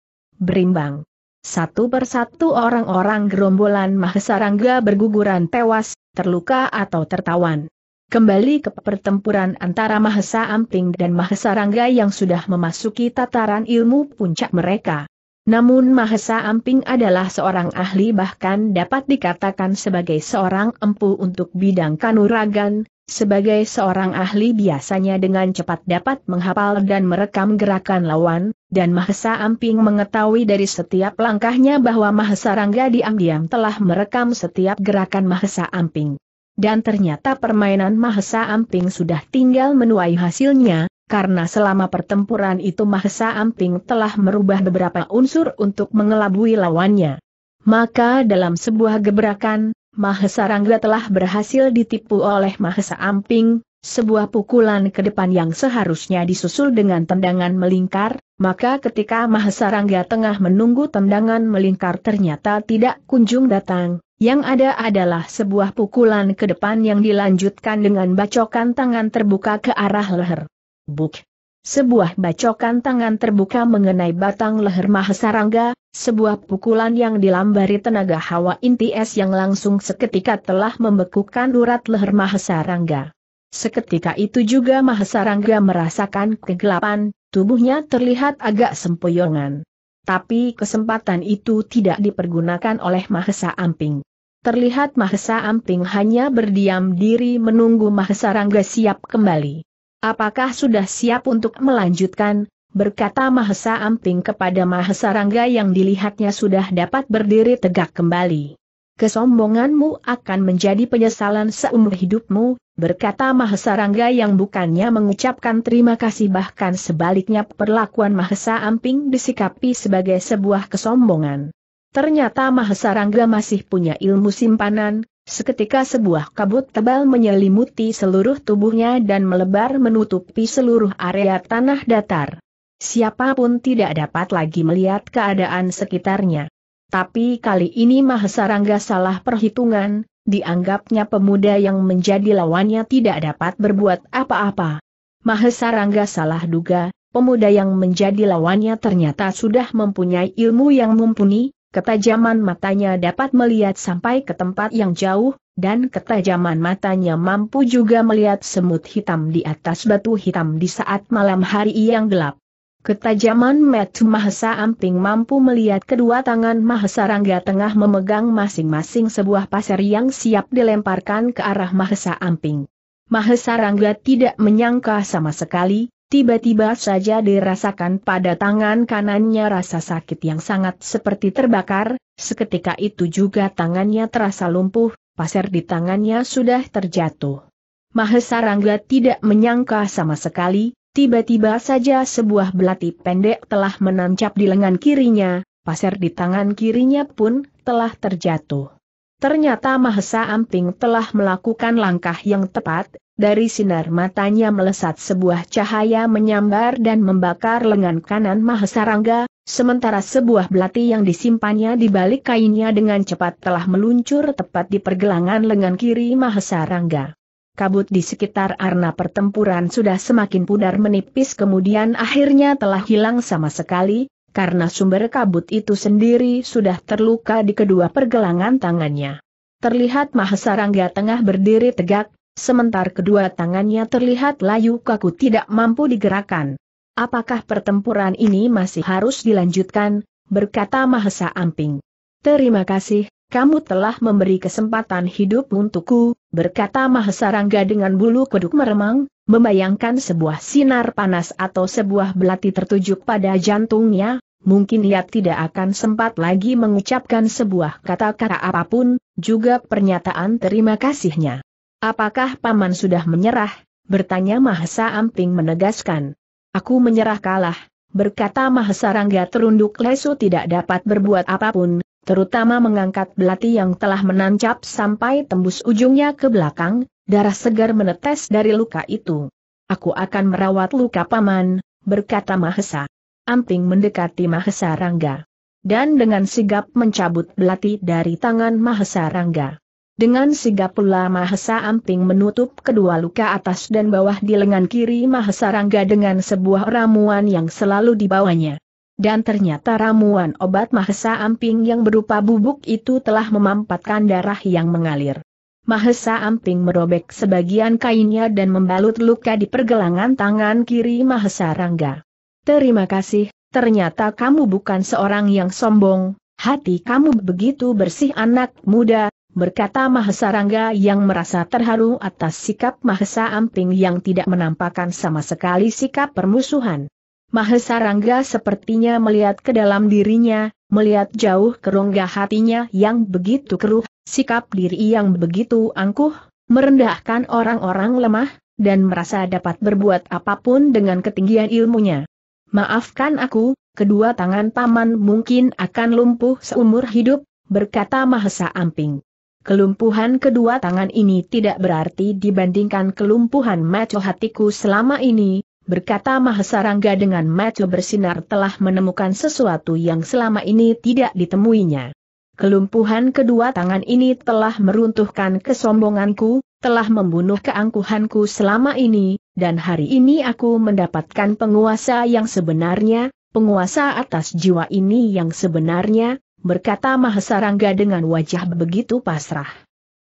Speaker 1: berimbang. Satu persatu orang-orang gerombolan Mahesarangga berguguran tewas, terluka atau tertawan. Kembali ke pertempuran antara Mahesa Amping dan Mahesarangga yang sudah memasuki tataran ilmu puncak mereka. Namun Mahesa Amping adalah seorang ahli bahkan dapat dikatakan sebagai seorang empu untuk bidang kanuragan, sebagai seorang ahli biasanya dengan cepat dapat menghafal dan merekam gerakan lawan, dan Mahesa Amping mengetahui dari setiap langkahnya bahwa Mahesa Rangga diam-diam telah merekam setiap gerakan Mahesa Amping. Dan ternyata permainan Mahesa Amping sudah tinggal menuai hasilnya, karena selama pertempuran itu Mahesa Amping telah merubah beberapa unsur untuk mengelabui lawannya. Maka dalam sebuah gebrakan, Mahesa Rangga telah berhasil ditipu oleh Mahesa Amping, sebuah pukulan ke depan yang seharusnya disusul dengan tendangan melingkar, maka ketika Mahesa Rangga tengah menunggu tendangan melingkar ternyata tidak kunjung datang, yang ada adalah sebuah pukulan ke depan yang dilanjutkan dengan bacokan tangan terbuka ke arah leher. Buk. Sebuah bacokan tangan terbuka mengenai batang leher Mahasarangga, sebuah pukulan yang dilambari tenaga hawa inti es yang langsung seketika telah membekukan urat leher Mahasarangga. Seketika itu juga Mahasarangga merasakan kegelapan, tubuhnya terlihat agak sempoyongan. Tapi kesempatan itu tidak dipergunakan oleh Mahesa Amping. Terlihat Mahesa Amping hanya berdiam diri menunggu mahesa Rangga siap kembali. Apakah sudah siap untuk melanjutkan? Berkata Mahesa Amping kepada Mahesa Rangga yang dilihatnya sudah dapat berdiri tegak kembali. Kesombonganmu akan menjadi penyesalan seumur hidupmu, berkata Mahesa Rangga yang bukannya mengucapkan terima kasih bahkan sebaliknya perlakuan Mahesa Amping disikapi sebagai sebuah kesombongan. Ternyata Mahesa Rangga masih punya ilmu simpanan, Seketika sebuah kabut tebal menyelimuti seluruh tubuhnya dan melebar menutupi seluruh area tanah datar. Siapapun tidak dapat lagi melihat keadaan sekitarnya. Tapi kali ini Mahesarangga salah perhitungan, dianggapnya pemuda yang menjadi lawannya tidak dapat berbuat apa-apa. Mahesarangga salah duga, pemuda yang menjadi lawannya ternyata sudah mempunyai ilmu yang mumpuni, Ketajaman matanya dapat melihat sampai ke tempat yang jauh, dan ketajaman matanya mampu juga melihat semut hitam di atas batu hitam di saat malam hari yang gelap. Ketajaman Metu Mahesa Amping mampu melihat kedua tangan Mahesa Rangga tengah memegang masing-masing sebuah pasir yang siap dilemparkan ke arah Mahesa Amping. Mahesa Rangga tidak menyangka sama sekali, Tiba-tiba saja dirasakan pada tangan kanannya rasa sakit yang sangat seperti terbakar, seketika itu juga tangannya terasa lumpuh, pasir di tangannya sudah terjatuh. Mahesa Rangga tidak menyangka sama sekali, tiba-tiba saja sebuah belati pendek telah menancap di lengan kirinya, pasir di tangan kirinya pun telah terjatuh. Ternyata Mahesa Amping telah melakukan langkah yang tepat, dari sinar matanya melesat sebuah cahaya menyambar dan membakar lengan kanan Mahesarangga, sementara sebuah belati yang disimpannya di balik kainnya dengan cepat telah meluncur tepat di pergelangan lengan kiri Mahesarangga. Kabut di sekitar arena pertempuran sudah semakin pudar menipis kemudian akhirnya telah hilang sama sekali, karena sumber kabut itu sendiri sudah terluka di kedua pergelangan tangannya. Terlihat Mahesarangga tengah berdiri tegak, sementara kedua tangannya terlihat layu kaku tidak mampu digerakkan. Apakah pertempuran ini masih harus dilanjutkan, berkata Mahesa Amping. Terima kasih, kamu telah memberi kesempatan hidup untukku, berkata Mahesa Rangga dengan bulu kuduk meremang, membayangkan sebuah sinar panas atau sebuah belati tertuju pada jantungnya, mungkin ia tidak akan sempat lagi mengucapkan sebuah kata-kata apapun, juga pernyataan terima kasihnya. Apakah Paman sudah menyerah? Bertanya Mahesa Amping menegaskan. Aku menyerah kalah, berkata Mahesa Rangga terunduk lesu tidak dapat berbuat apapun, terutama mengangkat belati yang telah menancap sampai tembus ujungnya ke belakang, darah segar menetes dari luka itu. Aku akan merawat luka Paman, berkata Mahesa. Amping mendekati Mahesa Rangga. Dan dengan sigap mencabut belati dari tangan Mahesa Rangga. Dengan sigap pula Mahesa Amping menutup kedua luka atas dan bawah di lengan kiri Mahesa Rangga dengan sebuah ramuan yang selalu dibawanya. Dan ternyata ramuan obat Mahesa Amping yang berupa bubuk itu telah memampatkan darah yang mengalir. Mahesa Amping merobek sebagian kainnya dan membalut luka di pergelangan tangan kiri Mahesa Rangga. Terima kasih, ternyata kamu bukan seorang yang sombong, hati kamu begitu bersih anak muda, berkata mahesa rangga yang merasa terharu atas sikap Mahesa Amping yang tidak menampakkan sama sekali sikap permusuhan. mahesa rangga sepertinya melihat ke dalam dirinya, melihat jauh ke rongga hatinya yang begitu keruh, sikap diri yang begitu angkuh, merendahkan orang-orang lemah, dan merasa dapat berbuat apapun dengan ketinggian ilmunya. Maafkan aku, kedua tangan paman mungkin akan lumpuh seumur hidup, berkata Mahesa Amping. Kelumpuhan kedua tangan ini tidak berarti dibandingkan kelumpuhan maco hatiku selama ini, berkata Mahesarangga dengan maco bersinar telah menemukan sesuatu yang selama ini tidak ditemuinya. Kelumpuhan kedua tangan ini telah meruntuhkan kesombonganku, telah membunuh keangkuhanku selama ini, dan hari ini aku mendapatkan penguasa yang sebenarnya, penguasa atas jiwa ini yang sebenarnya, berkata rangga dengan wajah begitu pasrah.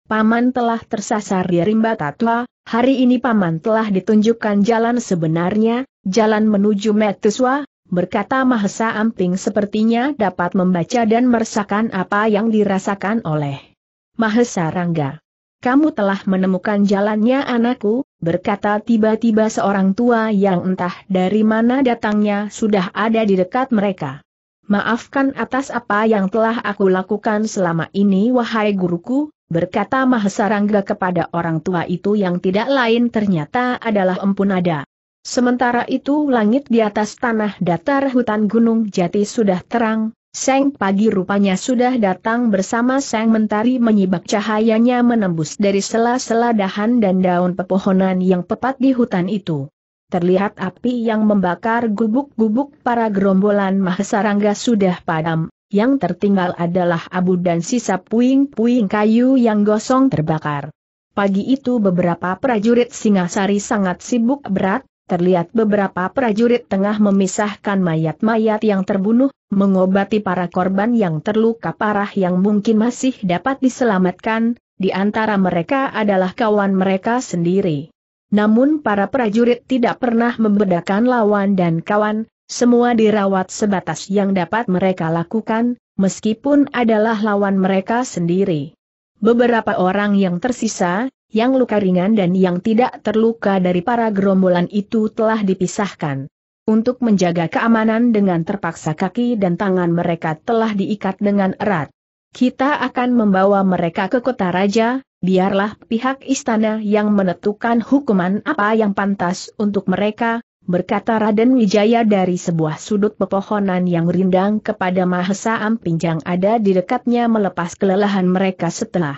Speaker 1: Paman telah tersasar di rimba tatua, hari ini paman telah ditunjukkan jalan sebenarnya, jalan menuju Metuswa, berkata Mahesa Amping sepertinya dapat membaca dan merasakan apa yang dirasakan oleh Mahesa Rangga. Kamu telah menemukan jalannya anakku, berkata tiba-tiba seorang tua yang entah dari mana datangnya sudah ada di dekat mereka. Maafkan atas apa yang telah aku lakukan selama ini wahai guruku, berkata Mahesarangga kepada orang tua itu yang tidak lain ternyata adalah Empunada. Sementara itu langit di atas tanah datar hutan gunung jati sudah terang, Seng pagi rupanya sudah datang bersama Seng Mentari menyibak cahayanya menembus dari sela-sela dahan dan daun pepohonan yang pepat di hutan itu terlihat api yang membakar gubuk-gubuk para gerombolan Mahesarangga sudah padam, yang tertinggal adalah abu dan sisa puing-puing kayu yang gosong terbakar. Pagi itu beberapa prajurit Singasari sangat sibuk berat, terlihat beberapa prajurit tengah memisahkan mayat-mayat yang terbunuh, mengobati para korban yang terluka parah yang mungkin masih dapat diselamatkan, di antara mereka adalah kawan mereka sendiri. Namun para prajurit tidak pernah membedakan lawan dan kawan, semua dirawat sebatas yang dapat mereka lakukan, meskipun adalah lawan mereka sendiri. Beberapa orang yang tersisa, yang luka ringan dan yang tidak terluka dari para gerombolan itu telah dipisahkan. Untuk menjaga keamanan dengan terpaksa kaki dan tangan mereka telah diikat dengan erat. Kita akan membawa mereka ke kota raja, biarlah pihak istana yang menentukan hukuman apa yang pantas untuk mereka, berkata Raden Wijaya dari sebuah sudut pepohonan yang rindang kepada Mahesa Amping ada di dekatnya melepas kelelahan mereka setelah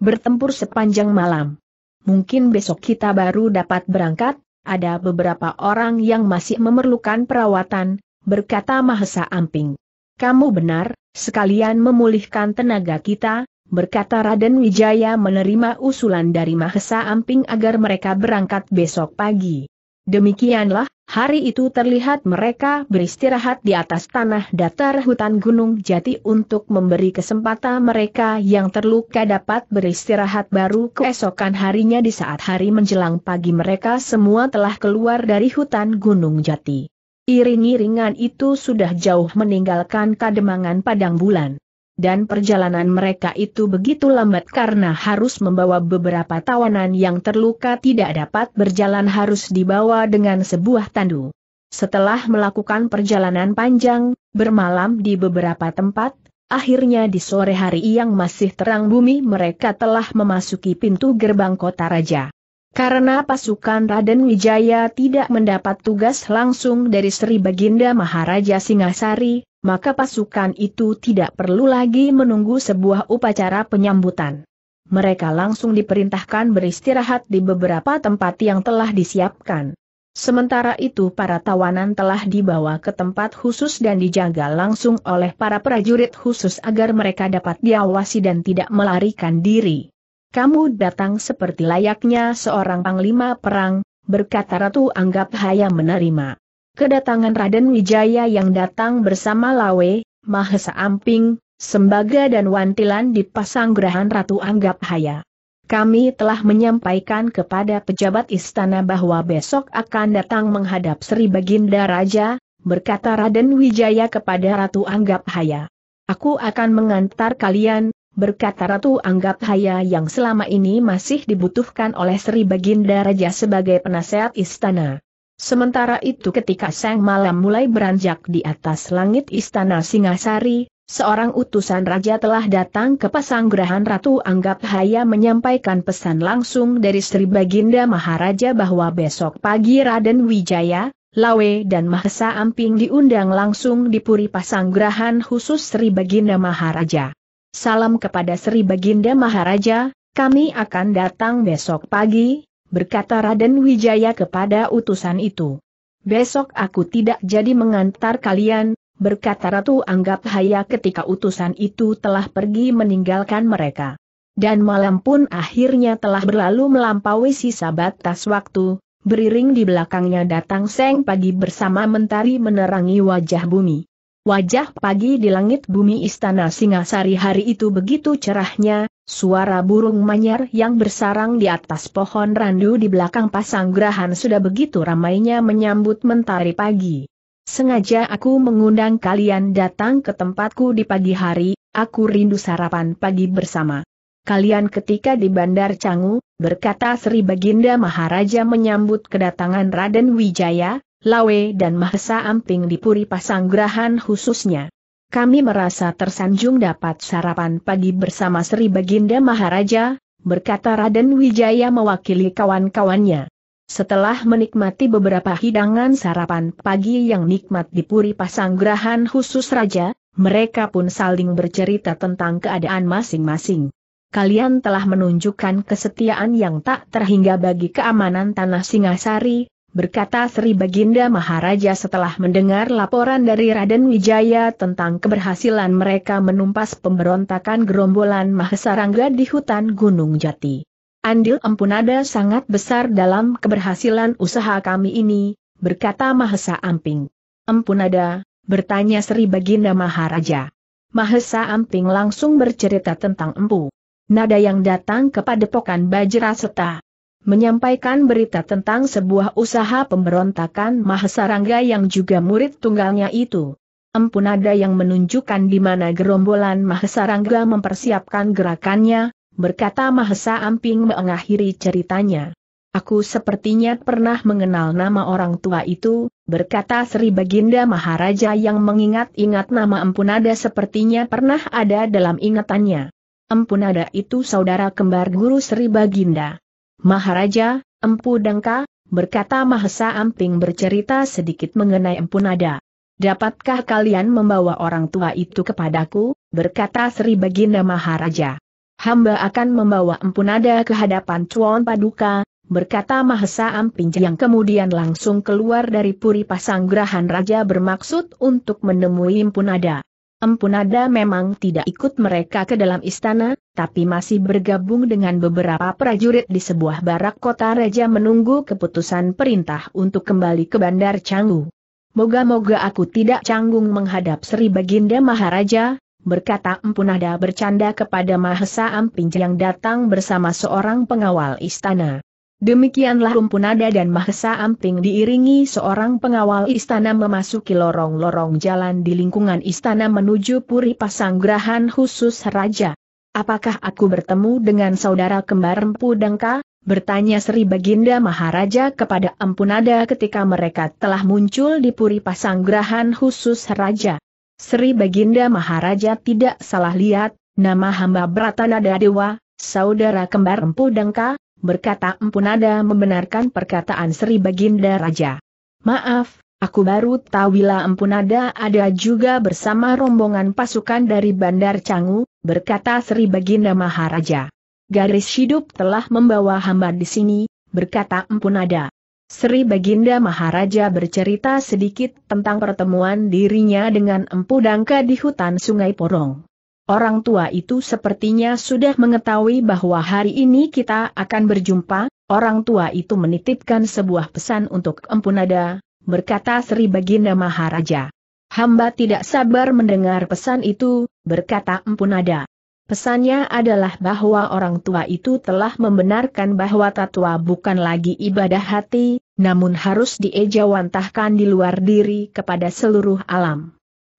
Speaker 1: bertempur sepanjang malam. Mungkin besok kita baru dapat berangkat, ada beberapa orang yang masih memerlukan perawatan, berkata Mahesa Amping kamu benar, sekalian memulihkan tenaga kita, berkata Raden Wijaya menerima usulan dari Mahesa Amping agar mereka berangkat besok pagi. Demikianlah, hari itu terlihat mereka beristirahat di atas tanah datar hutan Gunung Jati untuk memberi kesempatan mereka yang terluka dapat beristirahat baru keesokan harinya di saat hari menjelang pagi mereka semua telah keluar dari hutan Gunung Jati. Iring-iringan itu sudah jauh meninggalkan kademangan padang bulan. Dan perjalanan mereka itu begitu lambat karena harus membawa beberapa tawanan yang terluka tidak dapat berjalan harus dibawa dengan sebuah tandu. Setelah melakukan perjalanan panjang, bermalam di beberapa tempat, akhirnya di sore hari yang masih terang bumi mereka telah memasuki pintu gerbang kota raja. Karena pasukan Raden Wijaya tidak mendapat tugas langsung dari Sri Baginda Maharaja Singasari, maka pasukan itu tidak perlu lagi menunggu sebuah upacara penyambutan. Mereka langsung diperintahkan beristirahat di beberapa tempat yang telah disiapkan. Sementara itu para tawanan telah dibawa ke tempat khusus dan dijaga langsung oleh para prajurit khusus agar mereka dapat diawasi dan tidak melarikan diri kamu datang seperti layaknya seorang panglima perang, berkata Ratu Anggap Haya menerima. Kedatangan Raden Wijaya yang datang bersama Lawe, Mahesa Amping, Sembaga dan Wantilan di pasanggrahan Ratu Anggap Haya. Kami telah menyampaikan kepada pejabat istana bahwa besok akan datang menghadap Sri Baginda Raja, berkata Raden Wijaya kepada Ratu Anggap Haya. Aku akan mengantar kalian, berkata Ratu Anggap Haya yang selama ini masih dibutuhkan oleh Sri Baginda Raja sebagai penasehat istana. Sementara itu ketika sang malam mulai beranjak di atas langit istana Singasari, seorang utusan raja telah datang ke Pasanggrahan Ratu Anggap Haya menyampaikan pesan langsung dari Sri Baginda Maharaja bahwa besok pagi Raden Wijaya, Lawe dan Mahesa Amping diundang langsung di Puri Pasanggrahan khusus Sri Baginda Maharaja. Salam kepada Sri Baginda Maharaja, kami akan datang besok pagi, berkata Raden Wijaya kepada utusan itu. Besok aku tidak jadi mengantar kalian, berkata Ratu Anggap Haya ketika utusan itu telah pergi meninggalkan mereka. Dan malam pun akhirnya telah berlalu melampaui sisa batas waktu, beriring di belakangnya datang Seng Pagi bersama mentari menerangi wajah bumi. Wajah pagi di langit bumi istana Singasari hari itu begitu cerahnya, suara burung manyar yang bersarang di atas pohon randu di belakang pasanggrahan sudah begitu ramainya menyambut mentari pagi. Sengaja aku mengundang kalian datang ke tempatku di pagi hari, aku rindu sarapan pagi bersama. Kalian ketika di Bandar Canggu, berkata Sri Baginda Maharaja menyambut kedatangan Raden Wijaya, Lawe dan Mahesa Amping di Puri Pasanggrahan khususnya. Kami merasa tersanjung dapat sarapan pagi bersama Sri Baginda Maharaja, berkata Raden Wijaya mewakili kawan-kawannya. Setelah menikmati beberapa hidangan sarapan pagi yang nikmat di Puri Pasanggrahan khusus Raja, mereka pun saling bercerita tentang keadaan masing-masing. Kalian telah menunjukkan kesetiaan yang tak terhingga bagi keamanan tanah Singasari, berkata Sri Baginda Maharaja setelah mendengar laporan dari Raden Wijaya tentang keberhasilan mereka menumpas pemberontakan gerombolan Mahesarangga di hutan Gunung Jati. Andil Empunada sangat besar dalam keberhasilan usaha kami ini, berkata Mahesa Amping. Empunada, bertanya Sri Baginda Maharaja. Mahesa Amping langsung bercerita tentang Empu. Nada yang datang kepada Pokan Bajra serta menyampaikan berita tentang sebuah usaha pemberontakan Mahasarangga yang juga murid tunggalnya itu. Empun ada yang menunjukkan di mana gerombolan Mahasarangga mempersiapkan gerakannya, berkata Mahesa Amping mengakhiri ceritanya. Aku sepertinya pernah mengenal nama orang tua itu, berkata Sri Baginda Maharaja yang mengingat-ingat nama Empunada sepertinya pernah ada dalam ingatannya. Empunada itu saudara kembar guru Sri Baginda. Maharaja, Empu Dangka, berkata Mahesa Amping bercerita sedikit mengenai Empu Nada. Dapatkah kalian membawa orang tua itu kepadaku, berkata Sri Baginda Maharaja. Hamba akan membawa Empu Nada ke hadapan Cuan Paduka, berkata Mahesa Amping yang kemudian langsung keluar dari Puri Pasanggrahan Raja bermaksud untuk menemui Empu Nada. Empunada memang tidak ikut mereka ke dalam istana, tapi masih bergabung dengan beberapa prajurit di sebuah barak kota Raja menunggu keputusan perintah untuk kembali ke Bandar Canggu. Moga-moga aku tidak canggung menghadap Sri Baginda Maharaja, berkata Empunada bercanda kepada Mahesa Amping yang datang bersama seorang pengawal istana. Demikianlah Rumpunada dan Mahesa Amping diiringi seorang pengawal istana memasuki lorong-lorong jalan di lingkungan istana menuju Puri Pasanggrahan khusus Raja. Apakah aku bertemu dengan saudara kembar Empu Dangka? Bertanya Sri Baginda Maharaja kepada Empunada ketika mereka telah muncul di Puri Pasanggrahan khusus Raja. Sri Baginda Maharaja tidak salah lihat, nama hamba Bratanada Dewa, saudara kembar Empu Dangka, berkata Empunada membenarkan perkataan Sri Baginda Raja. Maaf, Aku baru tahu bila Empunada ada juga bersama rombongan pasukan dari Bandar Canggu, berkata Sri Baginda Maharaja. Garis hidup telah membawa hamba di sini, berkata Empunada. Sri Baginda Maharaja bercerita sedikit tentang pertemuan dirinya dengan Empu Dangka di hutan Sungai Porong. Orang tua itu sepertinya sudah mengetahui bahwa hari ini kita akan berjumpa, orang tua itu menitipkan sebuah pesan untuk Empunada, berkata Sri Baginda Maharaja. Hamba tidak sabar mendengar pesan itu, berkata Empunada. Pesannya adalah bahwa orang tua itu telah membenarkan bahwa tatwa bukan lagi ibadah hati, namun harus diejawantahkan di luar diri kepada seluruh alam.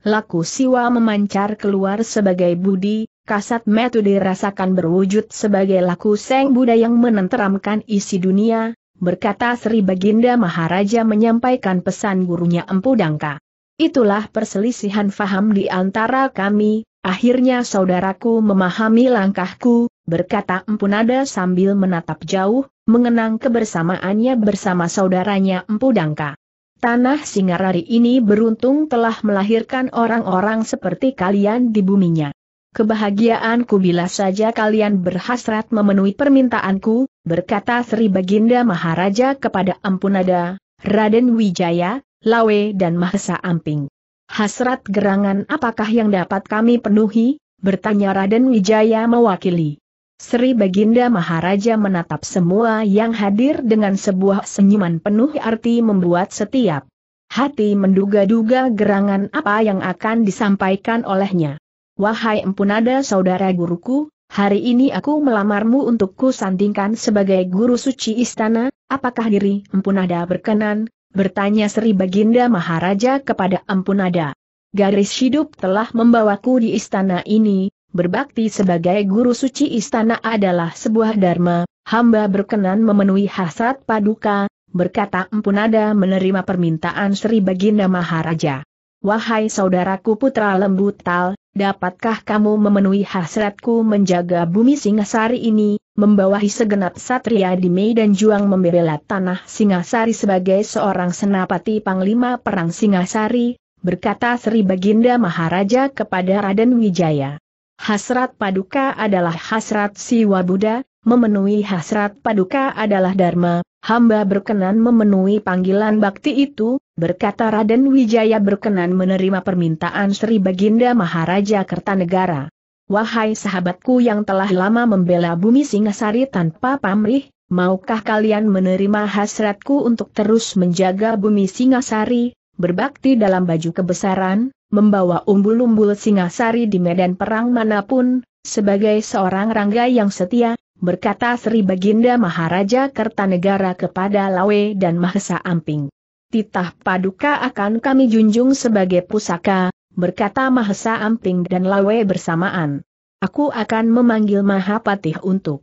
Speaker 1: Laku siwa memancar keluar sebagai budi, kasat metu dirasakan berwujud sebagai laku seng Buddha yang menenteramkan isi dunia, berkata Sri Baginda Maharaja menyampaikan pesan gurunya Empu Dangka. Itulah perselisihan faham di antara kami, akhirnya saudaraku memahami langkahku, berkata Empu Nada sambil menatap jauh, mengenang kebersamaannya bersama saudaranya Empu Dangka. Tanah Singarari ini beruntung telah melahirkan orang-orang seperti kalian di buminya. Kebahagiaanku bila saja kalian berhasrat memenuhi permintaanku, berkata Sri Baginda Maharaja kepada Ampunada, Raden Wijaya, Lawe dan Mahesa Amping. Hasrat gerangan apakah yang dapat kami penuhi? Bertanya Raden Wijaya mewakili. Sri Baginda Maharaja menatap semua yang hadir dengan sebuah senyuman penuh arti membuat setiap hati menduga-duga gerangan apa yang akan disampaikan olehnya. Wahai empunada saudara guruku, hari ini aku melamarmu untuk kusandingkan sebagai guru suci istana, apakah diri empunada berkenan? Bertanya Sri Baginda Maharaja kepada empunada. Garis hidup telah membawaku di istana ini, berbakti sebagai guru suci istana adalah sebuah dharma, hamba berkenan memenuhi hasrat paduka, berkata Empunada menerima permintaan Sri Baginda Maharaja. Wahai saudaraku putra Lembut tal, dapatkah kamu memenuhi hasratku menjaga bumi Singasari ini, membawahi segenap satria di Medan Juang membela tanah Singasari sebagai seorang senapati Panglima Perang Singasari, berkata Sri Baginda Maharaja kepada Raden Wijaya. Hasrat paduka adalah hasrat siwa Buddha, memenuhi hasrat paduka adalah dharma, hamba berkenan memenuhi panggilan bakti itu, berkata Raden Wijaya berkenan menerima permintaan Sri Baginda Maharaja Kertanegara. Wahai sahabatku yang telah lama membela bumi Singasari tanpa pamrih, maukah kalian menerima hasratku untuk terus menjaga bumi Singasari, berbakti dalam baju kebesaran? membawa umbul-umbul Singasari di medan perang manapun, sebagai seorang rangga yang setia, berkata Sri Baginda Maharaja Kertanegara kepada Lawe dan Mahesa Amping. Titah Paduka akan kami junjung sebagai pusaka, berkata Mahesa Amping dan Lawe bersamaan. Aku akan memanggil Mahapatih untuk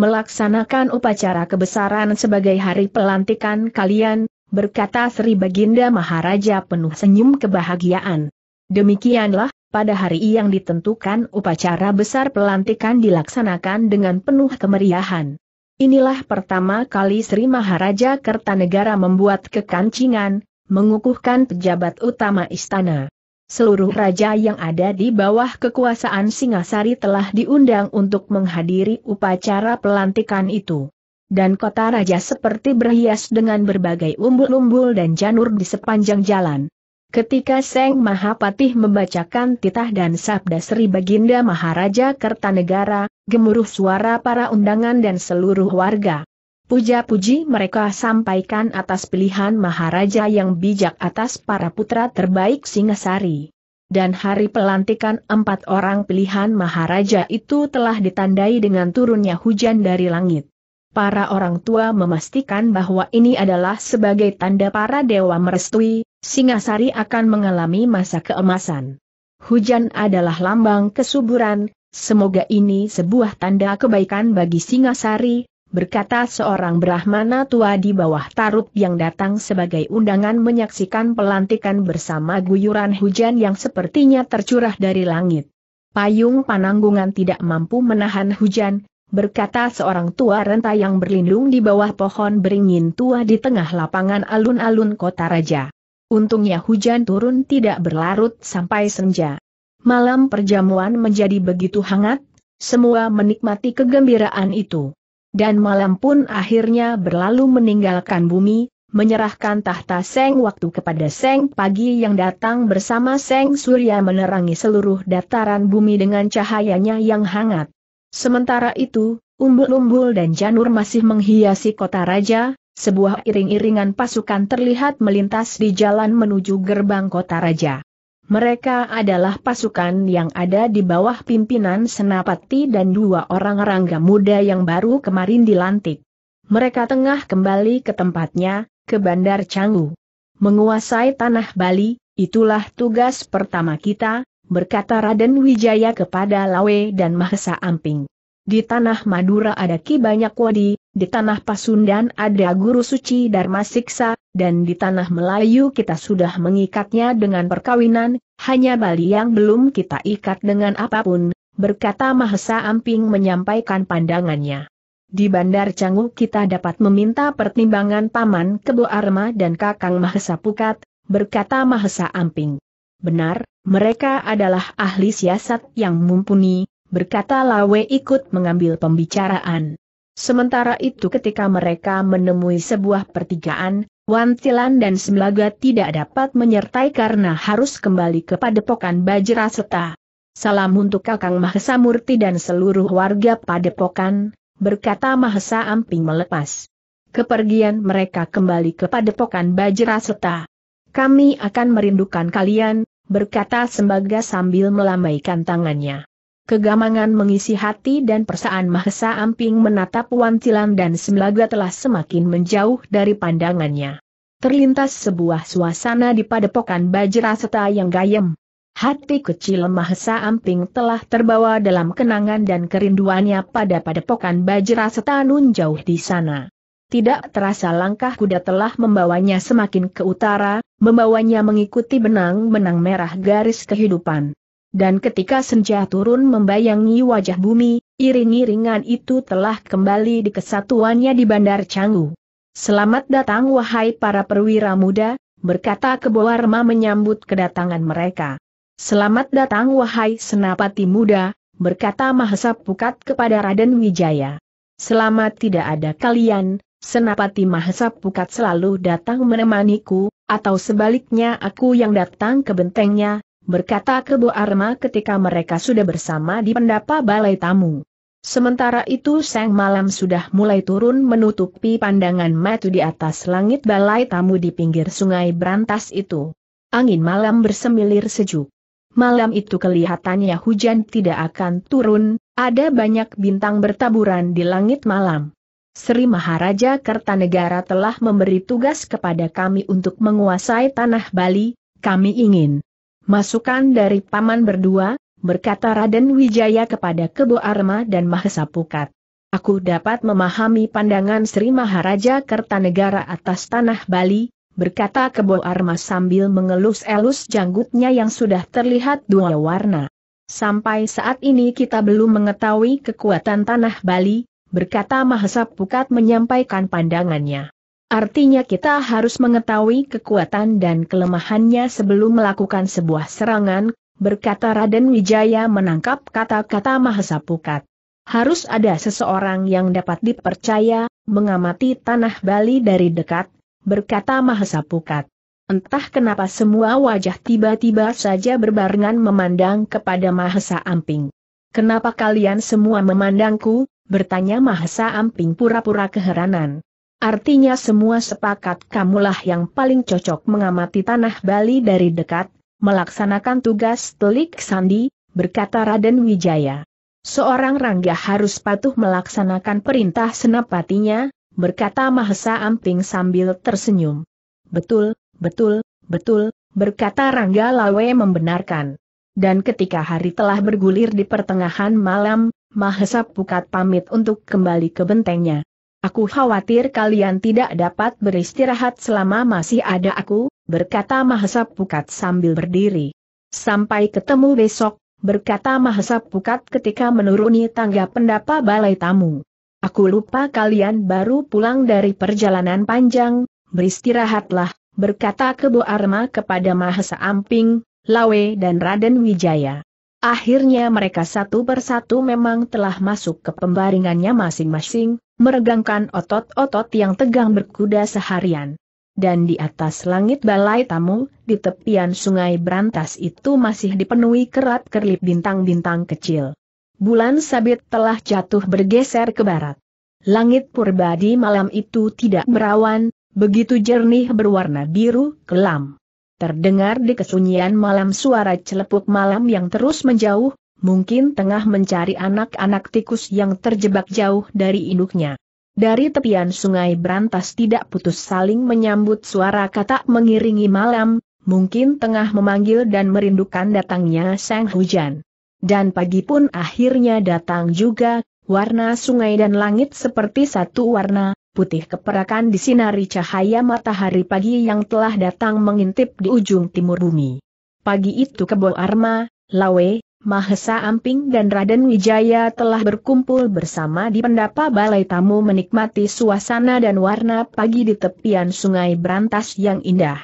Speaker 1: melaksanakan upacara kebesaran sebagai hari pelantikan kalian, berkata Sri Baginda Maharaja penuh senyum kebahagiaan. Demikianlah, pada hari yang ditentukan upacara besar pelantikan dilaksanakan dengan penuh kemeriahan. Inilah pertama kali Sri Maharaja Kertanegara membuat kekancingan, mengukuhkan pejabat utama istana. Seluruh raja yang ada di bawah kekuasaan Singasari telah diundang untuk menghadiri upacara pelantikan itu. Dan kota raja seperti berhias dengan berbagai umbul-umbul dan janur di sepanjang jalan. Ketika Seng Mahapatih membacakan titah dan sabda Sri Baginda Maharaja Kertanegara, gemuruh suara para undangan dan seluruh warga. Puja-puji mereka sampaikan atas pilihan Maharaja yang bijak atas para putra terbaik Singasari. Dan hari pelantikan empat orang pilihan Maharaja itu telah ditandai dengan turunnya hujan dari langit para orang tua memastikan bahwa ini adalah sebagai tanda para dewa merestui, Singasari akan mengalami masa keemasan. Hujan adalah lambang kesuburan, semoga ini sebuah tanda kebaikan bagi Singasari, berkata seorang Brahmana tua di bawah tarub yang datang sebagai undangan menyaksikan pelantikan bersama guyuran hujan yang sepertinya tercurah dari langit. Payung pananggungan tidak mampu menahan hujan, berkata seorang tua renta yang berlindung di bawah pohon beringin tua di tengah lapangan alun-alun kota raja. Untungnya hujan turun tidak berlarut sampai senja. Malam perjamuan menjadi begitu hangat, semua menikmati kegembiraan itu. Dan malam pun akhirnya berlalu meninggalkan bumi, menyerahkan tahta Seng waktu kepada Seng pagi yang datang bersama Seng Surya menerangi seluruh dataran bumi dengan cahayanya yang hangat. Sementara itu, umbul-umbul dan janur masih menghiasi kota raja, sebuah iring-iringan pasukan terlihat melintas di jalan menuju gerbang kota raja. Mereka adalah pasukan yang ada di bawah pimpinan Senapati dan dua orang rangga muda yang baru kemarin dilantik. Mereka tengah kembali ke tempatnya, ke Bandar Canggu. Menguasai tanah Bali, itulah tugas pertama kita, berkata Raden Wijaya kepada Lawe dan Mahesa Amping. Di tanah Madura ada Ki Banyak Wadi, di tanah Pasundan ada Guru Suci Dharma Siksa, dan di tanah Melayu kita sudah mengikatnya dengan perkawinan, hanya Bali yang belum kita ikat dengan apapun, berkata Mahesa Amping menyampaikan pandangannya. Di Bandar Canggu kita dapat meminta pertimbangan Paman Kebo Arma dan Kakang Mahesa Pukat, berkata Mahesa Amping. Benar, mereka adalah ahli siasat yang mumpuni, berkata Lawe ikut mengambil pembicaraan. Sementara itu ketika mereka menemui sebuah pertigaan, Wantilan dan Semlaga tidak dapat menyertai karena harus kembali ke padepokan Bajraseta. Salam untuk Kakang Mahesa Murti dan seluruh warga padepokan, berkata Mahesa Amping melepas. Kepergian mereka kembali ke padepokan Bajraseta. Kami akan merindukan kalian, berkata sembaga sambil melambaikan tangannya. Kegamangan mengisi hati dan persaan Mahesa Amping menatap wantilan dan semlaga telah semakin menjauh dari pandangannya. Terlintas sebuah suasana di padepokan Bajra Seta yang gayem. Hati kecil Mahesa Amping telah terbawa dalam kenangan dan kerinduannya pada padepokan Bajraseta nun jauh di sana. Tidak terasa langkah kuda telah membawanya semakin ke utara, membawanya mengikuti benang-benang merah garis kehidupan. Dan ketika senja turun membayangi wajah bumi, iring-iringan itu telah kembali di kesatuannya di Bandar Canggu. Selamat datang wahai para perwira muda, berkata Keboarma menyambut kedatangan mereka. Selamat datang wahai senapati muda, berkata Mahesa Pukat kepada Raden Wijaya. Selamat tidak ada kalian, Senapati Mahesa Pukat selalu datang menemaniku, atau sebaliknya aku yang datang ke bentengnya, berkata Kebo Arma ketika mereka sudah bersama di pendapa balai tamu. Sementara itu sang malam sudah mulai turun menutupi pandangan matu di atas langit balai tamu di pinggir sungai Berantas itu. Angin malam bersemilir sejuk. Malam itu kelihatannya hujan tidak akan turun, ada banyak bintang bertaburan di langit malam. Sri Maharaja Kertanegara telah memberi tugas kepada kami untuk menguasai tanah Bali, kami ingin masukan dari paman berdua, berkata Raden Wijaya kepada Kebo Arma dan Mahesa Pukat. Aku dapat memahami pandangan Sri Maharaja Kertanegara atas tanah Bali, berkata Kebo Arma sambil mengelus-elus janggutnya yang sudah terlihat dua warna. Sampai saat ini kita belum mengetahui kekuatan tanah Bali, berkata Mahesa Pukat menyampaikan pandangannya. Artinya kita harus mengetahui kekuatan dan kelemahannya sebelum melakukan sebuah serangan, berkata Raden Wijaya menangkap kata-kata Mahesa Pukat. Harus ada seseorang yang dapat dipercaya, mengamati tanah Bali dari dekat, berkata Mahesa Pukat. Entah kenapa semua wajah tiba-tiba saja berbarengan memandang kepada Mahesa Amping. Kenapa kalian semua memandangku? bertanya Mahesa Amping pura-pura keheranan. Artinya semua sepakat kamulah yang paling cocok mengamati tanah Bali dari dekat, melaksanakan tugas telik sandi, berkata Raden Wijaya. Seorang rangga harus patuh melaksanakan perintah senapatinya, berkata Mahesa Amping sambil tersenyum. Betul, betul, betul, berkata Rangga Lawe membenarkan. Dan ketika hari telah bergulir di pertengahan malam, Mahesa Pukat pamit untuk kembali ke bentengnya. Aku khawatir kalian tidak dapat beristirahat selama masih ada aku, berkata Mahesa Pukat sambil berdiri. Sampai ketemu besok, berkata Mahesa Pukat ketika menuruni tangga pendapa balai tamu. Aku lupa kalian baru pulang dari perjalanan panjang, beristirahatlah, berkata Kebo Arma kepada Mahesa Amping, Lawe dan Raden Wijaya. Akhirnya mereka satu persatu memang telah masuk ke pembaringannya masing-masing, meregangkan otot-otot yang tegang berkuda seharian. Dan di atas langit balai tamu, di tepian sungai Berantas itu masih dipenuhi kerat kerlip bintang-bintang kecil. Bulan sabit telah jatuh bergeser ke barat. Langit purba di malam itu tidak berawan, begitu jernih berwarna biru kelam. Terdengar di kesunyian malam suara celepuk malam yang terus menjauh, mungkin tengah mencari anak-anak tikus yang terjebak jauh dari induknya. Dari tepian sungai berantas tidak putus saling menyambut suara kata mengiringi malam, mungkin tengah memanggil dan merindukan datangnya sang hujan. Dan pagi pun akhirnya datang juga, warna sungai dan langit seperti satu warna, putih keperakan di disinari cahaya matahari pagi yang telah datang mengintip di ujung timur bumi. Pagi itu Kebo Arma, Lawe, Mahesa Amping dan Raden Wijaya telah berkumpul bersama di pendapa balai tamu menikmati suasana dan warna pagi di tepian sungai Berantas yang indah.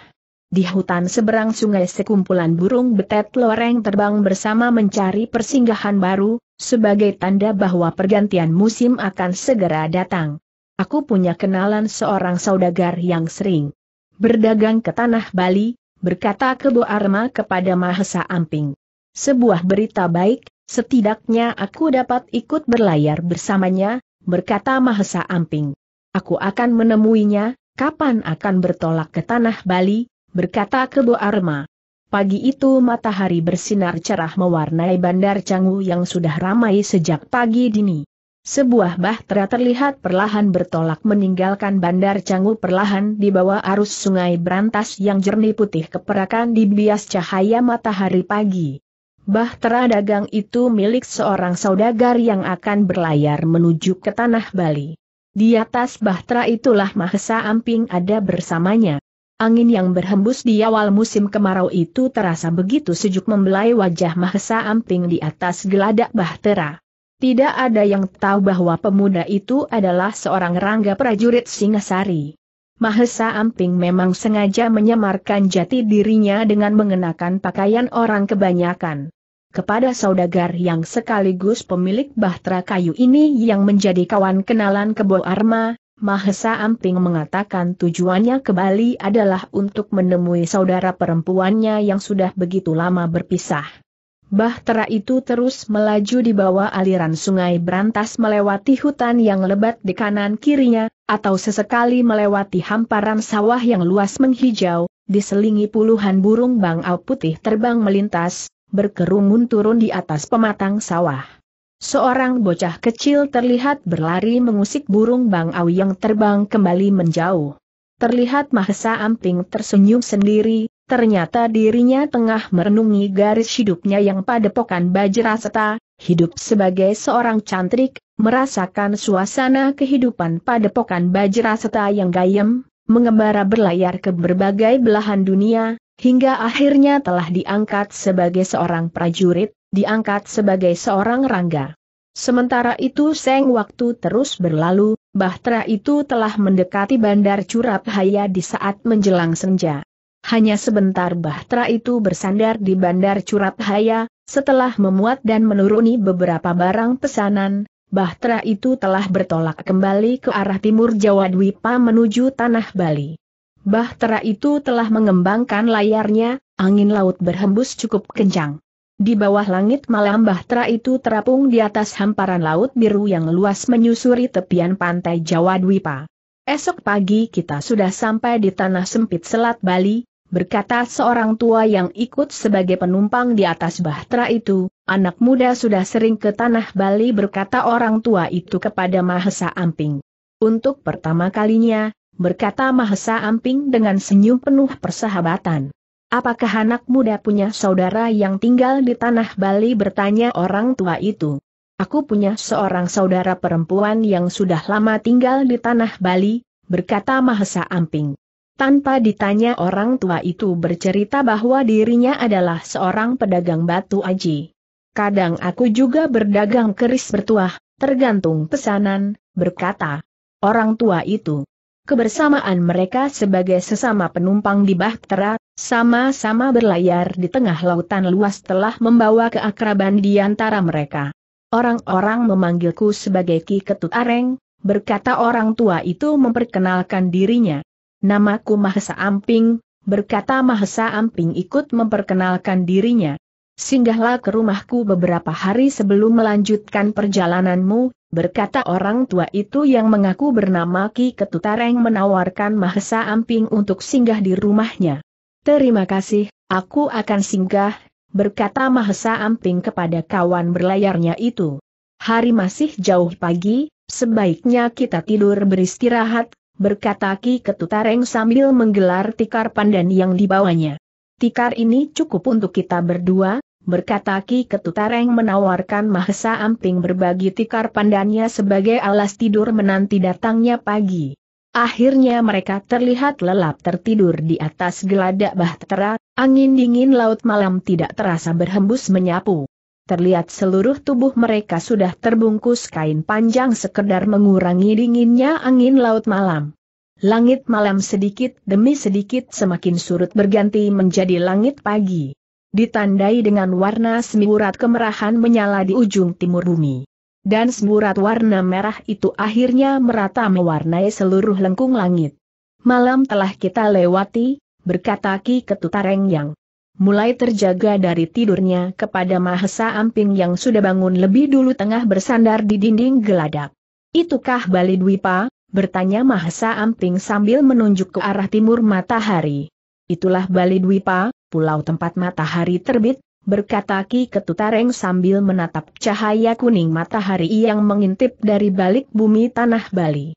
Speaker 1: Di hutan seberang sungai sekumpulan burung betet loreng terbang bersama mencari persinggahan baru, sebagai tanda bahwa pergantian musim akan segera datang. Aku punya kenalan seorang saudagar yang sering berdagang ke tanah Bali, berkata Kebo Arma kepada Mahesa Amping. Sebuah berita baik, setidaknya aku dapat ikut berlayar bersamanya, berkata Mahesa Amping. Aku akan menemuinya, kapan akan bertolak ke tanah Bali, berkata Kebo Arma. Pagi itu matahari bersinar cerah mewarnai bandar Canggu yang sudah ramai sejak pagi dini. Sebuah bahtera terlihat perlahan bertolak meninggalkan Bandar Canggu perlahan di bawah arus sungai Brantas yang jernih putih keperakan di bias cahaya matahari pagi. Bahtera dagang itu milik seorang saudagar yang akan berlayar menuju ke tanah Bali. Di atas bahtera itulah Mahesa Amping ada bersamanya. Angin yang berhembus di awal musim kemarau itu terasa begitu sejuk membelai wajah Mahesa Amping di atas geladak bahtera. Tidak ada yang tahu bahwa pemuda itu adalah seorang rangga prajurit Singasari. Mahesa Amping memang sengaja menyamarkan jati dirinya dengan mengenakan pakaian orang kebanyakan. Kepada saudagar yang sekaligus pemilik bahtera kayu ini yang menjadi kawan kenalan Kebo Arma, Mahesa Amping mengatakan tujuannya ke Bali adalah untuk menemui saudara perempuannya yang sudah begitu lama berpisah. Bahtera itu terus melaju di bawah aliran sungai berantas melewati hutan yang lebat di kanan kirinya, atau sesekali melewati hamparan sawah yang luas menghijau, diselingi puluhan burung bangau putih terbang melintas, berkerumun turun di atas pematang sawah. Seorang bocah kecil terlihat berlari mengusik burung bangau yang terbang kembali menjauh. Terlihat Mahesa Amping tersenyum sendiri, Ternyata dirinya tengah merenungi garis hidupnya yang padepokan Bajraseta, hidup sebagai seorang cantrik, merasakan suasana kehidupan padepokan Bajraseta yang gayem, mengembara berlayar ke berbagai belahan dunia, hingga akhirnya telah diangkat sebagai seorang prajurit, diangkat sebagai seorang rangga. Sementara itu seng waktu terus berlalu, Bahtera itu telah mendekati bandar Curap Haya di saat menjelang senja. Hanya sebentar Bahtera itu bersandar di bandar Haya, setelah memuat dan menuruni beberapa barang pesanan, Bahtera itu telah bertolak kembali ke arah timur Jawa Dwipa menuju Tanah Bali. Bahtera itu telah mengembangkan layarnya, angin laut berhembus cukup kencang. Di bawah langit malam bahtera itu terapung di atas hamparan laut biru yang luas menyusuri tepian pantai Jawa Dwipa. Esok pagi kita sudah sampai di tanah sempit Selat Bali, berkata seorang tua yang ikut sebagai penumpang di atas bahtera itu, anak muda sudah sering ke tanah Bali berkata orang tua itu kepada Mahesa Amping. Untuk pertama kalinya, berkata Mahesa Amping dengan senyum penuh persahabatan. Apakah anak muda punya saudara yang tinggal di tanah Bali bertanya orang tua itu. Aku punya seorang saudara perempuan yang sudah lama tinggal di tanah Bali, berkata Mahesa Amping. Tanpa ditanya orang tua itu bercerita bahwa dirinya adalah seorang pedagang batu aji. Kadang aku juga berdagang keris bertuah, tergantung pesanan, berkata. Orang tua itu. Kebersamaan mereka sebagai sesama penumpang di bahtera, sama-sama berlayar di tengah lautan luas telah membawa keakraban di antara mereka. Orang-orang memanggilku sebagai Ki Ketut Areng, berkata orang tua itu memperkenalkan dirinya. Namaku Mahesa Amping, berkata Mahesa Amping ikut memperkenalkan dirinya. Singgahlah ke rumahku beberapa hari sebelum melanjutkan perjalananmu, berkata orang tua itu yang mengaku bernama Ki Ketutareng menawarkan Mahesa Amping untuk singgah di rumahnya. Terima kasih, aku akan singgah, berkata Mahesa Amping kepada kawan berlayarnya itu. Hari masih jauh pagi, sebaiknya kita tidur beristirahat, berkata Ki Ketutareng sambil menggelar tikar pandan yang dibawanya. Tikar ini cukup untuk kita berdua, berkata Ki Ketutareng menawarkan Mahesa Amping berbagi tikar pandannya sebagai alas tidur menanti datangnya pagi. Akhirnya mereka terlihat lelap tertidur di atas geladak bahtera, angin dingin laut malam tidak terasa berhembus menyapu terlihat seluruh tubuh mereka sudah terbungkus kain panjang sekedar mengurangi dinginnya angin laut malam. Langit malam sedikit demi sedikit semakin surut berganti menjadi langit pagi. Ditandai dengan warna semburat kemerahan menyala di ujung timur bumi. Dan semburat warna merah itu akhirnya merata mewarnai seluruh lengkung langit. Malam telah kita lewati, berkata Ki Ketutareng yang mulai terjaga dari tidurnya kepada Mahesa Amping yang sudah bangun lebih dulu tengah bersandar di dinding geladak. Itukah Bali Dwipa? bertanya Mahesa Amping sambil menunjuk ke arah timur matahari. Itulah Bali Dwipa, pulau tempat matahari terbit, berkata Ki Ketutareng sambil menatap cahaya kuning matahari yang mengintip dari balik bumi tanah Bali.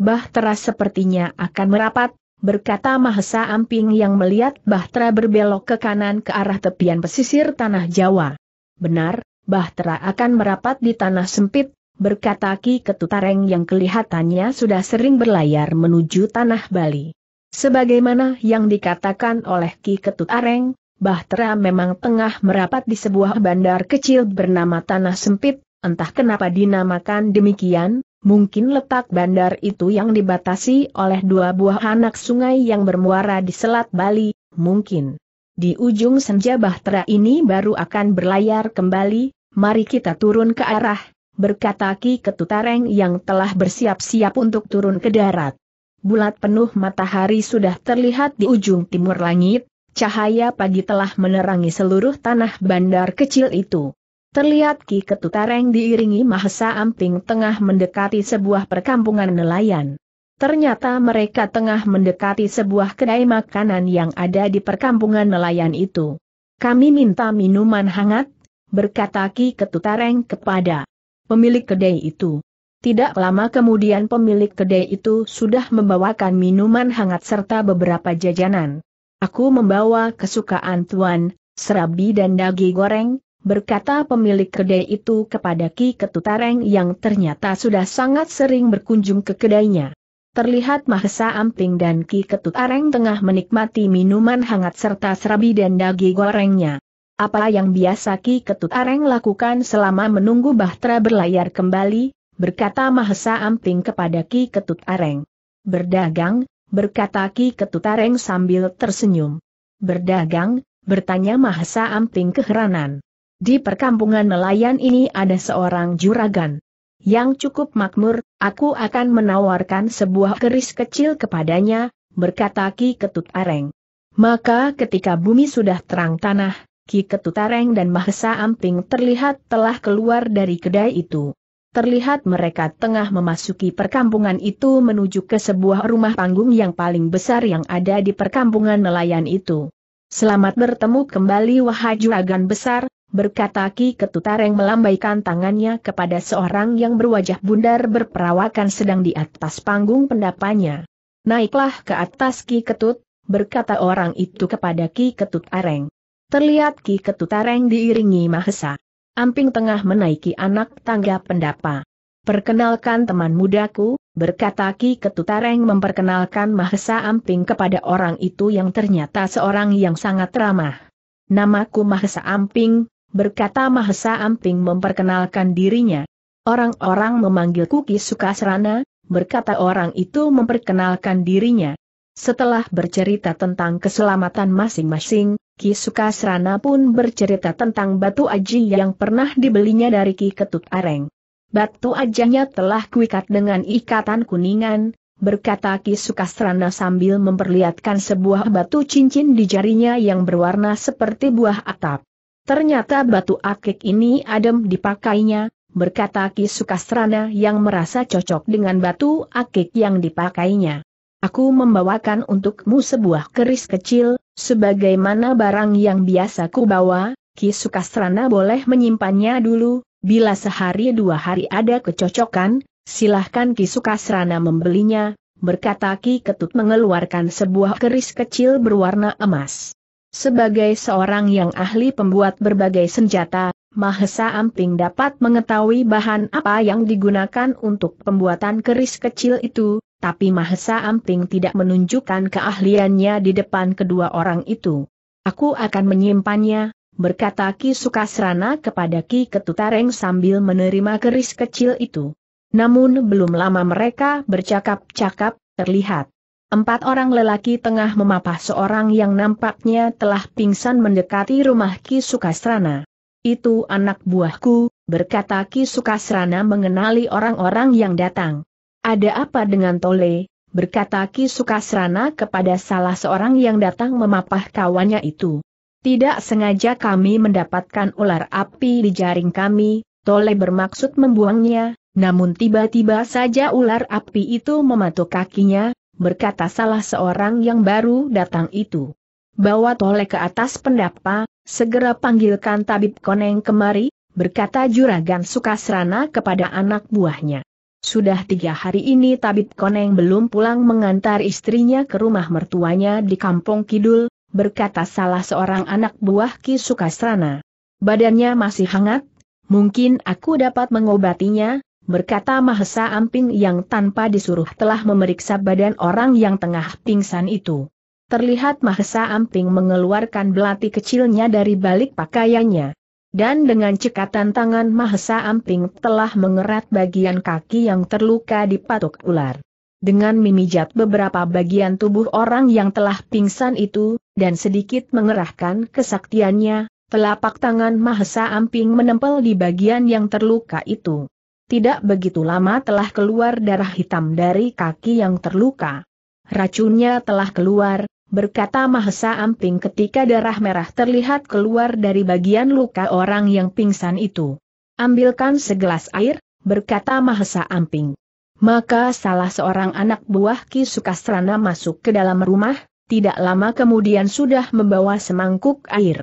Speaker 1: Bah teras sepertinya akan merapat, berkata Mahesa Amping yang melihat Bahtera berbelok ke kanan ke arah tepian pesisir tanah Jawa. Benar, Bahtera akan merapat di tanah sempit, berkata Ki Ketutareng yang kelihatannya sudah sering berlayar menuju tanah Bali. Sebagaimana yang dikatakan oleh Ki Ketutareng, Bahtera memang tengah merapat di sebuah bandar kecil bernama Tanah Sempit, entah kenapa dinamakan demikian, Mungkin letak bandar itu yang dibatasi oleh dua buah anak sungai yang bermuara di Selat Bali, mungkin. Di ujung senja bahtera ini baru akan berlayar kembali, mari kita turun ke arah, berkata Ki Ketutareng yang telah bersiap-siap untuk turun ke darat. Bulat penuh matahari sudah terlihat di ujung timur langit, cahaya pagi telah menerangi seluruh tanah bandar kecil itu. Terlihat Ki Ketutareng diiringi Mahesa Amping tengah mendekati sebuah perkampungan nelayan. Ternyata mereka tengah mendekati sebuah kedai makanan yang ada di perkampungan nelayan itu. Kami minta minuman hangat, berkata Ki Ketutareng kepada pemilik kedai itu. Tidak lama kemudian pemilik kedai itu sudah membawakan minuman hangat serta beberapa jajanan. Aku membawa kesukaan Tuan, serabi dan daging goreng, berkata pemilik kedai itu kepada Ki Ketutareng yang ternyata sudah sangat sering berkunjung ke kedainya. Terlihat Mahesa Amping dan Ki Ketutareng tengah menikmati minuman hangat serta serabi dan daging gorengnya. Apa yang biasa Ki Ketutareng lakukan selama menunggu Bahtera berlayar kembali, berkata Mahesa Amping kepada Ki Ketutareng. Berdagang, berkata Ki Ketutareng sambil tersenyum. Berdagang, bertanya Mahesa Amping keheranan. Di perkampungan nelayan ini ada seorang juragan. Yang cukup makmur, aku akan menawarkan sebuah keris kecil kepadanya, berkata Ki Ketut Areng. Maka ketika bumi sudah terang tanah, Ki Ketut Areng dan Mahesa Amping terlihat telah keluar dari kedai itu. Terlihat mereka tengah memasuki perkampungan itu menuju ke sebuah rumah panggung yang paling besar yang ada di perkampungan nelayan itu. Selamat bertemu kembali wahai juragan besar, berkata Ki Ketutareng melambaikan tangannya kepada seorang yang berwajah bundar berperawakan sedang di atas panggung pendapanya. Naiklah ke atas Ki Ketut, berkata orang itu kepada Ki Ketut Areng. Terlihat Ki ketutareng diiringi Mahesa. Amping tengah menaiki anak tangga pendapa. Perkenalkan teman mudaku, berkata Ki Ketutareng memperkenalkan Mahesa Amping kepada orang itu yang ternyata seorang yang sangat ramah. Namaku Mahesa Amping, berkata Mahesa Amping memperkenalkan dirinya. Orang-orang memanggil Ki Sukasrana, berkata orang itu memperkenalkan dirinya. Setelah bercerita tentang keselamatan masing-masing, Ki Sukasrana pun bercerita tentang batu aji yang pernah dibelinya dari Ki Ketut Areng. Batu ajanya telah kuikat dengan ikatan kuningan, berkata Ki Sukasrana sambil memperlihatkan sebuah batu cincin di jarinya yang berwarna seperti buah atap. Ternyata batu akik ini adem dipakainya, berkata Ki Sukasrana yang merasa cocok dengan batu akik yang dipakainya. Aku membawakan untukmu sebuah keris kecil, sebagaimana barang yang biasa ku bawa, Ki Sukasrana boleh menyimpannya dulu, bila sehari dua hari ada kecocokan, silahkan Ki Sukasrana membelinya, berkata Ki Ketut mengeluarkan sebuah keris kecil berwarna emas. Sebagai seorang yang ahli pembuat berbagai senjata, Mahesa Amping dapat mengetahui bahan apa yang digunakan untuk pembuatan keris kecil itu, tapi Mahesa Amping tidak menunjukkan keahliannya di depan kedua orang itu. Aku akan menyimpannya, berkata Ki Sukasrana kepada Ki Ketutareng sambil menerima keris kecil itu. Namun belum lama mereka bercakap-cakap, terlihat Empat orang lelaki tengah memapah seorang yang nampaknya telah pingsan mendekati rumah Ki Sukasrana. Itu anak buahku, berkata Ki Sukasrana mengenali orang-orang yang datang. Ada apa dengan Tole? berkata Ki Sukasrana kepada salah seorang yang datang memapah kawannya itu. Tidak sengaja kami mendapatkan ular api di jaring kami, Tole bermaksud membuangnya, namun tiba-tiba saja ular api itu mematuk kakinya, berkata salah seorang yang baru datang itu. Bawa toleh ke atas pendapa, segera panggilkan tabib koneng kemari, berkata juragan Sukasrana kepada anak buahnya. Sudah tiga hari ini tabib koneng belum pulang mengantar istrinya ke rumah mertuanya di kampung Kidul, berkata salah seorang anak buah Ki Sukasrana. Badannya masih hangat, mungkin aku dapat mengobatinya, berkata Mahesa Amping yang tanpa disuruh telah memeriksa badan orang yang tengah pingsan itu. Terlihat Mahesa Amping mengeluarkan belati kecilnya dari balik pakaiannya. Dan dengan cekatan tangan Mahesa Amping telah mengerat bagian kaki yang terluka di patok ular. Dengan memijat beberapa bagian tubuh orang yang telah pingsan itu, dan sedikit mengerahkan kesaktiannya, telapak tangan Mahesa Amping menempel di bagian yang terluka itu. Tidak begitu lama telah keluar darah hitam dari kaki yang terluka. Racunnya telah keluar, berkata Mahesa Amping ketika darah merah terlihat keluar dari bagian luka orang yang pingsan itu. Ambilkan segelas air, berkata Mahesa Amping. Maka salah seorang anak buah Ki Sukasrana masuk ke dalam rumah, tidak lama kemudian sudah membawa semangkuk air.